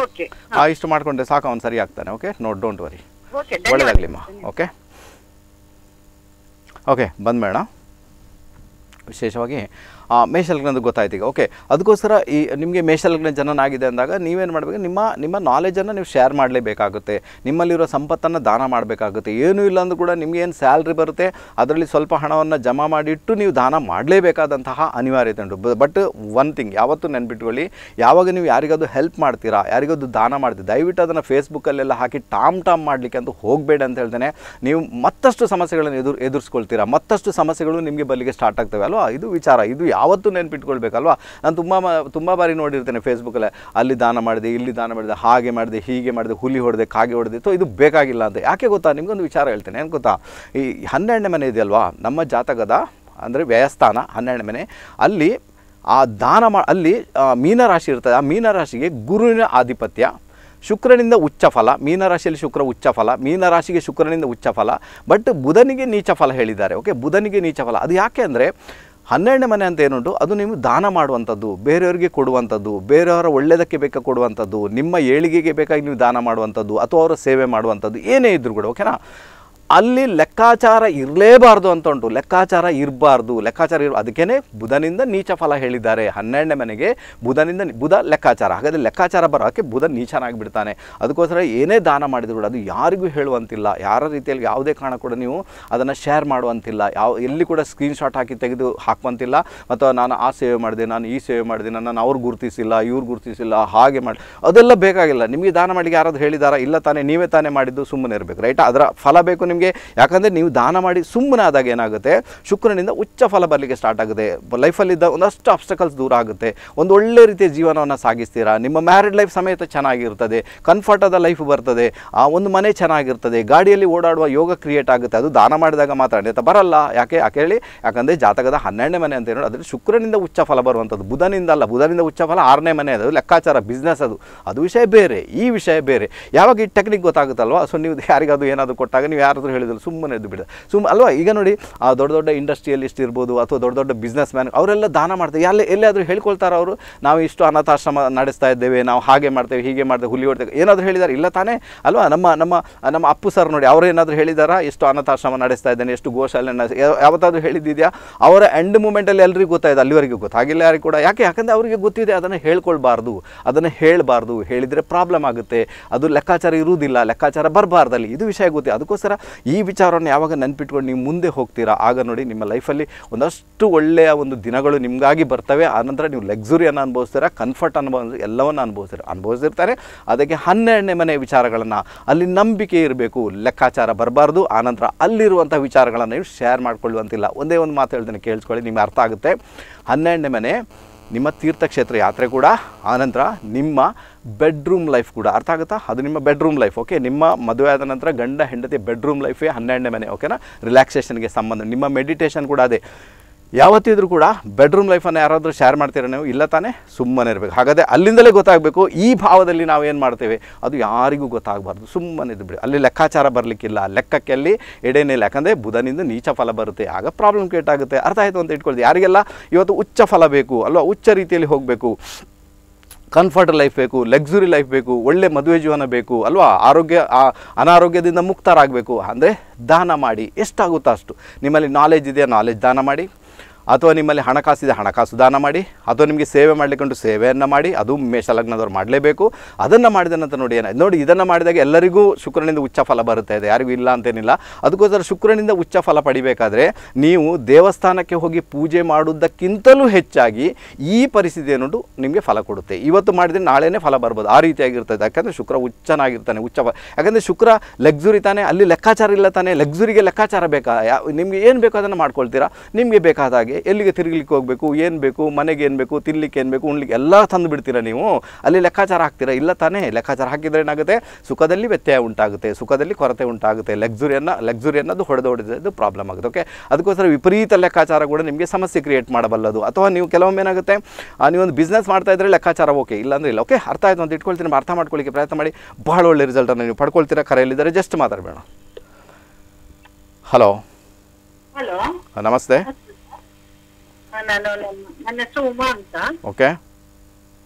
ಓಕೆ ಇಷ್ಟು ಮಾಡಿಕೊಂಡ್ರೆ ಸಾಕು ಅವ್ನು ಸರಿ ಆಗ್ತಾನೆ ಓಕೆ ನೋಟ್ ಡೋಂಟ್ ವರಿ ಒಳ್ಳೆಯಾಗಲಿಮ್ಮ ಓಕೆ ಓಕೆ ಬಂದ್ಬೇಡ ವಿಶೇಷವಾಗಿ ಮೇಷಲಗ್ನದ ಗೊತ್ತಾಯ್ತು ಓಕೆ ಅದಕ್ಕೋಸ್ಕರ ಈ ನಿಮಗೆ ಮೇಷಲಗ್ನ ಜನನಾಗಿದೆ ಅಂದಾಗ ನೀವೇನು ಮಾಡಬೇಕು ನಿಮ್ಮ ನಿಮ್ಮ ನಾಲೆಜನ್ನು ನೀವು ಶೇರ್ ಮಾಡಲೇಬೇಕಾಗುತ್ತೆ ನಿಮ್ಮಲ್ಲಿರೋ ಸಂಪತ್ತನ್ನು ದಾನ ಮಾಡಬೇಕಾಗುತ್ತೆ ಏನೂ ಇಲ್ಲ ಅಂದ್ರೂ ಕೂಡ ನಿಮಗೆ ಏನು ಸ್ಯಾಲ್ರಿ ಬರುತ್ತೆ ಅದರಲ್ಲಿ ಸ್ವಲ್ಪ ಹಣವನ್ನು ಜಮಾ ಮಾಡಿಟ್ಟು ನೀವು ದಾನ ಮಾಡಲೇಬೇಕಾದಂತಹ ಅನಿವಾರ್ಯತೆ ಉಂಟು ಬಟ್ ಒನ್ ಥಿಂಗ್ ಯಾವತ್ತೂ ನೆನ್ಪಿಟ್ಕೊಳ್ಳಿ ಯಾವಾಗ ನೀವು ಯಾರಿಗಾದ್ರು ಹೆಲ್ಪ್ ಮಾಡ್ತೀರಾ ಯಾರಿಗಾದ್ರು ದಾನ ಮಾಡ್ತೀರಾ ದಯವಿಟ್ಟು ಅದನ್ನು ಫೇಸ್ಬುಕ್ಕಲ್ಲೆಲ್ಲ ಹಾಕಿ ಟಾಮ್ ಟಾಮ್ ಮಾಡಲಿಕ್ಕೆ ಅಂತ ಹೋಗಬೇಡ ಅಂತ ಹೇಳ್ತೇನೆ ನೀವು ಮತ್ತಷ್ಟು ಸಮಸ್ಯೆಗಳನ್ನು ಎದುರು ಎದುರಿಸ್ಕೊಳ್ತೀರಾ ಮತ್ತಷ್ಟು ಸಮಸ್ಯೆಗಳು ನಿಮಗೆ ಬಲ್ಲಿಗೆ ಸ್ಟಾರ್ಟ್ ಆಗ್ತವೆ ಅಲ್ವಾ ಇದು ವಿಚಾರ ಇದು ಯಾವತ್ತೂ ನೆನ್ಪಿಟ್ಕೊಳ್ಬೇಕಲ್ವಾ ನಾನು ತುಂಬ ತುಂಬ ಬಾರಿ ನೋಡಿರ್ತೇನೆ ಫೇಸ್ಬುಕ್ಕಲ್ಲೇ ಅಲ್ಲಿ ದಾನ ಮಾಡಿದೆ ಇಲ್ಲಿ ದಾನ ಮಾಡಿದೆ ಹಾಗೆ ಮಾಡಿದೆ ಹೀಗೆ ಮಾಡಿದೆ ಹುಲಿ ಹೊಡೆದೆ ಕಾಗೆ ಹೊಡೆದೆ ಸೊ ಇದು ಬೇಕಾಗಿಲ್ಲ ಅಂತ ಯಾಕೆ ಗೊತ್ತಾ ನಿಮಗೊಂದು ವಿಚಾರ ಹೇಳ್ತೇನೆ ಏನು ಗೊತ್ತಾ ಈ ಹನ್ನೆರಡನೇ ಮನೆ ಇದೆಯಲ್ವಾ ನಮ್ಮ ಜಾತಕದ ಅಂದರೆ ವ್ಯಯಸ್ಥಾನ ಹನ್ನೆರಡನೇ ಮನೆ ಅಲ್ಲಿ ಆ ದಾನ ಮಾ ಅಲ್ಲಿ ಮೀನರಾಶಿ ಇರ್ತದೆ ಆ ಮೀನರಾಶಿಗೆ ಗುರುವಿನ ಆಧಿಪತ್ಯ ಶುಕ್ರನಿಂದ ಉಚ್ಚ ಫಲ ಮೀನರಾಶಿಯಲ್ಲಿ ಶುಕ್ರ ಉಚ್ಚ ಫಲ ಮೀನರಾಶಿಗೆ ಶುಕ್ರನಿಂದ ಉಚ್ಚ ಫಲ ಬಟ್ ಬುಧನಿಗೆ ನೀಚ ಫಲ ಹೇಳಿದ್ದಾರೆ ಓಕೆ ಬುಧನಿಗೆ ನೀಚ ಫಲ ಅದು ಯಾಕೆ ಅಂದರೆ ಹನ್ನೆರಡನೇ ಮನೆ ಅಂತ ಏನುಂಟು ಅದು ನೀವು ದಾನ ಮಾಡುವಂಥದ್ದು ಬೇರೆಯವರಿಗೆ ಕೊಡುವಂಥದ್ದು ಬೇರೆಯವರ ಒಳ್ಳೆಯದಕ್ಕೆ ಬೇಕಾಗಿ ಕೊಡುವಂಥದ್ದು ನಿಮ್ಮ ಏಳಿಗೆಗೆ ಬೇಕಾಗಿ ನೀವು ದಾನ ಮಾಡುವಂಥದ್ದು ಅಥವಾ ಅವರ ಸೇವೆ ಮಾಡುವಂಥದ್ದು ಏನೇ ಇದ್ದರೂ ಕೂಡ ಓಕೆನಾ ಅಲ್ಲಿ ಲೆಕ್ಕಾಚಾರ ಇರಲೇಬಾರ್ದು ಅಂತ ಉಂಟು ಲೆಕ್ಕಾಚಾರ ಇರಬಾರ್ದು ಲೆಕ್ಕಾಚಾರ ಇರ ಅದಕ್ಕೇ ಬುಧನಿಂದ ನೀಚ ಫಲ ಹೇಳಿದ್ದಾರೆ ಹನ್ನೆರಡನೇ ಮನೆಗೆ ಬುಧನಿಂದ ಬುಧ ಲೆಕ್ಕಾಚಾರ ಹಾಗಾದರೆ ಲೆಕ್ಕಾಚಾರ ಬರೋಕ್ಕೆ ಬುಧ ನೀಚನಾಗಿಬಿಡ್ತಾನೆ ಅದಕ್ಕೋಸ್ಕರ ಏನೇ ದಾನ ಮಾಡಿದ್ರು ಕೂಡ ಅದು ಯಾರಿಗೂ ಹೇಳುವಂತಿಲ್ಲ ಯಾರ ರೀತಿಯಲ್ಲಿ ಯಾವುದೇ ಕಾರಣ ಕೂಡ ನೀವು ಅದನ್ನು ಶೇರ್ ಮಾಡುವಂತಿಲ್ಲ ಯಾವ ಎಲ್ಲಿ ಕೂಡ ಸ್ಕ್ರೀನ್ಶಾಟ್ ಹಾಕಿ ತೆಗೆದು ಹಾಕುವಂತಿಲ್ಲ ಅಥವಾ ನಾನು ಆ ಸೇವೆ ಮಾಡಿದೆ ನಾನು ಈ ಸೇವೆ ಮಾಡಿದೆ ನಾನು ಅವ್ರು ಗುರುತಿಸಿಲ್ಲ ಇವ್ರು ಗುರುತಿಸಿಲ್ಲ ಹಾಗೆ ಮಾಡಿ ಅದೆಲ್ಲ ಬೇಕಾಗಿಲ್ಲ ನಿಮಗೆ ದಾನ ಮಾಡಿ ಯಾರಾದರೂ ಹೇಳಿದಾರ ಇಲ್ಲ ತಾನೇ ನೀವೇ ತಾನೇ ಮಾಡಿದ್ದು ಸುಮ್ಮನೆ ಇರಬೇಕು ರೈಟ್ ಅದರ ಫಲ ಬೇಕು ನಿಮಗೆ ನಿಮಗೆ ಯಾಕಂದರೆ ನೀವು ದಾನ ಮಾಡಿ ಸುಮ್ಮನೆ ಆದಾಗ ಏನಾಗುತ್ತೆ ಶುಕ್ರನಿಂದ ಉಚ್ಚ ಫಲ ಬರಲಿಕ್ಕೆ ಸ್ಟಾರ್ಟ್ ಆಗುತ್ತೆ ಲೈಫಲ್ಲಿದ್ದ ಒಂದಷ್ಟು ಆಬ್ಸ್ಟಕಲ್ಸ್ ದೂರ ಆಗುತ್ತೆ ಒಂದು ಒಳ್ಳೆ ರೀತಿಯ ಜೀವನವನ್ನು ಸಾಗಿಸ್ತೀರಾ ನಿಮ್ಮ ಮ್ಯಾರಿಡ್ ಲೈಫ್ ಸಮೇತ ಚೆನ್ನಾಗಿರ್ತದೆ ಆದ ಲೈಫ್ ಬರ್ತದೆ ಆ ಒಂದು ಮನೆ ಚೆನ್ನಾಗಿರ್ತದೆ ಗಾಡಿಯಲ್ಲಿ ಓಡಾಡುವ ಯೋಗ ಕ್ರಿಯೇಟ್ ಆಗುತ್ತೆ ಅದು ದಾನ ಮಾಡಿದಾಗ ಮಾತ್ರ ಅನ್ಯತ ಬರಲ್ಲ ಯಾಕೆ ಯಾಕೆ ಹೇಳಿ ಯಾಕಂದರೆ ಜಾತಕದ ಹನ್ನೆರಡನೇ ಮನೆ ಅಂತ ಹೇಳೋದು ಅದರಲ್ಲಿ ಶುಕ್ರನಿಂದ ಉಚ್ಚ ಫಲ ಬರುವಂಥದ್ದು ಬುಧನಿಂದ ಅಲ್ಲ ಬುಧನಿಂದ ಉಚ್ಚ ಫಲ ಆರನೇ ಮನೆ ಅದು ಲೆಕ್ಕಾಚಾರ ಬಿಸ್ನೆಸ್ ಅದು ಅದು ವಿಷಯ ಬೇರೆ ಈ ವಿಷಯ ಬೇರೆ ಯಾವಾಗ ಈ ಟೆಕ್ನಿಕ್ ಗೊತ್ತಾಗುತ್ತಲ್ವ ಸೊ ನೀವು ಯಾರಿಗಾದ್ರು ಏನಾದರೂ ಕೊಟ್ಟಾಗ ನೀವು ಯಾರಾದರೂ ಹೇಳಿದ್ರು ಸುಮ್ಮನೆ ಎದ್ದು ಬಿಡ ಸುಮ್ಮ ಅಲ್ವಾ ಈಗ ನೋಡಿ ಆ ದೊಡ್ಡ ದೊಡ್ಡ ಇಂಡಸ್ಟ್ರಿಯಲಿಸ್ಟ್ ಇರ್ಬೋದು ಅಥವಾ ದೊಡ್ಡ ದೊಡ್ಡ ಬಿಸ್ನೆಸ್ ಮ್ಯಾನ್ ಅವರೆಲ್ಲ ದಾನ ಮಾಡ್ತಾರೆ ಎಲ್ಲ ಎಲ್ಲಾದರೂ ಹೇಳ್ಕೊಳ್ತಾರೆ ಅವರು ನಾವು ಇಷ್ಟು ಅನಾಥಾಶ್ರಮ ನಡೆಸ್ತಾ ಇದ್ದೇವೆ ನಾವು ಹಾಗೆ ಮಾಡ್ತೇವೆ ಹೀಗೆ ಮಾಡ್ತೇವೆ ಹುಲಿ ಹೊಡ್ತೇವೆ ಏನಾದರೂ ಹೇಳಿದ್ದಾರೆ ಇಲ್ಲ ತಾನೇ ಅಲ್ವಾ ನಮ್ಮ ನಮ್ಮ ನಮ್ಮ ಅಪ್ಪು ಸರ್ ನೋಡಿ ಅವರು ಏನಾದರೂ ಹೇಳಿದಾರಾ ಎಷ್ಟು ಅನಾಥಾಶ್ರಮ ನಡೆಸ್ತಾ ಇದ್ದಾನೆ ಎಷ್ಟು ಗೋಶಾಲೆ ಯಾವತ್ತಾದರೂ ಹೇಳಿದ್ದಿದೆಯಾ ಅವರ ಎಂಡ್ ಮೂಮೆಂಟಲ್ಲಿ ಎಲ್ಲರಿಗೂ ಗೊತ್ತಾಯ್ತು ಅಲ್ಲಿವರೆಗೂ ಗೊತ್ತು ಹಾಗೆಲ್ಲ ಯಾರಿಗೂ ಕೂಡ ಯಾಕೆ ಯಾಕಂದರೆ ಅವರಿಗೆ ಗೊತ್ತಿದೆ ಅದನ್ನು ಹೇಳ್ಕೊಳ್ಬಾರ್ದು ಅದನ್ನು ಹೇಳಬಾರ್ದು ಹೇಳಿದರೆ ಪ್ರಾಬ್ಲಮ್ ಆಗುತ್ತೆ ಅದು ಲೆಕ್ಕಾಚಾರ ಇರುವುದಿಲ್ಲ ಲೆಕ್ಕಾಚಾರ ಬರಬಾರ್ದಲ್ಲಿ ಇದು ವಿಷಯ ಗೊತ್ತಿದೆ ಅದಕ್ಕೋಸ್ಕರ ಈ ವಿಚಾರವನ್ನು ಯಾವಾಗ ನೆನ್ಪಿಟ್ಕೊಂಡು ನೀವು ಮುಂದೆ ಹೋಗ್ತೀರಾ ಆಗ ನೋಡಿ ನಿಮ್ಮ ಲೈಫಲ್ಲಿ ಒಂದಷ್ಟು ಒಳ್ಳೆಯ ಒಂದು ದಿನಗಳು ನಿಮಗಾಗಿ ಬರ್ತವೆ ಆನಂತರ ನೀವು ಲಕ್ಸುರಿಯನ್ನು ಅನುಭವಿಸ್ತೀರ ಕನ್ಫರ್ಟ್ ಅನುಭವ ಎಲ್ಲವನ್ನು ಅನುಭವಿಸ್ತೀರ ಅನುಭವಿಸಿರ್ತಾರೆ ಅದಕ್ಕೆ ಹನ್ನೆರಡನೇ ಮನೆ ವಿಚಾರಗಳನ್ನು ಅಲ್ಲಿ ನಂಬಿಕೆ ಇರಬೇಕು ಲೆಕ್ಕಾಚಾರ ಬರಬಾರ್ದು ಆನಂತರ ಅಲ್ಲಿರುವಂಥ ವಿಚಾರಗಳನ್ನು ನೀವು ಶೇರ್ ಮಾಡ್ಕೊಳ್ಳುವಂತಿಲ್ಲ ಒಂದೇ ಒಂದು ಮಾತು ಹೇಳ್ತೇನೆ ಕೇಳಿಸ್ಕೊಳ್ಳಿ ನಿಮಗೆ ಅರ್ಥ ಆಗುತ್ತೆ ಹನ್ನೆರಡನೇ ಮನೆ ನಿಮ್ಮ ತೀರ್ಥಕ್ಷೇತ್ರ ಯಾತ್ರೆ ಕೂಡ ಆನಂತರ ನಿಮ್ಮ ಬೆಡ್ರೂಮ್ ಲೈಫ್ ಕೂಡ ಅರ್ಥ ಆಗುತ್ತಾ ಅದು ನಿಮ್ಮ ಬೆಡ್ರೂಮ್ ಲೈಫ್ ಓಕೆ ನಿಮ್ಮ ಮದುವೆ ಆದ ನಂತರ ಗಂಡ ಹೆಂಡತಿ ಬೆಡ್ರೂಮ್ ಲೈಫೇ ಹನ್ನೆರಡನೇ ಮನೆ ಓಕೆನಾ ರಿಲ್ಯಾಕ್ಸೇಷನ್ಗೆ ಸಂಬಂಧ ನಿಮ್ಮ ಮೆಡಿಟೇಷನ್ ಕೂಡ ಅದೇ ಯಾವತ್ತಿದ್ರೂ ಕೂಡ ಬೆಡ್ರೂಮ್ ಲೈಫನ್ನು ಯಾರಾದರೂ ಶೇರ್ ಮಾಡ್ತೀರ ನೀವು ಇಲ್ಲ ತಾನೇ ಸುಮ್ಮನೆ ಇರಬೇಕು ಹಾಗಾದರೆ ಅಲ್ಲಿಂದಲೇ ಗೊತ್ತಾಗಬೇಕು ಈ ಭಾವದಲ್ಲಿ ನಾವು ಏನು ಮಾಡ್ತೇವೆ ಅದು ಯಾರಿಗೂ ಗೊತ್ತಾಗಬಾರ್ದು ಸುಮ್ಮನೆ ಇದ್ದು ಬಿಡಿ ಅಲ್ಲಿ ಲೆಕ್ಕಾಚಾರ ಬರಲಿಕ್ಕಿಲ್ಲ ಲೆಕ್ಕಕ್ಕೆ ಅಲ್ಲಿ ಇಲ್ಲ ಯಾಕಂದರೆ ಬುಧನಿಂದ ನೀಚ ಫಲ ಬರುತ್ತೆ ಆಗ ಪ್ರಾಬ್ಲಮ್ ಕ್ರಿಯೇಟ್ ಆಗುತ್ತೆ ಅರ್ಥ ಆಯಿತು ಅಂತ ಇಟ್ಕೊಳ್ತೀವಿ ಯಾರಿಗೆಲ್ಲ ಇವತ್ತು ಉಚ್ಚ ಫಲ ಬೇಕು ಅಲ್ವಾ ಉಚ್ಚ ರೀತಿಯಲ್ಲಿ ಹೋಗಬೇಕು ಕಂಫರ್ಟ್ ಲೈಫ್ ಬೇಕು ಲಕ್ಸುರಿ ಲೈಫ್ ಬೇಕು ಒಳ್ಳೆ ಮದುವೆ ಜೀವನ ಬೇಕು ಅಲ್ವಾ ಆರೋಗ್ಯ ಅನಾರೋಗ್ಯದಿಂದ ಮುಕ್ತರಾಗಬೇಕು ಅಂದರೆ ದಾನ ಮಾಡಿ ಎಷ್ಟಾಗುತ್ತೋ ಅಷ್ಟು ನಿಮ್ಮಲ್ಲಿ ನಾಲೆಜ್ ಇದೆಯಾ ನಾಲೆಜ್ ದಾನ ಮಾಡಿ ಅಥವಾ ನಿಮ್ಮಲ್ಲಿ ಹಣಕಾಸಿದೆ ಹಣಕಾಸು ದಾನ ಮಾಡಿ ಅಥವಾ ನಿಮಗೆ ಸೇವೆ ಮಾಡಲಿಕ್ಕಂಟು ಸೇವೆಯನ್ನು ಮಾಡಿ ಅದು ಮೇಷಲಗ್ನದವ್ರು ಮಾಡಲೇಬೇಕು ಅದನ್ನು ಮಾಡಿದ ನಂತರ ನೋಡಿ ಏನಾಯ್ತು ನೋಡಿ ಇದನ್ನು ಮಾಡಿದಾಗ ಎಲ್ಲರಿಗೂ ಶುಕ್ರನಿಂದ ಉಚ್ಚ ಫಲ ಬರುತ್ತಾ ಇದೆ ಯಾರಿಗೂ ಇಲ್ಲ ಅಂತೇನಿಲ್ಲ ಅದಕ್ಕೋಸ್ಕರ ಶುಕ್ರನಿಂದ ಉಚ್ಚ ಫಲ ಪಡಿಬೇಕಾದ್ರೆ ನೀವು ದೇವಸ್ಥಾನಕ್ಕೆ ಹೋಗಿ ಪೂಜೆ ಮಾಡುವುದಕ್ಕಿಂತಲೂ ಹೆಚ್ಚಾಗಿ ಈ ಪರಿಸ್ಥಿತಿ ಅನ್ನೋದು ನಿಮಗೆ ಫಲ ಕೊಡುತ್ತೆ ಇವತ್ತು ಮಾಡಿದರೆ ನಾಳೆನೇ ಫಲ ಬರ್ಬೋದು ಆ ರೀತಿಯಾಗಿರ್ತದೆ ಯಾಕಂದರೆ ಶುಕ್ರ ಉಚ್ಚನಾಗಿರ್ತಾನೆ ಉಚ್ಚ ಫಲ ಯಾಕಂದರೆ ಶುಕ್ರ ಲಗ್ಸುರಿ ತಾನೇ ಅಲ್ಲಿ ಲೆಕ್ಕಾಚಾರ ಇಲ್ಲ ತಾನೆ ಲಗ್ಸುರಿಗೆ ಲೆಕ್ಕಾಚಾರ ಬೇಕಾ ನಿಮಗೆ ಏನು ಬೇಕೋ ಅದನ್ನು ಮಾಡ್ಕೊಳ್ತೀರಾ ನಿಮಗೆ ಬೇಕಾದಾಗ ಎಲ್ಲಿಗೆ ತಿರುಗಲಿಕ್ಕೆ ಹೋಗಬೇಕು ಏನು ಬೇಕು ಮನೆಗೆ ಏನು ಬೇಕು ತಿನ್ನಲಿಕ್ಕೆ ಏನು ಬೇಕು ಉಣ್ಲಿಕ್ಕೆ ಎಲ್ಲ ತಂದು ಬಿಡ್ತೀರಾ ನೀವು ಅಲ್ಲಿ ಲೆಕ್ಕಾಚಾರ ಹಾಕ್ತೀರಾ ಇಲ್ಲ ತಾನೇ ಲೆಕ್ಕಾಚಾರ ಹಾಕಿದರೆ ಏನಾಗುತ್ತೆ ಸುಖದಲ್ಲಿ ವ್ಯತ್ಯಯ ಉಂಟಾಗುತ್ತೆ ಸುಖದಲ್ಲಿ ಕೊರತೆ ಉಂಟಾಗುತ್ತೆ ಅನ್ನ ಲಗ್ಸುರಿ ಅದು ಹೊಡೆದು ಹೊಡೆದು ಪ್ರಾಬ್ಲಮ್ ಆಗುತ್ತೆ ಓಕೆ ಅದಕ್ಕೋಸ್ಕರ ವಿಪರೀತ ಲೆಕ್ಕಾಚಾರ ಕೂಡ ನಿಮಗೆ ಸಮಸ್ಯೆ ಕ್ರಿಯೇಟ್ ಮಾಡಬಲ್ಲದು ಅಥವಾ ನೀವು ಕೆಲವೊಮ್ಮೆ ಏನಾಗುತ್ತೆ ನೀವೊಂದು ಬಿಸ್ನೆಸ್ ಮಾಡ್ತಾ ಇದ್ರೆ ಲೆಕ್ಕಾಚಾರ ಓಕೆ ಇಲ್ಲಾಂದ್ರೆ ಇಲ್ಲ ಓಕೆ ಅರ್ಥ ಆಯಿತು ಅಂತ ಇಟ್ಕೊಳ್ತೀನಿ ಅರ್ಥ ಮಾಡ್ಕೊಳ್ಳಿಕ್ಕೆ ಪ್ರಯತ್ನ ಮಾಡಿ ಬಹಳ ಒಳ್ಳೆ ರಿಸಲ್ಟನ್ನು ನೀವು ಪಡ್ಕೊಳ್ತೀರಾ ಕರೆಯಲ್ಲಿದ್ದಾರೆ ಜಸ್ಟ್ ಮಾತಾಡಬೇಡ ಹಲೋ ಹಲೋ ನಮಸ್ತೆ ನಾನು ನನ್ನ ಹೆಸರು ಉಮಾ ಅಂತ ಓಕೆ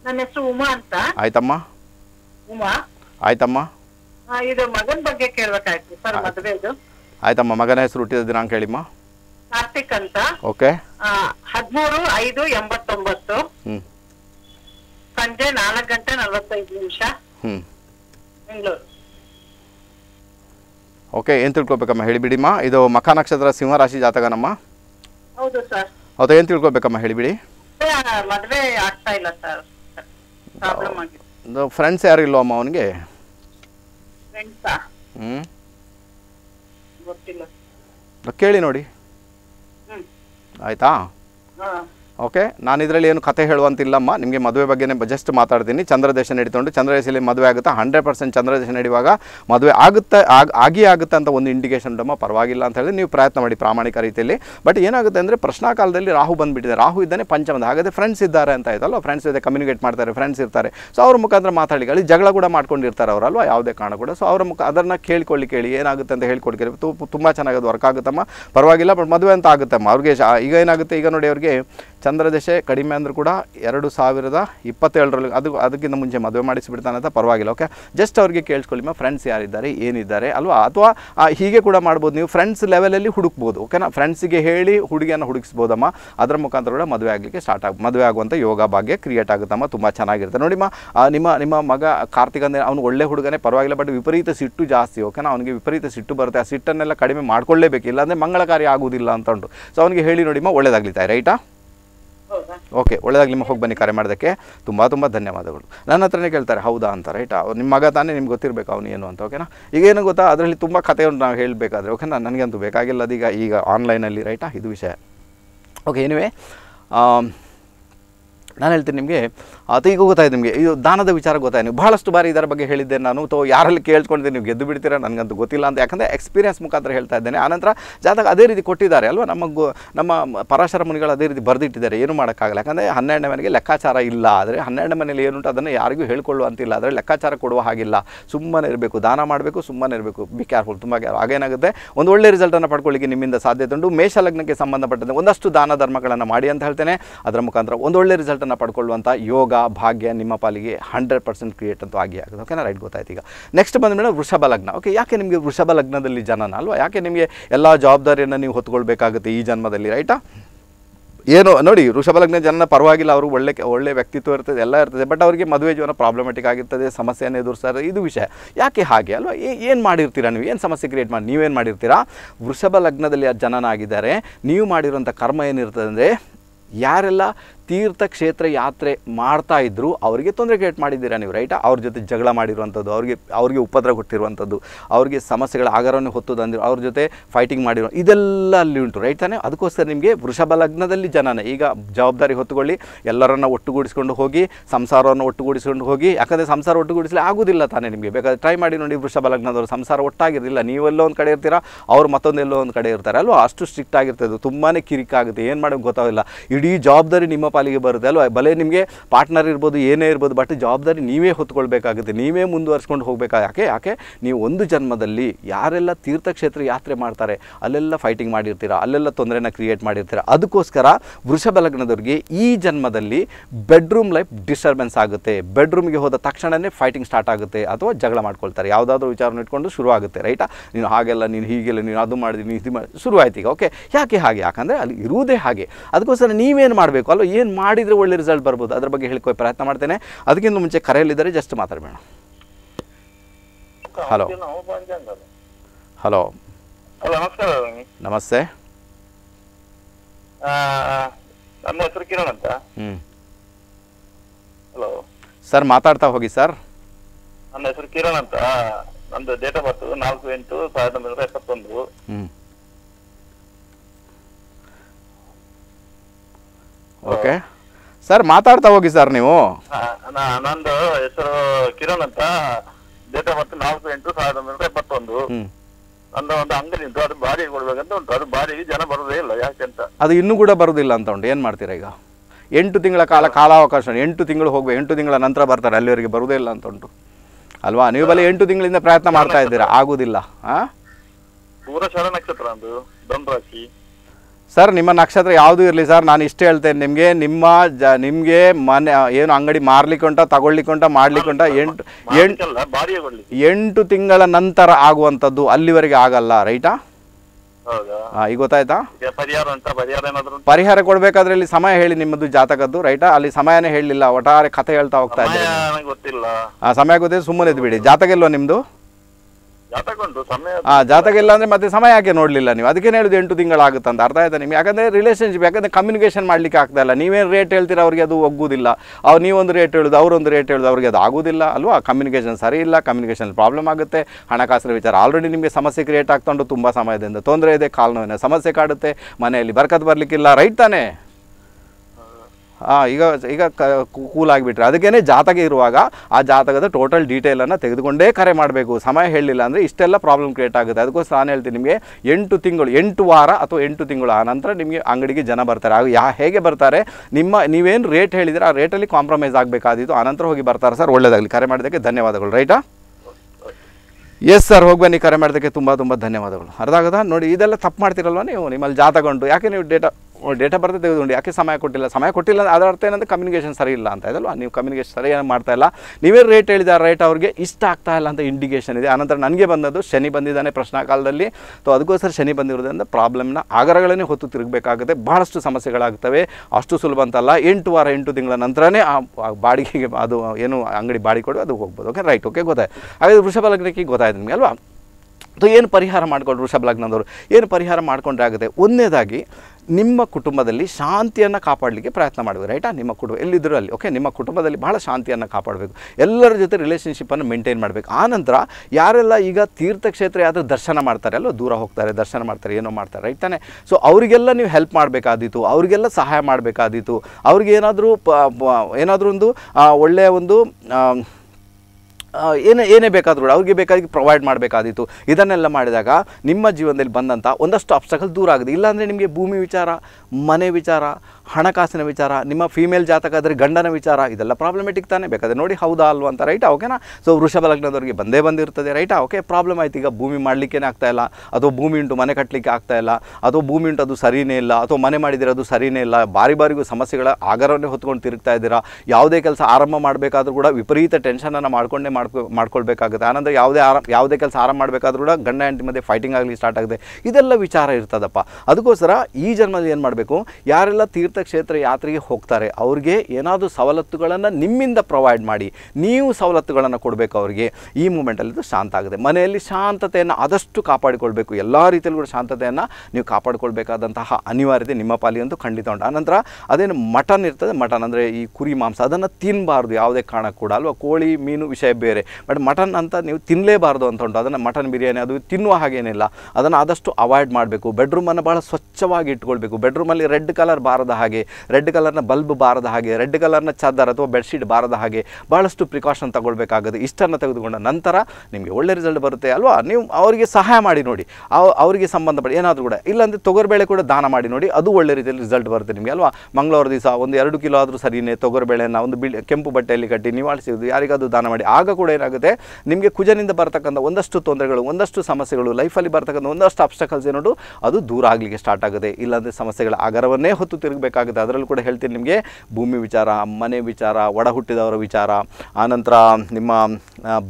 ನನ್ನ ಹೆಸರು ಉಮಾ ಅಂತ ಆಯ್ತಮ್ಮ ಉಮಾ ಆಯ್ತಮ್ಮ ಇದು ಮಗನ ಬಗ್ಗೆ ಕೇಳ್ಬೇಕಾಯ್ತು ಸರ್ ಮದುವೆದು ಆಯ್ತಮ್ಮ ಮಗನ ಹೆಸರು ಹುಟ್ಟಿದ ದಿನಾಂಕ ಹೇಳಿಮ್ಮ ಕಾರ್ತಿಕ್ ಅಂತ ಓಕೆ ಹದಿಮೂರು ಐದು ಎಂಬತ್ತೊಂಬತ್ತು ಸಂಜೆ ನಾಲ್ಕು ಗಂಟೆ ನಲವತ್ತೈದು ನಿಮಿಷ ಬೆಂಗಳೂರು ಓಕೆ ಏನ್ ತಿಳ್ಕೊಬೇಕಮ್ಮ ಹೇಳಿಬಿಡಿಮ್ಮ ಇದು ಮಖ ನಕ್ಷತ್ರ ಸಿಂಹ ರಾಶಿ ಜಾತಕನಮ್ಮ ಹೌದು ಸರ್ ಹೌದಾ ಏನು ತಿಳ್ಕೊಬೇಕಮ್ಮ ಹೇಳಿಬಿಡಿ ಮದುವೆ ಆಗ್ತಾ ಇಲ್ಲ ಸರ್ ಪ್ರಾಬ್ಲಮ್ ಆಗಿದೆ ಫ್ರೆಂಡ್ಸ್ ಯಾರು ಇಲ್ವಾ ಅಮ್ಮ ಅವನಿಗೆ ಫ್ರೆಂಡ್ಸಾ ಹ್ಞೂ ಗೊತ್ತಿಲ್ಲ ಕೇಳಿ ನೋಡಿ ಆಯ್ತಾ ಹಾ ಓಕೆ ನಾನು ಇದರಲ್ಲಿ ಏನು ಕಥೆ ಹೇಳುವಂತಿಲ್ಲಮ್ಮ ನಿಮಗೆ ಮದುವೆ ಬಗ್ಗೆನೇ ಜಸ್ಟ್ ಮಾತಾಡ್ತೀನಿ ಚಂದ್ರದೇಶ ನಡೀತೊಂಡು ಚಂದ್ರದೇಶದಲ್ಲಿ ಮದುವೆ ಆಗುತ್ತಾ ಹಂಡ್ರೆಡ್ ಪರ್ಸೆಂಟ್ ಚಂದ್ರದೇಶ ನಡೆಯುವಾಗ ಮದುವೆ ಆಗುತ್ತೆ ಆಗ ಆಗಿ ಆಗುತ್ತೆ ಅಂತ ಒಂದು ಇಂಡಿಕೇಶನ್ ಉಂಟಮ್ಮ ಪರವಾಗಿಲ್ಲ ಅಂತ ಹೇಳಿ ನೀವು ಪ್ರಯತ್ನ ಮಾಡಿ ಪ್ರಾಮಾಣಿಕ ರೀತಿಯಲ್ಲಿ ಬಟ್ ಏನಾಗುತ್ತೆ ಅಂದರೆ ಪ್ರಶ್ನಾ ಕಾಲದಲ್ಲಿ ರಾಹು ಬಂದುಬಿಟ್ಟಿದೆ ರಾಹು ಇದ್ದಾನೆ ಪಂಚಮದ ಹಾಗಾದರೆ ಫ್ರೆಂಡ್ಸ್ ಇದ್ದಾರೆ ಅಂತ ಆಯ್ತಲ್ಲ ಫ್ರೆಂಡ್ಸ್ ಇದೆ ಕಮ್ಯುನಿಕೇಟ್ ಮಾಡ್ತಾರೆ ಫ್ರೆಂಡ್ಸ್ ಇರ್ತಾರೆ ಸೊ ಅವ್ರ ಮುಖಾಂತರ ಅಲ್ಲಿ ಜಗಳ ಕೂಡ ಮಾಡ್ಕೊಂಡಿರ್ತಾರೆ ಅವರಲ್ವ ಯಾವುದೇ ಕಾರಣ ಕೂಡ ಸೊ ಅವ್ರ ಮುಖ ಅದನ್ನು ಕೇಳಿಕೊಳ್ಳಿ ಕೇಳಿ ಏನಾಗುತ್ತೆ ಅಂತ ಹೇಳ್ಕೊಡ್ಕೇಳಿ ತುಂಬ ಚೆನ್ನಾಗಿ ಅದು ವರ್ಕ್ ಆಗುತ್ತಮ್ಮ ಪರವಾಗಿಲ್ಲ ಬಟ್ ಮದುವೆ ಅಂತ ಆಗುತ್ತಮ್ಮ ಅವ್ರಿಗೆ ಈಗ ಏನಾಗುತ್ತೆ ಈಗ ನೋಡಿ ಅವ್ರಿಗೆ ಚಂದ್ರದಶೆ ಕಡಿಮೆ ಅಂದರೂ ಕೂಡ ಎರಡು ಸಾವಿರದ ಇಪ್ಪತ್ತೇಳರಲ್ಲಿ ಅದು ಅದಕ್ಕಿಂತ ಮುಂಚೆ ಮದುವೆ ಅಂತ ಪರವಾಗಿಲ್ಲ ಓಕೆ ಜಸ್ಟ್ ಅವ್ರಿಗೆ ಕೇಳಿಸ್ಕೊಳ್ಳಿ ಫ್ರೆಂಡ್ಸ್ ಯಾರಿದ್ದಾರೆ ಏನಿದ್ದಾರೆ ಅಲ್ವಾ ಅಥವಾ ಹೀಗೆ ಕೂಡ ಮಾಡ್ಬೋದು ನೀವು ಫ್ರೆಂಡ್ಸ್ ಲೆವೆಲಲ್ಲಿ ಹುಡುಕ್ಬೋದು ಓಕೆನಾ ಫ್ರೆಂಡ್ಸಿಗೆ ಹೇಳಿ ಹುಡುಗಿಯನ್ನು ಹುಡುಗಿಸ್ಬೋದಮ್ಮ ಅದರ ಮುಖಾಂತರ ಕೂಡ ಮದುವೆ ಆಗಲಿಕ್ಕೆ ಸ್ಟಾರ್ಟ್ ಆಗಿ ಮದುವೆ ಆಗುವಂಥ ಯೋಗ ಭಾಗ್ಯ ಕ್ರಿಯೇಟ್ ಆಗುತ್ತಮ್ಮ ತುಂಬ ಚೆನ್ನಾಗಿರುತ್ತೆ ನೋಡಿಮ್ಮ ನಿಮ್ಮ ನಿಮ್ಮ ಮಗ ಕಾರ್ತಿಕ್ ಅಂದರೆ ಅವನು ಒಳ್ಳೆ ಹುಡುಗನೇ ಪರವಾಗಿಲ್ಲ ಬಟ್ ವಿಪರೀತ ಸಿಟ್ಟು ಜಾಸ್ತಿ ಓಕೆನಾ ಅವನಿಗೆ ವಿಪರೀತ ಸಿಟ್ಟು ಬರುತ್ತೆ ಆ ಸಿಟ್ಟನ್ನೆಲ್ಲ ಕಡಿಮೆ ಮಾಡ್ಕೊಳ್ಳೇಬೇಕು ಇಲ್ಲಾಂದರೆ ಮಂಗಳಕಾರಿ ಆಗುವುದಿಲ್ಲ ಅಂತ ಉಂಟು ಸೊ ಅವನಿಗೆ ಹೇಳಿ ನೋಡಿಮ್ಮ ಒಳ್ಳೇದಾಗ್ಲಿತಾಯಿ ರೈಟಾ ಓಕೆ ಒಳ್ಳೆದಾಗಿ ನಿಮ್ಮ ಹೋಗಿ ಬನ್ನಿ ಕರೆ ಮಾಡೋದಕ್ಕೆ ತುಂಬ ತುಂಬ ಧನ್ಯವಾದಗಳು ನನ್ನ ಹತ್ರನೇ ಕೇಳ್ತಾರೆ ಹೌದಾ ಅಂತ ರೈಟ್ ಅವ್ರು ನಿಮ್ಮ ಮಗ ತಾನೇ ನಿಮ್ಗೆ ಗೊತ್ತಿರಬೇಕು ಅವನು ಏನು ಅಂತ ಓಕೆನಾ ಈಗ ಏನು ಗೊತ್ತಾ ಅದರಲ್ಲಿ ತುಂಬ ಕಥೆಯನ್ನು ನಾವು ಹೇಳಬೇಕಾದ್ರೆ ಓಕೆನಾ ನನಗಂತೂ ಬೇಕಾಗಿಲ್ಲ ಅದೀಗ ಈಗ ಆನ್ಲೈನಲ್ಲಿ ರೈಟಾ ಇದು ವಿಷಯ ಓಕೆ ಏನಿವೆ ನಾನು ಹೇಳ್ತೀನಿ ನಿಮಗೆ ಅಥವಾ ಈಗ ಗೊತ್ತಾಯ್ತು ನಿಮಗೆ ಇದು ದಾನದ ವಿಚಾರ ಗೊತ್ತಾಯ್ತು ನೀವು ಬಹಳಷ್ಟು ಬಾರಿ ಇದರ ಬಗ್ಗೆ ಹೇಳಿದ್ದೆ ನಾನು ಅಥವಾ ಯಾರಲ್ಲಿ ಕೇಳ್ಕೊಂಡಿದ್ದೆ ನೀವು ಗೆದ್ದು ಬಿಡ್ತೀರಾ ನನಗಂತೂ ಗೊತ್ತಿಲ್ಲ ಅಂತ ಯಾಕಂದರೆ ಎಕ್ಸ್ಪೀರಿಯನ್ಸ್ ಮುಖಾಂತರ ಹೇಳ್ತಾ ಇದ್ದೇನೆ ಆನಂತರ ಜಾತಕ ಅದೇ ರೀತಿ ಕೊಟ್ಟಿದ್ದಾರೆ ಅಲ್ವಾ ನಮ್ಮ ನಮ್ಮ ಪರಾಶರ ಮುನಿಗಳು ಅದೇ ರೀತಿ ಬರೆದಿಟ್ಟಿದ್ದಾರೆ ಏನು ಮಾಡೋಕ್ಕಾಗಲ್ಲ ಯಾಕಂದರೆ ಹನ್ನೆರಡನೇ ಮನೆಗೆ ಲೆಕ್ಕಾಚಾರ ಇಲ್ಲ ಆದರೆ ಹನ್ನೆರಡನೇ ಮನೇಲಿ ಏನುಂಟು ಅದನ್ನು ಯಾರಿಗೂ ಹೇಳ್ಕೊಳ್ಳುವಂತಿಲ್ಲ ಆದರೆ ಲೆಕ್ಕಾಚಾರ ಕೊಡುವ ಹಾಗಿಲ್ಲ ಸುಮ್ಮನೆ ಇರಬೇಕು ದಾನ ಮಾಡಬೇಕು ಸುಮ್ಮನೆ ಇರಬೇಕು ಬಿ ಕೇರ್ಫುಲ್ ತುಂಬ ಆಗೇನಾಗುತ್ತೆ ಒಂದು ಒಳ್ಳೆ ರಿಸಲ್ಟನ್ನು ಪಡ್ಕೊಳ್ಳಿಕ್ಕೆ ನಿಮ್ಮಿಂದ ಸಾಧ್ಯತೆ ಉಂಟು ಮೇಷಲಗ್ನಕ್ಕೆ ಸಂಬಂಧಪಟ್ಟಂತೆ ಒಂದಷ್ಟು ದಾನ ಧರ್ಮಗಳನ್ನು ಮಾಡಿ ಅಂತ ಹೇಳ್ತೇನೆ ಅದರ ಮುಖಾಂತರ ಒಂದೊಳ್ಳೆ ರಿಸಲ್ಟನ್ನು ಪಡ್ಕೊಳ್ಳುವಂಥ ಯೋಗ ಭಾಗ್ಯ ನಿಮ್ಮ ಪಾಲಿಗೆ ಹಂಡ್ರೆಡ್ ಪರ್ಸೆಂಟ್ ಕ್ರಿಯೇಟ್ ಅಂತೂ ಆಗಿ ಆಗುತ್ತೆ ಓಕೆನಾ ರೈಟ್ ಗೊತ್ತಾಯ್ತು ಈಗ ನೆಕ್ಸ್ಟ್ ಮೇಡಮ್ ವೃಷಭ ಲಗ್ನ ಓಕೆ ಯಾಕೆ ನಿಮಗೆ ವೃಷಭ ಲಗ್ನದಲ್ಲಿ ಜನನ ಅಲ್ವಾ ಯಾಕೆ ನಿಮಗೆ ಎಲ್ಲ ಜವಾಬ್ದಾರಿಯನ್ನು ನೀವು ಹೊತ್ಕೊಳ್ಬೇಕಾಗುತ್ತೆ ಈ ಜನ್ಮದಲ್ಲಿ ರೈಟಾ ಏನು ನೋಡಿ ವೃಷಭ ಲಗ್ನ ಜನನ ಪರವಾಗಿಲ್ಲ ಅವರು ಒಳ್ಳೆ ಒಳ್ಳೆ ವ್ಯಕ್ತಿತ್ವ ಇರ್ತದೆ ಎಲ್ಲ ಇರ್ತದೆ ಬಟ್ ಅವರಿಗೆ ಮದುವೆ ಜೀವನ ಪ್ರಾಬ್ಲಮೆಟಿಕ್ ಆಗಿರ್ತದೆ ಸಮಸ್ಯೆಯನ್ನು ಎದುರಿಸ್ತಾರೆ ಇದು ವಿಷಯ ಯಾಕೆ ಹಾಗೆ ಅಲ್ವಾ ಏನು ಮಾಡಿರ್ತೀರಾ ನೀವು ಏನು ಸಮಸ್ಯೆ ಕ್ರಿಯೇಟ್ ಮಾಡಿ ನೀವೇನು ಮಾಡಿರ್ತೀರಾ ವೃಷಭ ಲಗ್ನದಲ್ಲಿ ಜನನ ಆಗಿದ್ದಾರೆ ನೀವು ಮಾಡಿರೋಂಥ ಕರ್ಮ ಏನಿರ್ತದೆ ಅಂದರೆ ಯಾರೆಲ್ಲ ತೀರ್ಥಕ್ಷೇತ್ರ ಯಾತ್ರೆ ಮಾಡ್ತಾ ಇದ್ರು ಅವರಿಗೆ ತೊಂದರೆ ಕ್ರಿಯೇಟ್ ಮಾಡಿದ್ದೀರಾ ನೀವು ರೈಟಾ ಅವ್ರ ಜೊತೆ ಜಗಳ ಮಾಡಿರುವಂಥದ್ದು ಅವ್ರಿಗೆ ಅವ್ರಿಗೆ ಉಪದ್ರ ಕೊಟ್ಟಿರುವಂಥದ್ದು ಅವ್ರಿಗೆ ಸಮಸ್ಯೆಗಳ ಆಗಾರವನ್ನು ಹೊತ್ತು ತಂದಿರೋ ಅವ್ರ ಜೊತೆ ಫೈಟಿಂಗ್ ಮಾಡಿರೋ ಇದೆಲ್ಲ ಅಲ್ಲಿ ಉಂಟು ರೈಟ್ ತಾನೆ ಅದಕ್ಕೋಸ್ಕರ ನಿಮಗೆ ವೃಷಭ ಲಗ್ನದಲ್ಲಿ ಜನನ ಈಗ ಜವಾಬ್ದಾರಿ ಹೊತ್ತುಕೊಳ್ಳಿ ಎಲ್ಲರನ್ನ ಒಟ್ಟುಗೂಡಿಸ್ಕೊಂಡು ಹೋಗಿ ಸಂಸಾರವನ್ನು ಒಟ್ಟುಗೂಡಿಸ್ಕೊಂಡು ಹೋಗಿ ಯಾಕಂದರೆ ಸಂಸಾರ ಒಟ್ಟುಗೂಡಿಸಲೇ ಆಗೋದಿಲ್ಲ ತಾನೇ ನಿಮಗೆ ಬೇಕಾದ್ರೆ ಟ್ರೈ ಮಾಡಿ ನೋಡಿ ವೃಷಭ ಲಗ್ನದವರು ಸಂಸಾರ ಒಟ್ಟಾಗಿರಲಿಲ್ಲ ನೀವೆಲ್ಲೋ ಒಂದು ಕಡೆ ಇರ್ತೀರಾ ಅವ್ರು ಮತ್ತೊಂದೆಲ್ಲೋ ಒಂದು ಕಡೆ ಇರ್ತಾರೆ ಅಲ್ವಾ ಅಷ್ಟು ಸ್ಟ್ರಿಕ್ಟ್ ಆಗಿರ್ತದೆ ತುಂಬಾ ಕಿರಿಕಾಗುತ್ತೆ ಏನು ಮಾಡೋದು ಗೊತ್ತಾಗಿಲ್ಲ ಇಡೀ ಜವಾಬ್ದಾರಿ ನಿಮ್ಮ ಪಾಲಿಗೆ ಬರುತ್ತೆ ಅಲ್ವಾ ಬಲೆ ನಿಮಗೆ ಪಾರ್ಟ್ನರ್ ಇರ್ಬೋದು ಏನೇ ಇರ್ಬೋದು ಬಟ್ ಜವಾಬ್ದಾರಿ ನೀವೇ ಹೊತ್ಕೊಳ್ಬೇಕಾಗುತ್ತೆ ನೀವೇ ಮುಂದುವರ್ಸ್ಕೊಂಡು ಹೋಗಬೇಕಾ ಯಾಕೆ ಯಾಕೆ ನೀವು ಒಂದು ಜನ್ಮದಲ್ಲಿ ಯಾರೆಲ್ಲ ತೀರ್ಥಕ್ಷೇತ್ರ ಯಾತ್ರೆ ಮಾಡ್ತಾರೆ ಅಲ್ಲೆಲ್ಲ ಫೈಟಿಂಗ್ ಮಾಡಿರ್ತೀರ ಅಲ್ಲೆಲ್ಲ ತೊಂದರೆನ ಕ್ರಿಯೇಟ್ ಮಾಡಿರ್ತೀರ ಅದಕ್ಕೋಸ್ಕರ ವೃಷಭ ಲಗ್ನದವ್ರಿಗೆ ಈ ಜನ್ಮದಲ್ಲಿ ಬೆಡ್ರೂಮ್ ಲೈಫ್ ಡಿಸ್ಟರ್ಬೆನ್ಸ್ ಆಗುತ್ತೆ ಬೆಡ್ರೂಮ್ಗೆ ಹೋದ ತಕ್ಷಣವೇ ಫೈಟಿಂಗ್ ಸ್ಟಾರ್ಟ್ ಆಗುತ್ತೆ ಅಥವಾ ಜಗಳ ಮಾಡ್ಕೊಳ್ತಾರೆ ಯಾವುದಾದ್ರೂ ವಿಚಾರನ ಇಟ್ಕೊಂಡು ಶುರು ಆಗುತ್ತೆ ರೈಟಾ ನೀನು ಹಾಗೆಲ್ಲ ನೀನು ಹೀಗೆಲ್ಲ ನೀನು ಅದು ಮಾಡಿದೀನಿ ನೀನು ಇದು ಮಾಡಿ ಶುರು ಆಯ್ತು ಈಗ ಓಕೆ ಯಾಕೆ ಹಾಗೆ ಯಾಕಂದರೆ ಅಲ್ಲಿ ಇರುವುದೇ ಹಾಗೆ ಅದಕ್ಕೋಸ್ಕರ ನೀವೇನು ಮಾಡಬೇಕು ಅಲ್ವ ಏನು ಏನೇನು ಮಾಡಿದರೆ ಒಳ್ಳೆ ರಿಸಲ್ಟ್ ಬರ್ಬೋದು ಅದ್ರ ಬಗ್ಗೆ ಹೇಳಿಕೊ ಪ್ರಯತ್ನ ಮಾಡ್ತೇನೆ ಅದಕ್ಕಿಂತ ಮುಂಚೆ ಕರೆಯಲ್ಲಿದ್ದಾರೆ ಜಸ್ಟ್ ಮಾತಾಡಬೇಡ ಹಲೋ ಹಲೋ ನಮಸ್ತೆ ನನ್ನ ಹೆಸರು ಕಿರಣ್ ಅಂತ ಹಲೋ ಸರ್ ಮಾತಾಡ್ತಾ ಹೋಗಿ ಸರ್ ನನ್ನ ಹೆಸರು ಕಿರಣ್ ಅಂತ ನಮ್ದು ಡೇಟ್ ಆಫ್ ಬರ್ತ್ ನಾಲ್ಕು ಎಂಟು ಸಾವಿರದ ಒಂಬೈನೂರ ಎಪ್ಪತ್ತೊಂದು ಓಕೆ ಸರ್ ಮಾತಾಡ್ತಾ ಹೋಗಿ ಸರ್ ನೀವು ನಂದು ಹೆಸರು ಕಿರಣ್ ಅಂತ ಡೇಟ್ ಆಫ್ ಬರ್ತ್ ನಾಲ್ಕು ಎಂಟು ಸಾವಿರದ ಒಂಬೈನೂರ ಎಪ್ಪತ್ತೊಂದು ನಂದು ಒಂದು ಅಂಗಡಿ ಉಂಟು ಅದು ಬಾಡಿಗೆ ಕೊಡ್ಬೇಕಂತ ಉಂಟು ಅದು ಬಾಡಿಗೆ ಜನ ಬರೋದೇ ಇಲ್ಲ ಯಾಕೆ ಅಂತ ಅದು ಇನ್ನೂ ಕೂಡ ಬರೋದಿಲ್ಲ ಅಂತ ಉಂಟು ಏನು ಮಾಡ್ತೀರಾ ಈಗ ಎಂಟು ತಿಂಗಳ ಕಾಲ ಕಾಲಾವಕಾಶ ಎಂಟು ತಿಂಗಳು ಹೋಗ್ಬೇಕು ಎಂಟು ತಿಂಗಳ ನಂತರ ಬರ್ತಾರೆ ಅಲ್ಲಿವರೆಗೆ ಬರೋದೇ ಇಲ್ಲ ಅಂತ ಉಂಟು ಅಲ್ವಾ ನೀವು ಬಲ್ಲಿ ಎಂಟು ತಿಂಗಳಿಂದ ಪ್ರಯತ್ನ ಮಾಡ್ತಾ ಇದ್ದೀರಾ ಆಗುದಿಲ್ಲ ಹಾ ಪೂರ ಶರಣ ನಕ್ಷತ್ರ ಅದು ರಾಶಿ ಸರ್ ನಿಮ್ಮ ನಕ್ಷತ್ರ ಯಾವುದು ಇರಲಿ ಸರ್ ನಾನು ಇಷ್ಟೇ ಹೇಳ್ತೇನೆ ನಿಮಗೆ ನಿಮ್ಮ ಜ ನಿಮಗೆ ಮನೆ ಏನು ಅಂಗಡಿ ಮಾರ್ಲಿಕ್ಕುಂಟ ತಗೊಳ್ಲಿಕ್ಕುಂಟ ಮಾಡ್ಲಿಕ್ಕುಂಟ ಎಂಟು ಎಂಟು ಎಂಟು ತಿಂಗಳ ನಂತರ ಆಗುವಂಥದ್ದು ಅಲ್ಲಿವರೆಗೆ ಆಗಲ್ಲ ರೈಟಾ ಈಗ ಗೊತ್ತಾಯ್ತಾ ಪರಿಹಾರ ಕೊಡ್ಬೇಕಾದ್ರೆ ಇಲ್ಲಿ ಸಮಯ ಹೇಳಿ ನಿಮ್ಮದು ಜಾತಕದ್ದು ರೈಟಾ ಅಲ್ಲಿ ಸಮಯನೇ ಹೇಳಲಿಲ್ಲ ಒಟ್ಟಾರೆ ಕಥೆ ಹೇಳ್ತಾ ಹೋಗ್ತಾ ಇದ್ದಾರೆ ಸಮಯ ಗೊತ್ತಿಲ್ಲ ಸುಮ್ಮನೆ ಇದ್ಬಿಡಿ ಜಾತಕ ಇಲ್ವಾ ನಿಮ್ದು ಆ ಜಾತಕ ಇಲ್ಲ ಅಂದ್ರೆ ಮತ್ತೆ ಸಮಯ ಯಾಕೆ ನೋಡಲಿಲ್ಲ ನೀವು ಅದಕ್ಕೆ ಹೇಳುದು ಎಂಟು ಅಂತ ಅರ್ಥ ಆಯ್ತಾ ನಿಮ್ಗೆ ಯಾಕಂದ್ರೆ ರಿಲೇಷನ್ಶಿಪ್ ಯಾಕಂದ್ರೆ ಕಮ್ಯುನಿಕೇಶನ್ ಮಾಡ್ಲಿಕ್ಕೆ ಆಗ್ತಾ ಇಲ್ಲ ನೀವೇನು ರೇಟ್ ಹೇಳ್ತೀರ ಅವ್ರಿಗೆ ಅದು ಒಗ್ಗುದಿಲ್ಲ ಅವ್ರು ನೀವೊಂದು ರೇಟ್ ಹೇಳುದು ಅವರೊಂದು ರೇಟ್ ಹೇಳುದು ಅವ್ರಿಗೆ ಅದು ಆಗುದಿಲ್ಲ ಅಲ್ವಾ ಕಮ್ಯುನಿಕೇಷನ್ ಸರಿ ಇಲ್ಲ ಕಮ್ಯುನಿಕೇಶನ್ ಪ್ರಾಬ್ಲಮ್ ಆಗುತ್ತೆ ಹಣಕಾಸಿನ ವಿಚಾರ ಆಲ್ರೆಡಿ ನಿಮಗೆ ಸಮಸ್ಯೆ ಕ್ರಿಯೇಟ್ ಆಗ್ತಾ ಉಂಟು ತುಂಬ ಸಮಯದಿಂದ ತೊಂದರೆ ಇದೆ ಕಾಲು ಸಮಸ್ಯೆ ಕಾಡುತ್ತೆ ಮನೆಯಲ್ಲಿ ಬರ್ಕತ್ ಬರಲಿಕ್ಕಿಲ್ಲ ರೈಟ್ ತಾನೇ ಹಾಂ ಈಗ ಈಗ ಕೂಲ್ ಆಗಿಬಿಟ್ರೆ ಅದಕ್ಕೇ ಜಾತಕ ಇರುವಾಗ ಆ ಜಾತಕದ ಟೋಟಲ್ ಡೀಟೇಲನ್ನು ತೆಗೆದುಕೊಂಡೇ ಕರೆ ಮಾಡಬೇಕು ಸಮಯ ಹೇಳಿಲ್ಲ ಅಂದರೆ ಇಷ್ಟೆಲ್ಲ ಪ್ರಾಬ್ಲಮ್ ಕ್ರಿಯೇಟ್ ಆಗುತ್ತೆ ಅದಕ್ಕೋಸ್ಕರ ನಾನು ಹೇಳ್ತೀನಿ ನಿಮಗೆ ಎಂಟು ತಿಂಗಳು ಎಂಟು ವಾರ ಅಥವಾ ಎಂಟು ತಿಂಗಳು ಆ ನಂತರ ನಿಮಗೆ ಅಂಗಡಿಗೆ ಜನ ಬರ್ತಾರೆ ಆಗ ಯಾ ಹೇಗೆ ಬರ್ತಾರೆ ನಿಮ್ಮ ನೀವೇನು ರೇಟ್ ಹೇಳಿದರೆ ಆ ರೇಟಲ್ಲಿ ಕಾಂಪ್ರಮೈಸ್ ಆಗಬೇಕಾದಿತ್ತು ಆನಂತರ ಹೋಗಿ ಬರ್ತಾರೆ ಸರ್ ಒಳ್ಳೇದಾಗಲಿ ಕರೆ ಮಾಡೋದಕ್ಕೆ ಧನ್ಯವಾದಗಳು ರೈಟಾ ಎಸ್ ಸರ್ ಹೋಗಿ ಬನ್ನಿ ಕರೆ ಮಾಡೋದಕ್ಕೆ ತುಂಬ ತುಂಬ ಧನ್ಯವಾದಗಳು ಅರ್ಧ ಆಗದ ನೋಡಿ ಇದೆಲ್ಲ ತಪ್ಪು ಮಾಡ್ತಿರಲ್ವ ನೀವು ನಿಮ್ಮಲ್ಲಿ ಜಾತಕ ಉಂಟು ಯಾಕೆ ನೀವು ಡೇಟಾ ಡೇಟಾ ಬರ್ತಾ ತೆಗೆದುಕೊಂಡು ಯಾಕೆ ಸಮಯ ಕೊಟ್ಟಿಲ್ಲ ಸಮಯ ಕೊಟ್ಟಿಲ್ಲ ಅದರ ಅರ್ಥ ಏನಂದ್ರೆ ಕಮ್ಯುನಿಕೇಷನ್ ಸರಿ ಇಲ್ಲ ಅಂತ ಇದಲ್ವಾ ನೀವು ಕಮ್ಯುನಿಕೇಷನ್ ಸರಿಯಾಗಿ ಮಾಡ್ತಾ ಇಲ್ಲ ನೀವೇ ರೇಟ್ ಹೇಳಿದ ರೇಟ್ ಅವ್ರಿಗೆ ಇಷ್ಟ ಆಗ್ತಾ ಇಲ್ಲ ಅಂತ ಇಂಡಿಕೇಷನ್ ಇದೆ ಆನಂತರ ನನಗೆ ಬಂದದ್ದು ಶನಿ ಬಂದಿದ್ದಾನೆ ಪ್ರಶ್ನಾ ಕಾಲದಲ್ಲಿ ಸೊ ಅದಕ್ಕೋಸ್ಕರ ಶನಿ ಬಂದಿರೋದ್ರಿಂದ ಪ್ರಾಬ್ಲಮ್ನ ಆಗರಗಳನ್ನೇ ಹೊತ್ತು ತಿರುಗಬೇಕಾಗುತ್ತೆ ಭಾಳಷ್ಟು ಸಮಸ್ಯೆಗಳಾಗ್ತವೆ ಅಷ್ಟು ಸುಲಭ ಅಂತಲ್ಲ ಎಂಟು ವಾರ ಎಂಟು ತಿಂಗಳ ನಂತರನೇ ಆ ಬಾಡಿಗೆಗೆ ಅದು ಏನು ಅಂಗಡಿ ಬಾಡಿಗೆ ಕೊಡು ಅದು ಹೋಗ್ಬೋದು ಓಕೆ ರೈಟ್ ಓಕೆ ಗೊತ್ತಾಯ್ತು ಹಾಗಾದ್ರೆ ವೃಷಭ ಲಗ್ನಕ್ಕೆ ಗೊತ್ತಾಯ್ತು ನಿಮಗೆ ಅಲ್ವಾ ಸೊ ಏನು ಪರಿಹಾರ ಮಾಡ್ಕೊಂಡು ವೃಷಭ ಲಗ್ನದವರು ಏನು ಪರಿಹಾರ ಮಾಡಿಕೊಂಡ್ರೆ ಆಗುತ್ತೆ ಒಂದನೇದಾಗಿ ನಿಮ್ಮ ಕುಟುಂಬದಲ್ಲಿ ಶಾಂತಿಯನ್ನು ಕಾಪಾಡಲಿಕ್ಕೆ ಪ್ರಯತ್ನ ಮಾಡಬೇಕು ರೈಟಾ ನಿಮ್ಮ ಕುಟುಂಬ ಎಲ್ಲಿದ್ದರೂ ಅಲ್ಲಿ ಓಕೆ ನಿಮ್ಮ ಕುಟುಂಬದಲ್ಲಿ ಭಾಳ ಶಾಂತಿಯನ್ನು ಕಾಪಾಡಬೇಕು ಎಲ್ಲರ ಜೊತೆ ರಿಲೇಷನ್ಶಿಪ್ಪನ್ನು ಮೇಂಟೈನ್ ಮಾಡಬೇಕು ಆನಂತರ ಯಾರೆಲ್ಲ ಈಗ ತೀರ್ಥಕ್ಷೇತ್ರ ಯಾವುದು ದರ್ಶನ ಮಾಡ್ತಾರೆ ಅಲ್ಲೋ ದೂರ ಹೋಗ್ತಾರೆ ದರ್ಶನ ಮಾಡ್ತಾರೆ ಏನೋ ಮಾಡ್ತಾರೆ ರೈಟ್ ತಾನೆ ಸೊ ಅವರಿಗೆಲ್ಲ ನೀವು ಹೆಲ್ಪ್ ಮಾಡಬೇಕಾದೀತು ಅವರಿಗೆಲ್ಲ ಸಹಾಯ ಮಾಡಬೇಕಾದೀತು ಅವ್ರಿಗೆ ಏನಾದರೂ ಏನಾದರೂ ಒಂದು ಒಳ್ಳೆಯ ಒಂದು ಏನೇ ಏನೇ ಬೇಕಾದರೂ ಅವ್ರಿಗೆ ಬೇಕಾಗಿ ಪ್ರೊವೈಡ್ ಮಾಡಬೇಕಾದಿತ್ತು ಇದನ್ನೆಲ್ಲ ಮಾಡಿದಾಗ ನಿಮ್ಮ ಜೀವನದಲ್ಲಿ ಬಂದಂಥ ಒಂದಷ್ಟು ಅಬ್ಸ್ಟಕಲ್ ದೂರ ಆಗಿದೆ ಇಲ್ಲಾಂದರೆ ನಿಮಗೆ ಭೂಮಿ ವಿಚಾರ ಮನೆ ವಿಚಾರ ಹಣಕಾಸಿನ ವಿಚಾರ ನಿಮ್ಮ ಫೀಮೇಲ್ ಜಾತಕ ಆದರೆ ಗಂಡನ ವಿಚಾರ ಇದೆಲ್ಲ ಪ್ರಾಬ್ಲಮೆಟಿಕ್ ತಾನೇ ಬೇಕಾದ್ರೆ ನೋಡಿ ಹೌದಾ ಅಲ್ವಾ ಅಂತ ರೈಟಾ ಓಕೆನಾ ಸೊ ವೃಷಭ ಲಗ್ನದವ್ರಿಗೆ ಬಂದೇ ಬಂದಿರ್ತದೆ ರೈಟಾ ಓಕೆ ಪ್ರಾಬ್ಲಮ್ ಆಯ್ತು ಈಗ ಭೂಮಿ ಮಾಡಲಿಕ್ಕೆ ಆಗ್ತಾ ಇಲ್ಲ ಅಥವಾ ಭೂಮಿ ಉಂಟು ಮನೆ ಕಟ್ಟಲಿಕ್ಕೆ ಆಗ್ತಾ ಇಲ್ಲ ಅಥವಾ ಭೂಮಿ ಉಂಟು ಅದು ಸರಿಯೇ ಇಲ್ಲ ಅಥವಾ ಮನೆ ಮಾಡಿದಿರೋದು ಸರಿಯೇ ಇಲ್ಲ ಬಾರಿ ಬಾರಿಗೂ ಸಮಸ್ಯೆಗಳ ಆಗರವೇ ಹೊತ್ಕೊಂಡು ತಿರುಗ್ತಾ ಇದ್ದೀರಾ ಯಾವುದೇ ಕೆಲಸ ಆರಂಭ ಮಾಡಬೇಕಾದ್ರೂ ಕೂಡ ವಿಪರೀತ ಟೆನ್ಷನನ್ನು ಮಾಡಿಕೊಂಡೇ ಮಾಡಿ ಮಾಡ್ಕೊ ಮಾಡ್ಕೊಳ್ಬೇಕಾಗುತ್ತೆ ಆನಂತರ ಯಾವುದೇ ಆರಾಮ್ ಯಾವುದೇ ಕೆಲಸ ಆರಾಮ್ ಮಾಡಬೇಕಾದ್ರೂ ಕೂಡ ಗಂಡ ಹೆಂಡತಿ ಮಧ್ಯೆ ಫೈಟಿಂಗ್ ಆಗಲಿ ಸ್ಟಾರ್ಟ್ ಆಗಿದೆ ಇದೆಲ್ಲ ವಿಚಾರ ಇರ್ತದಪ್ಪ ಅದಕ್ಕೋಸ್ಕರ ಈ ಜನ್ಮದಲ್ಲಿ ಏನು ಮಾಡಬೇಕು ಯಾರೆಲ್ಲ ತೀರ್ಥಕ್ಷೇತ್ರ ಯಾತ್ರೆಗೆ ಹೋಗ್ತಾರೆ ಅವ್ರಿಗೆ ಏನಾದರೂ ಸವಲತ್ತುಗಳನ್ನು ನಿಮ್ಮಿಂದ ಪ್ರೊವೈಡ್ ಮಾಡಿ ನೀವು ಸವಲತ್ತುಗಳನ್ನು ಕೊಡಬೇಕು ಅವರಿಗೆ ಈ ಮೂಮೆಂಟಲ್ಲಿ ಇದು ಶಾಂತ ಆಗುತ್ತೆ ಮನೆಯಲ್ಲಿ ಶಾಂತತೆಯನ್ನು ಆದಷ್ಟು ಕಾಪಾಡಿಕೊಳ್ಬೇಕು ಎಲ್ಲ ರೀತಿಯಲ್ಲೂ ಕೂಡ ಶಾಂತತೆಯನ್ನು ನೀವು ಕಾಪಾಡಿಕೊಳ್ಬೇಕಾದಂತಹ ಅನಿವಾರ್ಯತೆ ನಿಮ್ಮ ಅಂತೂ ಖಂಡಿತ ಉಂಟು ಆನಂತರ ಅದೇನು ಮಟನ್ ಇರ್ತದೆ ಮಟನ್ ಅಂದರೆ ಈ ಕುರಿ ಮಾಂಸ ಅದನ್ನು ತಿನ್ನಬಾರ್ದು ಯಾವುದೇ ಕಾರಣ ಕೂಡ ಅಲ್ವಾ ಕೋಳಿ ಮೀನು ವಿಷಯ ಬೇರೆ ಬಟ್ ಮಟನ್ ಅಂತ ನೀವು ತಿನ್ನಲೇಬಾರ್ದು ಅಂತ ಉಂಟು ಅದನ್ನು ಮಟನ್ ಬಿರಿಯಾನಿ ಅದು ತಿನ್ನುವ ಹಾಗೇನಿಲ್ಲ ಅದನ್ನು ಆದಷ್ಟು ಅವಾಯ್ಡ್ ಮಾಡಬೇಕು ಬೆಡ್ರೂಮನ್ನು ಬಹಳ ಸ್ವಚ್ಛವಾಗಿ ಇಟ್ಕೊಳ್ಬೇಕು ಬೆಡ್ರೂಮಲ್ಲಿ ರೆಡ್ ಕಲರ್ ಬಾರದ ಹಾಗೆ ರೆಡ್ ಕಲರ್ನ ಬಲ್ಬ್ ಬಾರದ ಹಾಗೆ ರೆಡ್ ಕಲರ್ನ ಚಾದರ್ ಅಥವಾ ಬೆಡ್ಶೀಟ್ ಬಾರದ ಹಾಗೆ ಭಾಳಷ್ಟು ಪ್ರಿಕಾಷನ್ ತಗೊಳ್ಬೇಕಾಗುತ್ತೆ ಇಷ್ಟನ್ನು ತೆಗೆದುಕೊಂಡ ನಂತರ ನಿಮಗೆ ಒಳ್ಳೆ ರಿಸಲ್ಟ್ ಬರುತ್ತೆ ಅಲ್ವಾ ನೀವು ಅವರಿಗೆ ಸಹಾಯ ಮಾಡಿ ನೋಡಿ ಅವರಿಗೆ ಸಂಬಂಧಪಟ್ಟ ಏನಾದರೂ ಕೂಡ ಇಲ್ಲಾಂದರೆ ತೊಗರಿಬೇಳೆ ಕೂಡ ದಾನ ಮಾಡಿ ನೋಡಿ ಅದು ಒಳ್ಳೆ ರೀತಿಯಲ್ಲಿ ರಿಸಲ್ಟ್ ಬರುತ್ತೆ ನಿಮಗೆ ಅಲ್ವಾ ಮಂಗಳವಾರ ದಿವಸ ಒಂದು ಎರಡು ಕಿಲೋ ಆದರೂ ಸರಿಯೇ ತೊಗರಿಬೇಳೆಯನ್ನು ಒಂದು ಬಿಳಿ ಕೆಂಪು ಬಟ್ಟೆಯಲ್ಲಿ ಕಟ್ಟಿ ನಿವಾಳಿಸಿದ್ದು ಯಾರಿಗಾದರೂ ದಾನ ಮಾಡಿ ಆಗ ಕೂಡ ಏನಾಗುತ್ತೆ ನಿಮಗೆ ಕುಜನಿಂದ ಬರ್ತಕ್ಕಂಥ ಒಂದಷ್ಟು ತೊಂದರೆಗಳು ಒಂದಷ್ಟು ಸಮಸ್ಯೆಗಳು ಲೈಫಲ್ಲಿ ಬರ್ತಕ್ಕಂಥ ಒಂದಷ್ಟು ಅಬ್ಸ್ಟಕಲ್ಸ್ ನೋಡು ಅದು ದೂರ ಆಗಲಿಕ್ಕೆ ಸ್ಟಾರ್ಟ್ ಆಗುತ್ತೆ ಇಲ್ಲಾಂದರೆ ಸಮಸ್ಯೆಗಳ ಆಗರವನ್ನೇ ಹೊತ್ತು ತಿರುಗಬೇಕಾಗುತ್ತೆ ಅದರಲ್ಲೂ ಕೂಡ ಹೇಳ್ತೀನಿ ನಿಮಗೆ ಭೂಮಿ ವಿಚಾರ ಮನೆ ವಿಚಾರ ಒಡ ಹುಟ್ಟಿದವರ ವಿಚಾರ ಆನಂತರ ನಿಮ್ಮ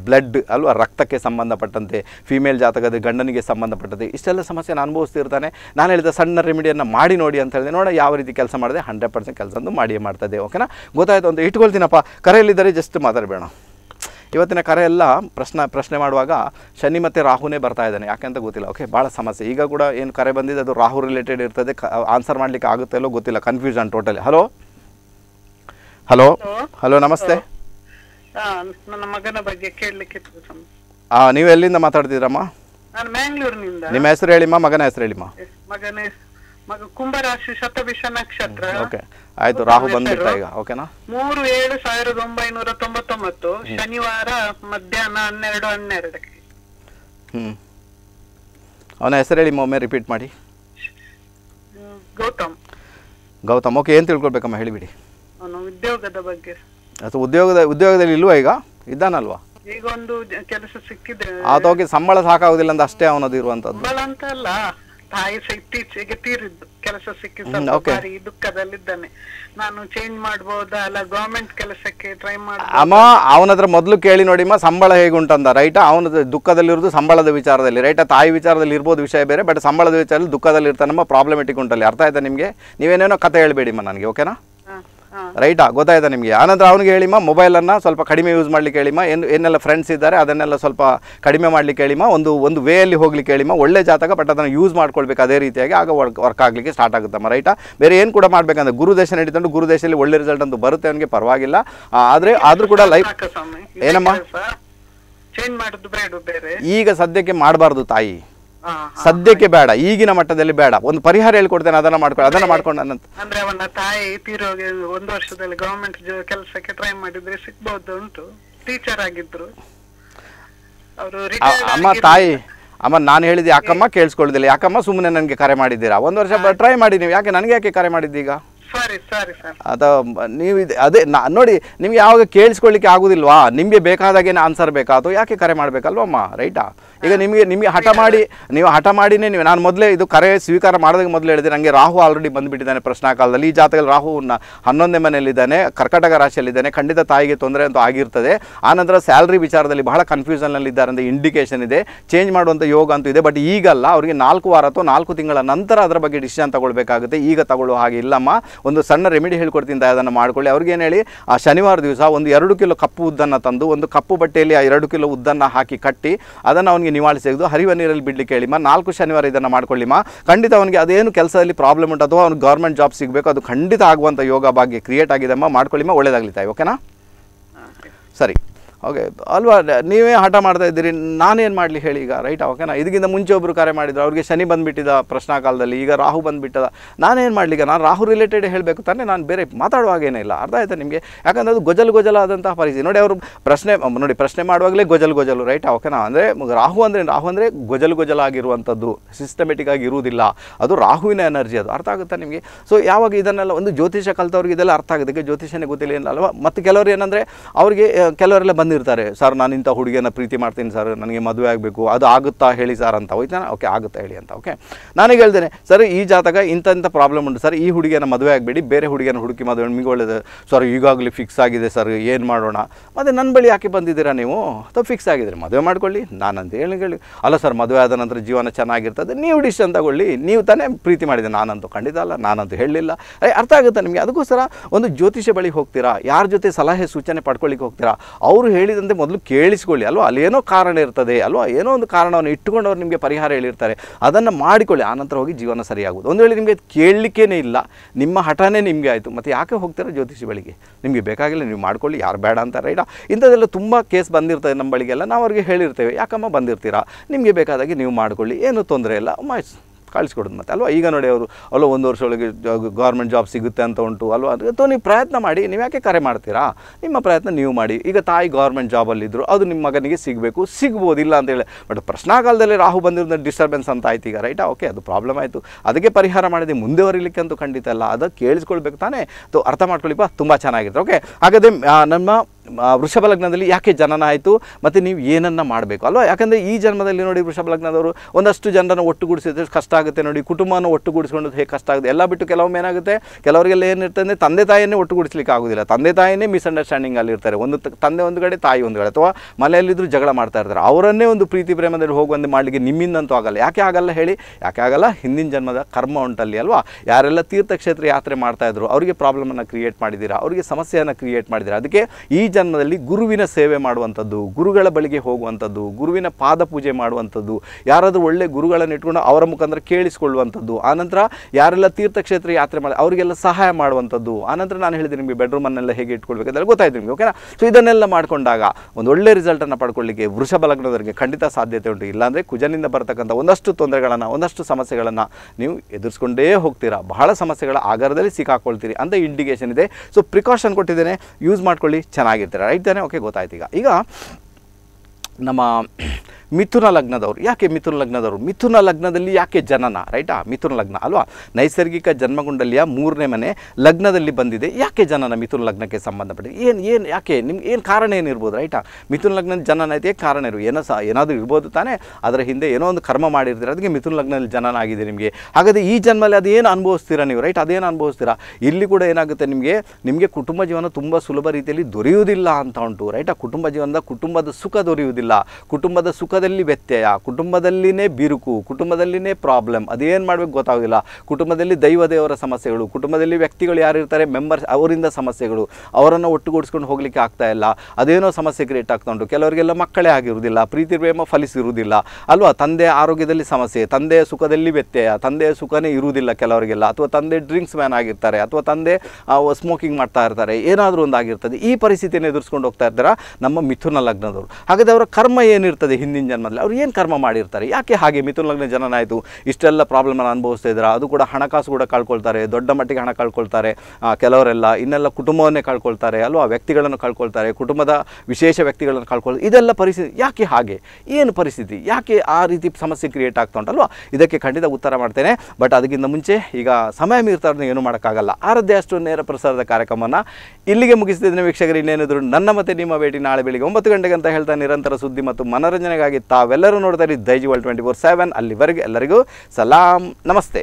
ಬ್ಲಡ್ ಅಲ್ವಾ ರಕ್ತಕ್ಕೆ ಸಂಬಂಧಪಟ್ಟಂತೆ ಫಿಮೇಲ್ ಜಾತಕದ ಗಂಡನಿಗೆ ಸಂಬಂಧಪಟ್ಟಂತೆ ಇಷ್ಟೆಲ್ಲ ಸಮಸ್ಯೆನ ಅನುಭವಿಸ್ತಿರ್ತಾನೆ ನಾನು ಹೇಳಿದ ಸಣ್ಣ ರೆಮಿಡಿಯನ್ನು ಮಾಡಿ ನೋಡಿ ಅಂತ ಹೇಳಿದೆ ನೋಡೋಣ ಯಾವ ರೀತಿ ಕೆಲಸ ಮಾಡಿದೆ ಹಂಡ್ರೆಡ್ ಪರ್ಸೆಂಟ್ ಕೆಲಸ ಮಾಡಿಯೇ ಮಾಡ್ತದೆ ಓಕೆನಾ ಗೊತ್ತಾಯ್ತು ಒಂದು ಇಟ್ಕೊಳ್ತೀನಪ್ಪ ಕರೆಯಲ್ಲಿದ್ದರೆ ಜಸ್ಟ್ ಮಾತಾಡಬೇಡ ಇವತ್ತಿನ ಕರೆ ಎಲ್ಲ ಪ್ರಶ್ನೆ ಪ್ರಶ್ನೆ ಮಾಡುವಾಗ ಶನಿ ಮತ್ತು ರಾಹುನೇ ಬರ್ತಾ ಇದ್ದಾನೆ ಯಾಕೆಂತ ಗೊತ್ತಿಲ್ಲ ಓಕೆ ಭಾಳ ಸಮಸ್ಯೆ ಈಗ ಕೂಡ ಏನು ಕರೆ ಬಂದಿದೆ ಅದು ರಾಹು ರಿಲೇಟೆಡ್ ಇರ್ತದೆ ಆನ್ಸರ್ ಮಾಡಲಿಕ್ಕೆ ಆಗುತ್ತೆ ಅಲ್ಲೋ ಗೊತ್ತಿಲ್ಲ confusion totally hello hello hello ನಮಸ್ತೆ ನೀವು ಎಲ್ಲಿಂದ ಮಾತಾಡ್ತಿದ್ರಮ್ಮ ನಿಮ್ಮ ಹೆಸರು ಹೇಳಿಮ್ಮ ಮಗನ ಹೆಸರು ಹೇಳಿಮ್ಮ ಕುಂಭರಾಶಿ ಶತಭಿಷ ನಕ್ಷತ್ರ ಆಯ್ತು ರಾಹು ಬಂದ್ಬಿಟ್ಟ ಈಗ ಓಕೆನಾ ಮೂರು ಏಳು ಸಾವಿರದ ಒಂಬೈನೂರ ತೊಂಬತ್ತೊಂಬತ್ತು ಶನಿವಾರ ಮಧ್ಯಾಹ್ನ ಹನ್ನೆರಡು ಹನ್ನೆರಡಕ್ಕೆ ಹ್ಮ್ ಅವನ ಹೆಸರು ಹೇಳಿ ಒಮ್ಮೆ ರಿಪೀಟ್ ಮಾಡಿ ಗೌತಮ್ ಗೌತಮ್ ಓಕೆ ಏನು ತಿಳ್ಕೊಳ್ಬೇಕಮ್ಮ ಹೇಳಿಬಿಡಿ ಅವನು ಉದ್ಯೋಗದ ಬಗ್ಗೆ ಅದು ಉದ್ಯೋಗದ ಉದ್ಯೋಗದಲ್ಲಿ ಇಲ್ವಾ ಈಗ ಇದ್ದಾನಲ್ವಾ ಈಗ ಒಂದು ಕೆಲಸ ಸಿಕ್ಕಿದೆ ಅದೋಗಿ ಸಂಬಳ ಸಾಕಾಗುದಿಲ್ಲ ಅಂತ ಅಷ್ಟೇ ಅವನದು ಇರುವಂತದ್ದು ಸಂಬಳ ಅಂತ ಅಲ್ಲ ಆಯುಷ ಇತ್ತೀಚೆಗೆ ತೀರಿದ್ದು ಕೆಲಸ ಸಿಕ್ಕಿ ಸ್ವಲ್ಪ ದುಃಖದಲ್ಲಿದ್ದಾನೆ ನಾನು ಚೇಂಜ್ ಮಾಡಬಹುದಾ ಅಲ್ಲ ಗವರ್ಮೆಂಟ್ ಕೆಲಸಕ್ಕೆ ಟ್ರೈ ಮಾಡ ಅಮ್ಮ ಅವನತ್ರ ಮೊದಲು ಕೇಳಿ ನೋಡಿಮ್ಮ ಸಂಬಳ ಹೇಗುಂಟಂದ ರೈಟ್ ಅವನ ದುಃಖದಲ್ಲಿರೋದು ಸಂಬಳದ ವಿಚಾರದಲ್ಲಿ ರೈಟ್ ತಾಯಿ ವಿಚಾರದಲ್ಲಿ ಇರ್ಬೋದು ವಿಷಯ ಬೇರೆ ಬಟ್ ಸಂಬಳದ ವಿಚಾರದಲ್ಲಿ ದುಃಖದಲ್ಲಿ ಇರ್ತಾನಮ್ಮ ಪ್ರಾಬ್ಲಮೆಟಿಕ್ ಉಂಟಲ್ಲಿ ಅರ್ಥ ಆಯ್ತಾ ನಿಮಗೆ ನೀವೇನೇನೋ ಕತೆ ಹೇಳಬೇಡಿಮ್ಮ ನನಗೆ ಓಕೆನಾ ರೈಟಾ ಗೊತ್ತಾಯ್ತಾ ನಿಮಗೆ ಆನಂತರ ಅವನಿಗೆ ಹೇಳಿಮ್ಮ ಮೊಬೈಲನ್ನು ಸ್ವಲ್ಪ ಕಡಿಮೆ ಯೂಸ್ ಮಾಡ್ಲಿಕ್ಕೆ ಹೇಳಿಮ್ಮ ಏನು ಏನೆಲ್ಲ ಫ್ರೆಂಡ್ಸ್ ಇದ್ದಾರೆ ಅದನ್ನೆಲ್ಲ ಸ್ವಲ್ಪ ಕಡಿಮೆ ಮಾಡ್ಲಿಕ್ಕೆ ಹೇಳಿಮ್ಮ ಒಂದು ಒಂದು ಅಲ್ಲಿ ಹೋಗ್ಲಿಕ್ಕೆ ಹೇಳಿಮ್ಮ ಒಳ್ಳೆ ಜಾತಕ ಬಟ್ ಅದನ್ನು ಯೂಸ್ ಮಾಡ್ಕೊಳ್ಬೇಕು ಅದೇ ರೀತಿಯಾಗಿ ಆಗ ವರ್ಕ್ ವರ್ಕ್ ಆಗಲಿಕ್ಕೆ ಸ್ಟಾರ್ಟ್ ಆಗುತ್ತಮ್ಮ ರೈಟಾ ಬೇರೆ ಏನು ಕೂಡ ಮಾಡಬೇಕಂದ್ರೆ ಗುರುದೇಶ ನಡೀತಂಡು ಗುರುದೇಶದಲ್ಲಿ ಒಳ್ಳೆ ರಿಸಲ್ಟ್ ಅಂತ ಬರುತ್ತೆ ಅವನಿಗೆ ಪರವಾಗಿಲ್ಲ ಆದರೆ ಆದರೂ ಕೂಡ ಲೈಫ್ ಏನಮ್ಮ ಈಗ ಸದ್ಯಕ್ಕೆ ಮಾಡಬಾರ್ದು ತಾಯಿ ಸದ್ಯಕ್ಕೆ ಬೇಡ ಈಗಿನ ಮಟ್ಟದಲ್ಲಿ ಬೇಡ ಒಂದು ಪರಿಹಾರ ಹೇಳ್ಕೊಡ್ತೇನೆ ಅದನ್ನ ಮಾಡ್ಕೊಂಡು ಅದನ್ನ ಮಾಡ್ಕೊಂಡು ಅಂತ ಅಂದ್ರೆ ಅವನ ತಾಯಿ ತೀರೋಗಿ ಒಂದು ವರ್ಷದಲ್ಲಿ ಗವರ್ಮೆಂಟ್ ಕೆಲಸಕ್ಕೆ ಟ್ರೈ ಮಾಡಿದ್ರೆ ಸಿಗ್ಬಹುದು ಉಂಟು ಟೀಚರ್ ಆಗಿದ್ರು ಅಮ್ಮ ತಾಯಿ ಅಮ್ಮ ನಾನು ಹೇಳಿದೆ ಯಾಕಮ್ಮ ಕೇಳಿಸ್ಕೊಳ್ದಿಲ್ಲ ಯಾಕಮ್ಮ ಸುಮ್ಮನೆ ನನಗೆ ಕರೆ ಮಾಡಿದ್ದೀರಾ ಒಂದು ವರ್ಷ ಟ್ರೈ ಮಾಡಿ ನೀವು ಯಾಕೆ ನನಗೆ ಯಾಕೆ ಕರೆ ಮಾಡಿದ್ದೀಗ ಅಥವಾ ನೀವು ಅದೇ ನೋಡಿ ನಿಮ್ಗೆ ಯಾವಾಗ ಕೇಳಿಸ್ಕೊಳ್ಳಿಕ್ಕೆ ಆಗುದಿಲ್ವಾ ನಿಮಗೆ ಬೇಕಾದಾಗೆ ಆನ್ಸರ್ ಬೇಕಾ ಯಾಕೆ ಕರೆ ಮಾಡ್ಬೇಕಲ್ವಮ್ಮ ರೈಟಾ ಈಗ ನಿಮಗೆ ನಿಮಗೆ ಹಠ ಮಾಡಿ ನೀವು ಹಠ ಮಾಡಿನೇ ನೀವು ನಾನು ಮೊದಲೇ ಇದು ಕರೆ ಸ್ವೀಕಾರ ಮಾಡೋದಕ್ಕೆ ಮೊದಲು ಹೇಳಿದೆ ನಂಗೆ ರಾಹು ಆಲ್ರೆಡಿ ಬಂದ್ಬಿಟ್ಟಿದ್ದಾನೆ ಪ್ರಶ್ನಾ ಕಾಲದಲ್ಲಿ ಈ ಜಾತಕದಲ್ಲಿ ರಾಹುನ ಹನ್ನೊಂದನೇ ಮನೆಯಲ್ಲಿದ್ದಾನೆ ಕರ್ಕಟಕ ರಾಶಿಯಲ್ಲಿದ್ದಾನೆ ಖಂಡಿತ ತಾಯಿಗೆ ತೊಂದರೆ ಅಂತೂ ಆಗಿರ್ತದೆ ಆನಂತರ ಸ್ಯಾಲ್ರಿ ವಿಚಾರದಲ್ಲಿ ಬಹಳ ಕನ್ಫ್ಯೂಷನ್ ಇದ್ದಾರೆ ಅಂತ ಇಂಡಿಕೇಷನ್ ಇದೆ ಚೇಂಜ್ ಮಾಡುವಂಥ ಯೋಗ ಅಂತೂ ಇದೆ ಬಟ್ ಈಗಲ್ಲ ಅವರಿಗೆ ನಾಲ್ಕು ವಾರ ಅಥವಾ ನಾಲ್ಕು ತಿಂಗಳ ನಂತರ ಅದರ ಬಗ್ಗೆ ಡಿಸಿಷನ್ ತಗೊಳ್ಬೇಕಾಗುತ್ತೆ ಈಗ ತಗೊಳ್ಳುವ ಹಾಗೆ ಇಲ್ಲಮ್ಮ ಒಂದು ಒಂದು ಸಣ್ಣ ರೆಮಿಡಿ ಹೇಳ್ಕೊಡ್ತೀನಿ ಅದನ್ನು ಮಾಡ್ಕೊಳ್ಳಿ ಅವ್ರಿಗೇನು ಏನು ಹೇಳಿ ಆ ಶನಿವಾರ ದಿವಸ ಒಂದು ಎರಡು ಕಿಲೋ ಕಪ್ಪು ಉದ್ದನ್ನು ತಂದು ಒಂದು ಕಪ್ಪು ಬಟ್ಟೆಯಲ್ಲಿ ಆ ಎರಡು ಕಿಲೋ ಉದ್ದನ್ನು ಹಾಕಿ ಕಟ್ಟಿ ಅದನ್ನು ಅವನಿಗೆ ನಿವಾಳಿಸಿದ್ದು ಹರಿವ ನೀರಲ್ಲಿ ಬಿಡ್ಲಿಕ್ಕೆ ಹೇಳಿಮ್ಮ ನಾಲ್ಕು ಶನಿವಾರ ಇದನ್ನು ಮಾ ಖಂಡಿತ ಅವನಿಗೆ ಅದೇನು ಕೆಲಸದಲ್ಲಿ ಪ್ರಾಬ್ಲಮ್ ಉಂಟು ಅಥವಾ ಅವ್ನಿಗೆ ಗೌರ್ಮೆಂಟ್ ಜಾಬ್ ಸಿಗಬೇಕು ಅದು ಖಂಡಿತ ಆಗುವಂಥ ಯೋಗ ಭಾಗ್ಯ ಕ್ರಿಯೇಟ್ ಆಗಿದೆ ಮಾಡ್ಕೊಳ್ಳಿ ಮಾಡ್ಕೊಳ್ಳಿಮ್ಮ ಒಳ್ಳೆಯದಾಗಲಿ ತಾಯಿ ಓಕೆನಾ ಸರಿ ಓಕೆ ಅಲ್ವಾ ನೀವೇ ಹಠ ಮಾಡ್ತಾ ಇದ್ದೀರಿ ನಾನೇನು ಮಾಡಲಿ ಹೇಳಿ ಈಗ ರೈಟ್ ಓಕೆನಾ ಇದಕ್ಕಿಂತ ಮುಂಚೆ ಒಬ್ಬರು ಕರೆ ಮಾಡಿದ್ರು ಅವ್ರಿಗೆ ಶನಿ ಬಂದುಬಿಟ್ಟಿದ ಪ್ರಶ್ನಾ ಕಾಲದಲ್ಲಿ ಈಗ ರಾಹು ಬಂದುಬಿಟ್ಟದ ನಾನೇನು ಮಾಡಲಿ ಈಗ ನಾನು ರಾಹು ರಿಲೇಟೆಡ್ ಹೇಳಬೇಕು ತಾನೇ ನಾನು ಬೇರೆ ಮಾತಾಡುವ ಇಲ್ಲ ಅರ್ಥ ಆಯ್ತಾ ನಿಮಗೆ ಯಾಕಂದ್ರೆ ಅದು ಗೊಜಲ್ ಗೊಜಲ ಪರಿಸ್ಥಿತಿ ನೋಡಿ ಅವರು ಪ್ರಶ್ನೆ ನೋಡಿ ಪ್ರಶ್ನೆ ಮಾಡುವಾಗಲೇ ಗೊಜಲ್ ಗೊಜಲು ರೈಟ್ ಓಕೆನಾ ಅಂದರೆ ರಾಹು ಅಂದರೆ ರಾಹು ಅಂದರೆ ಗೊಜಲ್ ಗೊಜಲ ಆಗಿರುವಂಥದ್ದು ಸಿಸ್ಟಮೆಟಿಕ್ ಆಗಿ ಇರುವುದಿಲ್ಲ ಅದು ರಾಹುವಿನ ಎನರ್ಜಿ ಅದು ಅರ್ಥ ಆಗುತ್ತಾ ನಿಮಗೆ ಸೊ ಯಾವಾಗ ಇದನ್ನೆಲ್ಲ ಒಂದು ಜ್ಯೋತಿಷ ಕಲ್ತವ್ರಿಗೆ ಇದೆಲ್ಲ ಅರ್ಥ ಆಗೋದಕ್ಕೆ ಜ್ಯೋತಿಷನೇ ಗೊತ್ತಿಲ್ಲ ಏನಲ್ವಾ ಮತ್ತು ಕೆಲವರು ಏನಂದರೆ ಅವರಿಗೆ ಕೆಲವರೆಲ್ಲ ಬಂದಿರೋ ಬಂದಿರ್ತಾರೆ ಸರ್ ನಾನು ಇಂಥ ಹುಡುಗಿಯನ್ನು ಪ್ರೀತಿ ಮಾಡ್ತೀನಿ ಸರ್ ನನಗೆ ಮದುವೆ ಆಗಬೇಕು ಅದು ಆಗುತ್ತಾ ಹೇಳಿ ಸರ್ ಅಂತ ಹೋಯ್ತಾನೆ ಓಕೆ ಆಗುತ್ತಾ ಹೇಳಿ ಅಂತ ಓಕೆ ನಾನೇ ಹೇಳ್ತೇನೆ ಸರ್ ಈ ಜಾತಕ ಇಂಥ ಇಂಥ ಪ್ರಾಬ್ಲಮ್ ಉಂಟು ಸರ್ ಈ ಹುಡುಗಿಯನ್ನು ಮದುವೆ ಆಗಬೇಡಿ ಬೇರೆ ಹುಡುಗಿಯನ್ನು ಹುಡುಕಿ ಮದುವೆ ನಿಮಗೆ ಒಳ್ಳೆಯದು ಸರ್ ಈಗಾಗಲೇ ಫಿಕ್ಸ್ ಆಗಿದೆ ಸರ್ ಏನು ಮಾಡೋಣ ಮತ್ತು ನನ್ನ ಬಳಿ ಯಾಕೆ ಬಂದಿದ್ದೀರಾ ನೀವು ಅಥವಾ ಫಿಕ್ಸ್ ಆಗಿದ್ದೀರಿ ಮದುವೆ ಮಾಡ್ಕೊಳ್ಳಿ ನಾನಂತ ಹೇಳಿ ಹೇಳಿ ಅಲ್ಲ ಸರ್ ಮದುವೆ ಆದ ನಂತರ ಜೀವನ ಚೆನ್ನಾಗಿರ್ತದೆ ನೀವು ಡಿಸಿಷನ್ ತಗೊಳ್ಳಿ ನೀವು ತಾನೇ ಪ್ರೀತಿ ಮಾಡಿದೆ ನಾನಂತೂ ಖಂಡಿತ ಅಲ್ಲ ನಾನಂತೂ ಹೇಳಲಿಲ್ಲ ಅರ್ಥ ಆಗುತ್ತೆ ನಿಮಗೆ ಅದಕ್ಕೋಸ್ಕರ ಒಂದು ಜ್ಯೋತಿಷ್ಯ ಬಳಿ ಹೋಗ್ತೀರಾ ಯಾರ ಜೊತೆ ಸಲಹೆ ಸೂಚನೆ ಪಡ್ಕೊಳ್ಳಿಕ್ಕೆ ಹೋಗ್ತೀರಾ ಅವರು ಹೇಳಿದಂತೆ ಮೊದಲು ಕೇಳಿಸಿಕೊಳ್ಳಿ ಅಲ್ವಾ ಅಲ್ಲೇನೋ ಕಾರಣ ಇರ್ತದೆ ಅಲ್ವಾ ಏನೋ ಒಂದು ಕಾರಣವನ್ನು ಇಟ್ಟುಕೊಂಡು ಅವ್ರು ನಿಮಗೆ ಪರಿಹಾರ ಹೇಳಿರ್ತಾರೆ ಅದನ್ನು ಮಾಡಿಕೊಳ್ಳಿ ಆನಂತರ ಹೋಗಿ ಜೀವನ ಸರಿಯಾಗುವುದು ಒಂದು ವೇಳೆ ನಿಮಗೆ ಕೇಳಲಿಕ್ಕೇ ಇಲ್ಲ ನಿಮ್ಮ ಹಠನೇ ನಿಮಗೆ ಆಯಿತು ಮತ್ತು ಯಾಕೆ ಹೋಗ್ತಾರೆ ಜ್ಯೋತಿಷಿ ಬಳಿಗೆ ನಿಮಗೆ ಬೇಕಾಗಿಲ್ಲ ನೀವು ಮಾಡ್ಕೊಳ್ಳಿ ಯಾರು ಬೇಡ ಅಂತಾರೆ ಇಲ್ಲ ಇಂಥದೆಲ್ಲ ತುಂಬ ಕೇಸ್ ಬಂದಿರ್ತದೆ ನಮ್ಮ ಬಳಿಗೆಲ್ಲ ನಾವು ಅವ್ರಿಗೆ ಹೇಳಿರ್ತೇವೆ ಯಾಕಮ್ಮ ಬಂದಿರ್ತೀರಾ ನಿಮಗೆ ಬೇಕಾದಾಗಿ ನೀವು ಮಾಡಿಕೊಳ್ಳಿ ಏನು ತೊಂದರೆ ಇಲ್ಲ ಮಾಯ್ಸ್ ಕಳಿಸ್ಕೊಡೋದು ಮತ್ತೆ ಅಲ್ವಾ ಈಗ ನೋಡಿ ಅವರು ಅಲ್ಲೋ ಒಂದು ವರ್ಷ ಒಳಗೆ ಗೌರ್ಮೆಂಟ್ ಜಾಬ್ ಸಿಗುತ್ತೆ ಅಂತ ಉಂಟು ಅಲ್ವಾ ಅಥವಾ ನೀವು ಪ್ರಯತ್ನ ಮಾಡಿ ನೀವು ಯಾಕೆ ಕರೆ ಮಾಡ್ತೀರಾ ನಿಮ್ಮ ಪ್ರಯತ್ನ ನೀವು ಮಾಡಿ ಈಗ ತಾಯಿ ಗೌರ್ಮೆಂಟ್ ಜಾಬಲ್ಲಿದ್ದರು ಅದು ನಿಮ್ಮ ಮಗನಿಗೆ ಸಿಗಬೇಕು ಸಿಗ್ಬೋದಿಲ್ಲ ಇಲ್ಲ ಅಂತೇಳಿ ಬಟ್ ಪ್ರಶ್ನಾಕಾಲದಲ್ಲಿ ರಾಹು ಬಂದಿರೋದು ಡಿಸ್ಟರ್ಬೆನ್ಸ್ ಅಂತ ಆಯ್ತು ಈಗ ರೈಟಾ ಓಕೆ ಅದು ಪ್ರಾಬ್ಲಮ್ ಆಯಿತು ಅದಕ್ಕೆ ಪರಿಹಾರ ಮಾಡಿದೆ ಬರಲಿಕ್ಕೆ ಅಂತೂ ಖಂಡಿತ ಅಲ್ಲ ಅದು ಕೇಳಿಸ್ಕೊಳ್ಬೇಕು ತಾನೇ ಅದು ಅರ್ಥ ಮಾಡ್ಕೊಳ್ಳಿಪ್ಪ ತುಂಬ ಚೆನ್ನಾಗಿತ್ತು ಓಕೆ ಹಾಗಾದರೆ ನಮ್ಮ ವೃಷಭ ಲಗ್ನದಲ್ಲಿ ಯಾಕೆ ಜನನ ಆಯಿತು ಮತ್ತು ನೀವು ಏನನ್ನು ಮಾಡಬೇಕು ಅಲ್ವಾ ಯಾಕಂದರೆ ಈ ಜನ್ಮದಲ್ಲಿ ನೋಡಿ ವೃಷಭ ಲಗ್ನದವರು ಒಂದಷ್ಟು ಜನರನ್ನು ಒಟ್ಟುಗೂಡಿಸಿದ್ರೆ ಕಷ್ಟ ಆಗುತ್ತೆ ನೋಡಿ ಕುಟುಂಬನ ಒಟ್ಟುಗೂಡಿಸ್ಕೊಂಡು ಹೇಗೆ ಕಷ್ಟ ಆಗುತ್ತೆ ಎಲ್ಲ ಬಿಟ್ಟು ಕೆಲವೊಮ್ಮೆ ಏನಾಗುತ್ತೆ ಕೆಲವರಿಗೆಲ್ಲ ಏನಿರ್ತದೆ ಅಂದರೆ ತಂದೆ ತಾಯಿಯನ್ನೇ ಒಟ್ಟುಗೂಡಿಸ್ಲಿಕ್ಕೆ ಆಗೋದಿಲ್ಲ ತಂದೆ ತಾಯಿಯೇ ಮಿಸ್ಅಂಡರ್ಸ್ಟ್ಯಾಂಡಿಂಗ್ ಇರ್ತಾರೆ ಒಂದು ತಂದೆ ಒಂದು ಕಡೆ ತಾಯಿ ಒಂದು ಕಡೆ ಅಥವಾ ಮನೆಯಲ್ಲಿದ್ದರೂ ಜಗಳ ಮಾಡ್ತಾ ಇರ್ತಾರೆ ಅವರನ್ನೇ ಒಂದು ಪ್ರೀತಿ ಪ್ರೇಮದಲ್ಲಿ ಹೋಗುವಂತೆ ಮಾಡಲಿಕ್ಕೆ ನಿಮ್ಮಿಂದಂತೂ ಆಗಲ್ಲ ಯಾಕೆ ಆಗಲ್ಲ ಹೇಳಿ ಯಾಕೆ ಆಗಲ್ಲ ಹಿಂದಿನ ಜನ್ಮದ ಕರ್ಮ ಉಂಟಲ್ಲಿ ಅಲ್ವಾ ಯಾರೆಲ್ಲ ತೀರ್ಥಕ್ಷೇತ್ರ ಯಾತ್ರೆ ಮಾಡ್ತಾಯಿದ್ರು ಅವರಿಗೆ ಪ್ರಾಬ್ಲಮನ್ನು ಕ್ರಿಯೇಟ್ ಮಾಡಿದ್ದೀರಾ ಅವರಿಗೆ ಸಮಸ್ಯೆಯನ್ನು ಕ್ರಿಯೇಟ್ ಮಾಡಿದ್ದೀರಾ ಅದಕ್ಕೆ ಈ ಜನ್ಮದಲ್ಲಿ ಗುರುವಿನ ಸೇವೆ ಮಾಡುವಂಥದ್ದು ಗುರುಗಳ ಬಳಿಗೆ ಹೋಗುವಂಥದ್ದು ಗುರುವಿನ ಪಾದ ಪೂಜೆ ಮಾಡುವಂಥದ್ದು ಯಾರಾದರೂ ಒಳ್ಳೆ ಗುರುಗಳನ್ನು ಇಟ್ಕೊಂಡು ಅವರ ಮುಖಾಂತರ ಕೇಳಿಸ್ಕೊಳ್ಳುವಂಥದ್ದು ಆನಂತರ ಯಾರೆಲ್ಲ ತೀರ್ಥಕ್ಷೇತ್ರ ಯಾತ್ರೆ ಮಾಡಿ ಅವರಿಗೆಲ್ಲ ಸಹಾಯ ಮಾಡುವಂಥದ್ದು ಆನಂತರ ನಾನು ಹೇಳಿದೆ ನಿಮಗೆ ಬೆಡ್ರೂಮನ್ನೆಲ್ಲ ಹೇಗೆ ಇಟ್ಕೊಳ್ಬೇಕಂದ್ರೆ ಗೊತ್ತಾಯ್ತು ನಿಮಗೆ ಓಕೆನಾ ಸೊ ಇದನ್ನೆಲ್ಲ ಮಾಡಿಕೊಂಡಾಗ ಒಂದು ಒಳ್ಳೆ ರಿಸಲ್ಟನ್ನು ಪಡ್ಕೊಳ್ಳಿಕ್ಕೆ ವೃಷಭ ಲಗ್ನದವರಿಗೆ ಖಂಡಿತ ಸಾಧ್ಯತೆ ಉಂಟು ಇಲ್ಲಾಂದರೆ ಕುಜನಿಂದ ಬರತಕ್ಕಂಥ ಒಂದಷ್ಟು ತೊಂದರೆಗಳನ್ನು ಒಂದಷ್ಟು ಸಮಸ್ಯೆಗಳನ್ನು ನೀವು ಎದುರಿಸ್ಕೊಂಡೇ ಹೋಗ್ತೀರಾ ಬಹಳ ಸಮಸ್ಯೆಗಳ ಆಗಾರದಲ್ಲಿ ಸಿಕ್ಕಾಕೊಳ್ತೀರಿ ಅಂತ ಇಂಡಿಕೇಶನ್ ಇದೆ ಸೊ ಪ್ರಿಕಾಷನ್ ಕೊಟ್ಟಿದ್ದೇನೆ ಯೂಸ್ ಮಾಡ್ಕೊಳ್ಳಿ ಚೆನ್ನಾಗಿ ರೈಟ್ ತಾನೆ ಓಕೆ ಗೊತ್ತಾಯ್ತು ಈಗ ಈಗ ನಮ್ಮ ಮಿಥುನ ಲಗ್ನದವರು ಯಾಕೆ ಮಿಥುನ ಲಗ್ನದವರು ಮಿಥುನ ಲಗ್ನದಲ್ಲಿ ಯಾಕೆ ಜನನ ರೈಟಾ ಮಿಥುನ ಲಗ್ನ ಅಲ್ವಾ ನೈಸರ್ಗಿಕ ಜನ್ಮಗುಂಡಲಿಯ ಮೂರನೇ ಮನೆ ಲಗ್ನದಲ್ಲಿ ಬಂದಿದೆ ಯಾಕೆ ಜನನ ಮಿಥುನ ಲಗ್ನಕ್ಕೆ ಸಂಬಂಧಪಟ್ಟಿದೆ ಏನು ಏನು ಯಾಕೆ ನಿಮ್ಗೆ ಏನು ಕಾರಣ ಏನಿರ್ಬೋದು ರೈಟಾ ಮಿಥುನ ಲಗ್ನದ ಜನನ ಐತೆ ಕಾರಣ ಇರು ಏನೋ ಸಹ ಏನಾದರೂ ಇರ್ಬೋದು ತಾನೇ ಅದರ ಹಿಂದೆ ಏನೋ ಒಂದು ಕರ್ಮ ಮಾಡಿರ್ತೀರ ಅದಕ್ಕೆ ಮಿಥುನ ಲಗ್ನದಲ್ಲಿ ಜನನ ಆಗಿದೆ ನಿಮಗೆ ಹಾಗಾದರೆ ಈ ಜನ್ಮದಲ್ಲಿ ಅದೇನು ಅನುಭವಿಸ್ತೀರಾ ನೀವು ರೈಟ್ ಅದೇನು ಅನುಭವಿಸ್ತೀರಾ ಇಲ್ಲಿ ಕೂಡ ಏನಾಗುತ್ತೆ ನಿಮಗೆ ನಿಮಗೆ ಕುಟುಂಬ ಜೀವನ ತುಂಬ ಸುಲಭ ರೀತಿಯಲ್ಲಿ ದೊರೆಯುವುದಿಲ್ಲ ಅಂತ ಉಂಟು ರೈಟ್ ಕುಟುಂಬ ಜೀವನದ ಕುಟುಂಬದ ಸುಖ ದೊರೆಯುವುದಿಲ್ಲ ಕುಟುಂಬದ ಸುಖ ಸುಖದಲ್ಲಿ ವ್ಯತ್ಯಯ ಕುಟುಂಬದಲ್ಲಿನೇ ಬಿರುಕು ಕುಟುಂಬದಲ್ಲಿನೇ ಪ್ರಾಬ್ಲಮ್ ಅದೇನು ಮಾಡಬೇಕು ಗೊತ್ತಾಗೋದಿಲ್ಲ ಕುಟುಂಬದಲ್ಲಿ ದೈವ ದೇವರ ಸಮಸ್ಯೆಗಳು ಕುಟುಂಬದಲ್ಲಿ ವ್ಯಕ್ತಿಗಳು ಯಾರಿರ್ತಾರೆ ಮೆಂಬರ್ಸ್ ಅವರಿಂದ ಸಮಸ್ಯೆಗಳು ಅವರನ್ನು ಒಟ್ಟುಗೂಡಿಸ್ಕೊಂಡು ಹೋಗಲಿಕ್ಕೆ ಆಗ್ತಾ ಇಲ್ಲ ಅದೇನೋ ಸಮಸ್ಯೆ ಕ್ರಿಯೇಟ್ ಆಗ್ತಾ ಉಂಟು ಕೆಲವರಿಗೆಲ್ಲ ಮಕ್ಕಳೇ ಆಗಿರುವುದಿಲ್ಲ ಪ್ರೀತಿ ಪ್ರೇಮ ಫಲಿಸಿರುವುದಿಲ್ಲ ಅಲ್ವಾ ತಂದೆ ಆರೋಗ್ಯದಲ್ಲಿ ಸಮಸ್ಯೆ ತಂದೆಯ ಸುಖದಲ್ಲಿ ವ್ಯತ್ಯಯ ತಂದೆಯ ಸುಖನೇ ಇರುವುದಿಲ್ಲ ಕೆಲವರಿಗೆಲ್ಲ ಅಥವಾ ತಂದೆ ಡ್ರಿಂಕ್ಸ್ ಮ್ಯಾನ್ ಆಗಿರ್ತಾರೆ ಅಥವಾ ತಂದೆ ಸ್ಮೋಕಿಂಗ್ ಮಾಡ್ತಾ ಇರ್ತಾರೆ ಏನಾದರೂ ಒಂದಾಗಿರ್ತದೆ ಈ ಪರಿಸ್ಥಿತಿಯನ್ನು ಎದುರಿಸ್ಕೊಂಡು ಹೋಗ್ತಾ ಇರ್ತಾರೆ ನಮ್ಮ ಮಿಥುನ ಲಗ್ನದವರು ಹಾಗಾದರೆ ಅವರ ಕರ್ಮ ಏನಿರ್ತದೆ ಹಿಂದಿನ ಹಿಂದಿನ ಜನ್ಮದಲ್ಲಿ ಅವ್ರು ಏನು ಕರ್ಮ ಮಾಡಿರ್ತಾರೆ ಯಾಕೆ ಹಾಗೆ ಮಿಥುನ ಲಗ್ನ ಜನನಾಯಿತು ಇಷ್ಟೆಲ್ಲ ಪ್ರಾಬ್ಲಮನ್ನು ಅನುಭವಿಸ್ತಾ ಇದ್ದಾರೆ ಅದು ಕೂಡ ಹಣಕಾಸು ಕೂಡ ಕಳ್ಕೊಳ್ತಾರೆ ದೊಡ್ಡ ಮಟ್ಟಿಗೆ ಹಣ ಕಳ್ಕೊಳ್ತಾರೆ ಕೆಲವರೆಲ್ಲ ಇನ್ನೆಲ್ಲ ಕುಟುಂಬವನ್ನೇ ಕಳ್ಕೊಳ್ತಾರೆ ಅಲ್ವಾ ವ್ಯಕ್ತಿಗಳನ್ನು ಕಳ್ಕೊಳ್ತಾರೆ ಕುಟುಂಬದ ವಿಶೇಷ ವ್ಯಕ್ತಿಗಳನ್ನು ಕಳ್ಕೊಳ್ತಾರೆ ಇದೆಲ್ಲ ಪರಿಸ್ಥಿತಿ ಯಾಕೆ ಹಾಗೆ ಏನು ಪರಿಸ್ಥಿತಿ ಯಾಕೆ ಆ ರೀತಿ ಸಮಸ್ಯೆ ಕ್ರಿಯೇಟ್ ಆಗ್ತಾ ಉಂಟಲ್ವಾ ಇದಕ್ಕೆ ಖಂಡಿತ ಉತ್ತರ ಮಾಡ್ತೇನೆ ಬಟ್ ಅದಕ್ಕಿಂತ ಮುಂಚೆ ಈಗ ಸಮಯ ಮೀರ್ತಾರನ್ನ ಏನು ಮಾಡೋಕ್ಕಾಗಲ್ಲ ಆರಧ್ಯ ಅಷ್ಟು ನೇರ ಪ್ರಸಾರದ ಕಾರ್ಯಕ್ರಮವನ್ನು ಇಲ್ಲಿಗೆ ಮುಗಿಸ್ತಿದ್ದೇನೆ ವೀಕ್ಷಕರು ಇನ್ನೇನಿದ್ರು ನನ್ನ ಮತ್ತೆ ನಿಮ್ಮ ಭೇಟಿ ನಾಳೆ ಬೆಳಿಗ್ಗೆ ಒಂಬತ್ತು ಗಂಟೆಗೆ ಅಂತ ಹೇಳ್ತಾ ನಿರಂತರ ಸುದ್ದಿ ಮತ್ತು ಮನರಂಜನೆಗಾಗಿ ತಾವೆಲ್ಲರೂ ನೋಡ್ತಾ ಇರಿ Daijiworld twenty four seven ಅಲ್ಲಿವರೆಗೆ ಎಲ್ಲರಿಗೂ ಸಲಾಂ ನಮಸ್ತೆ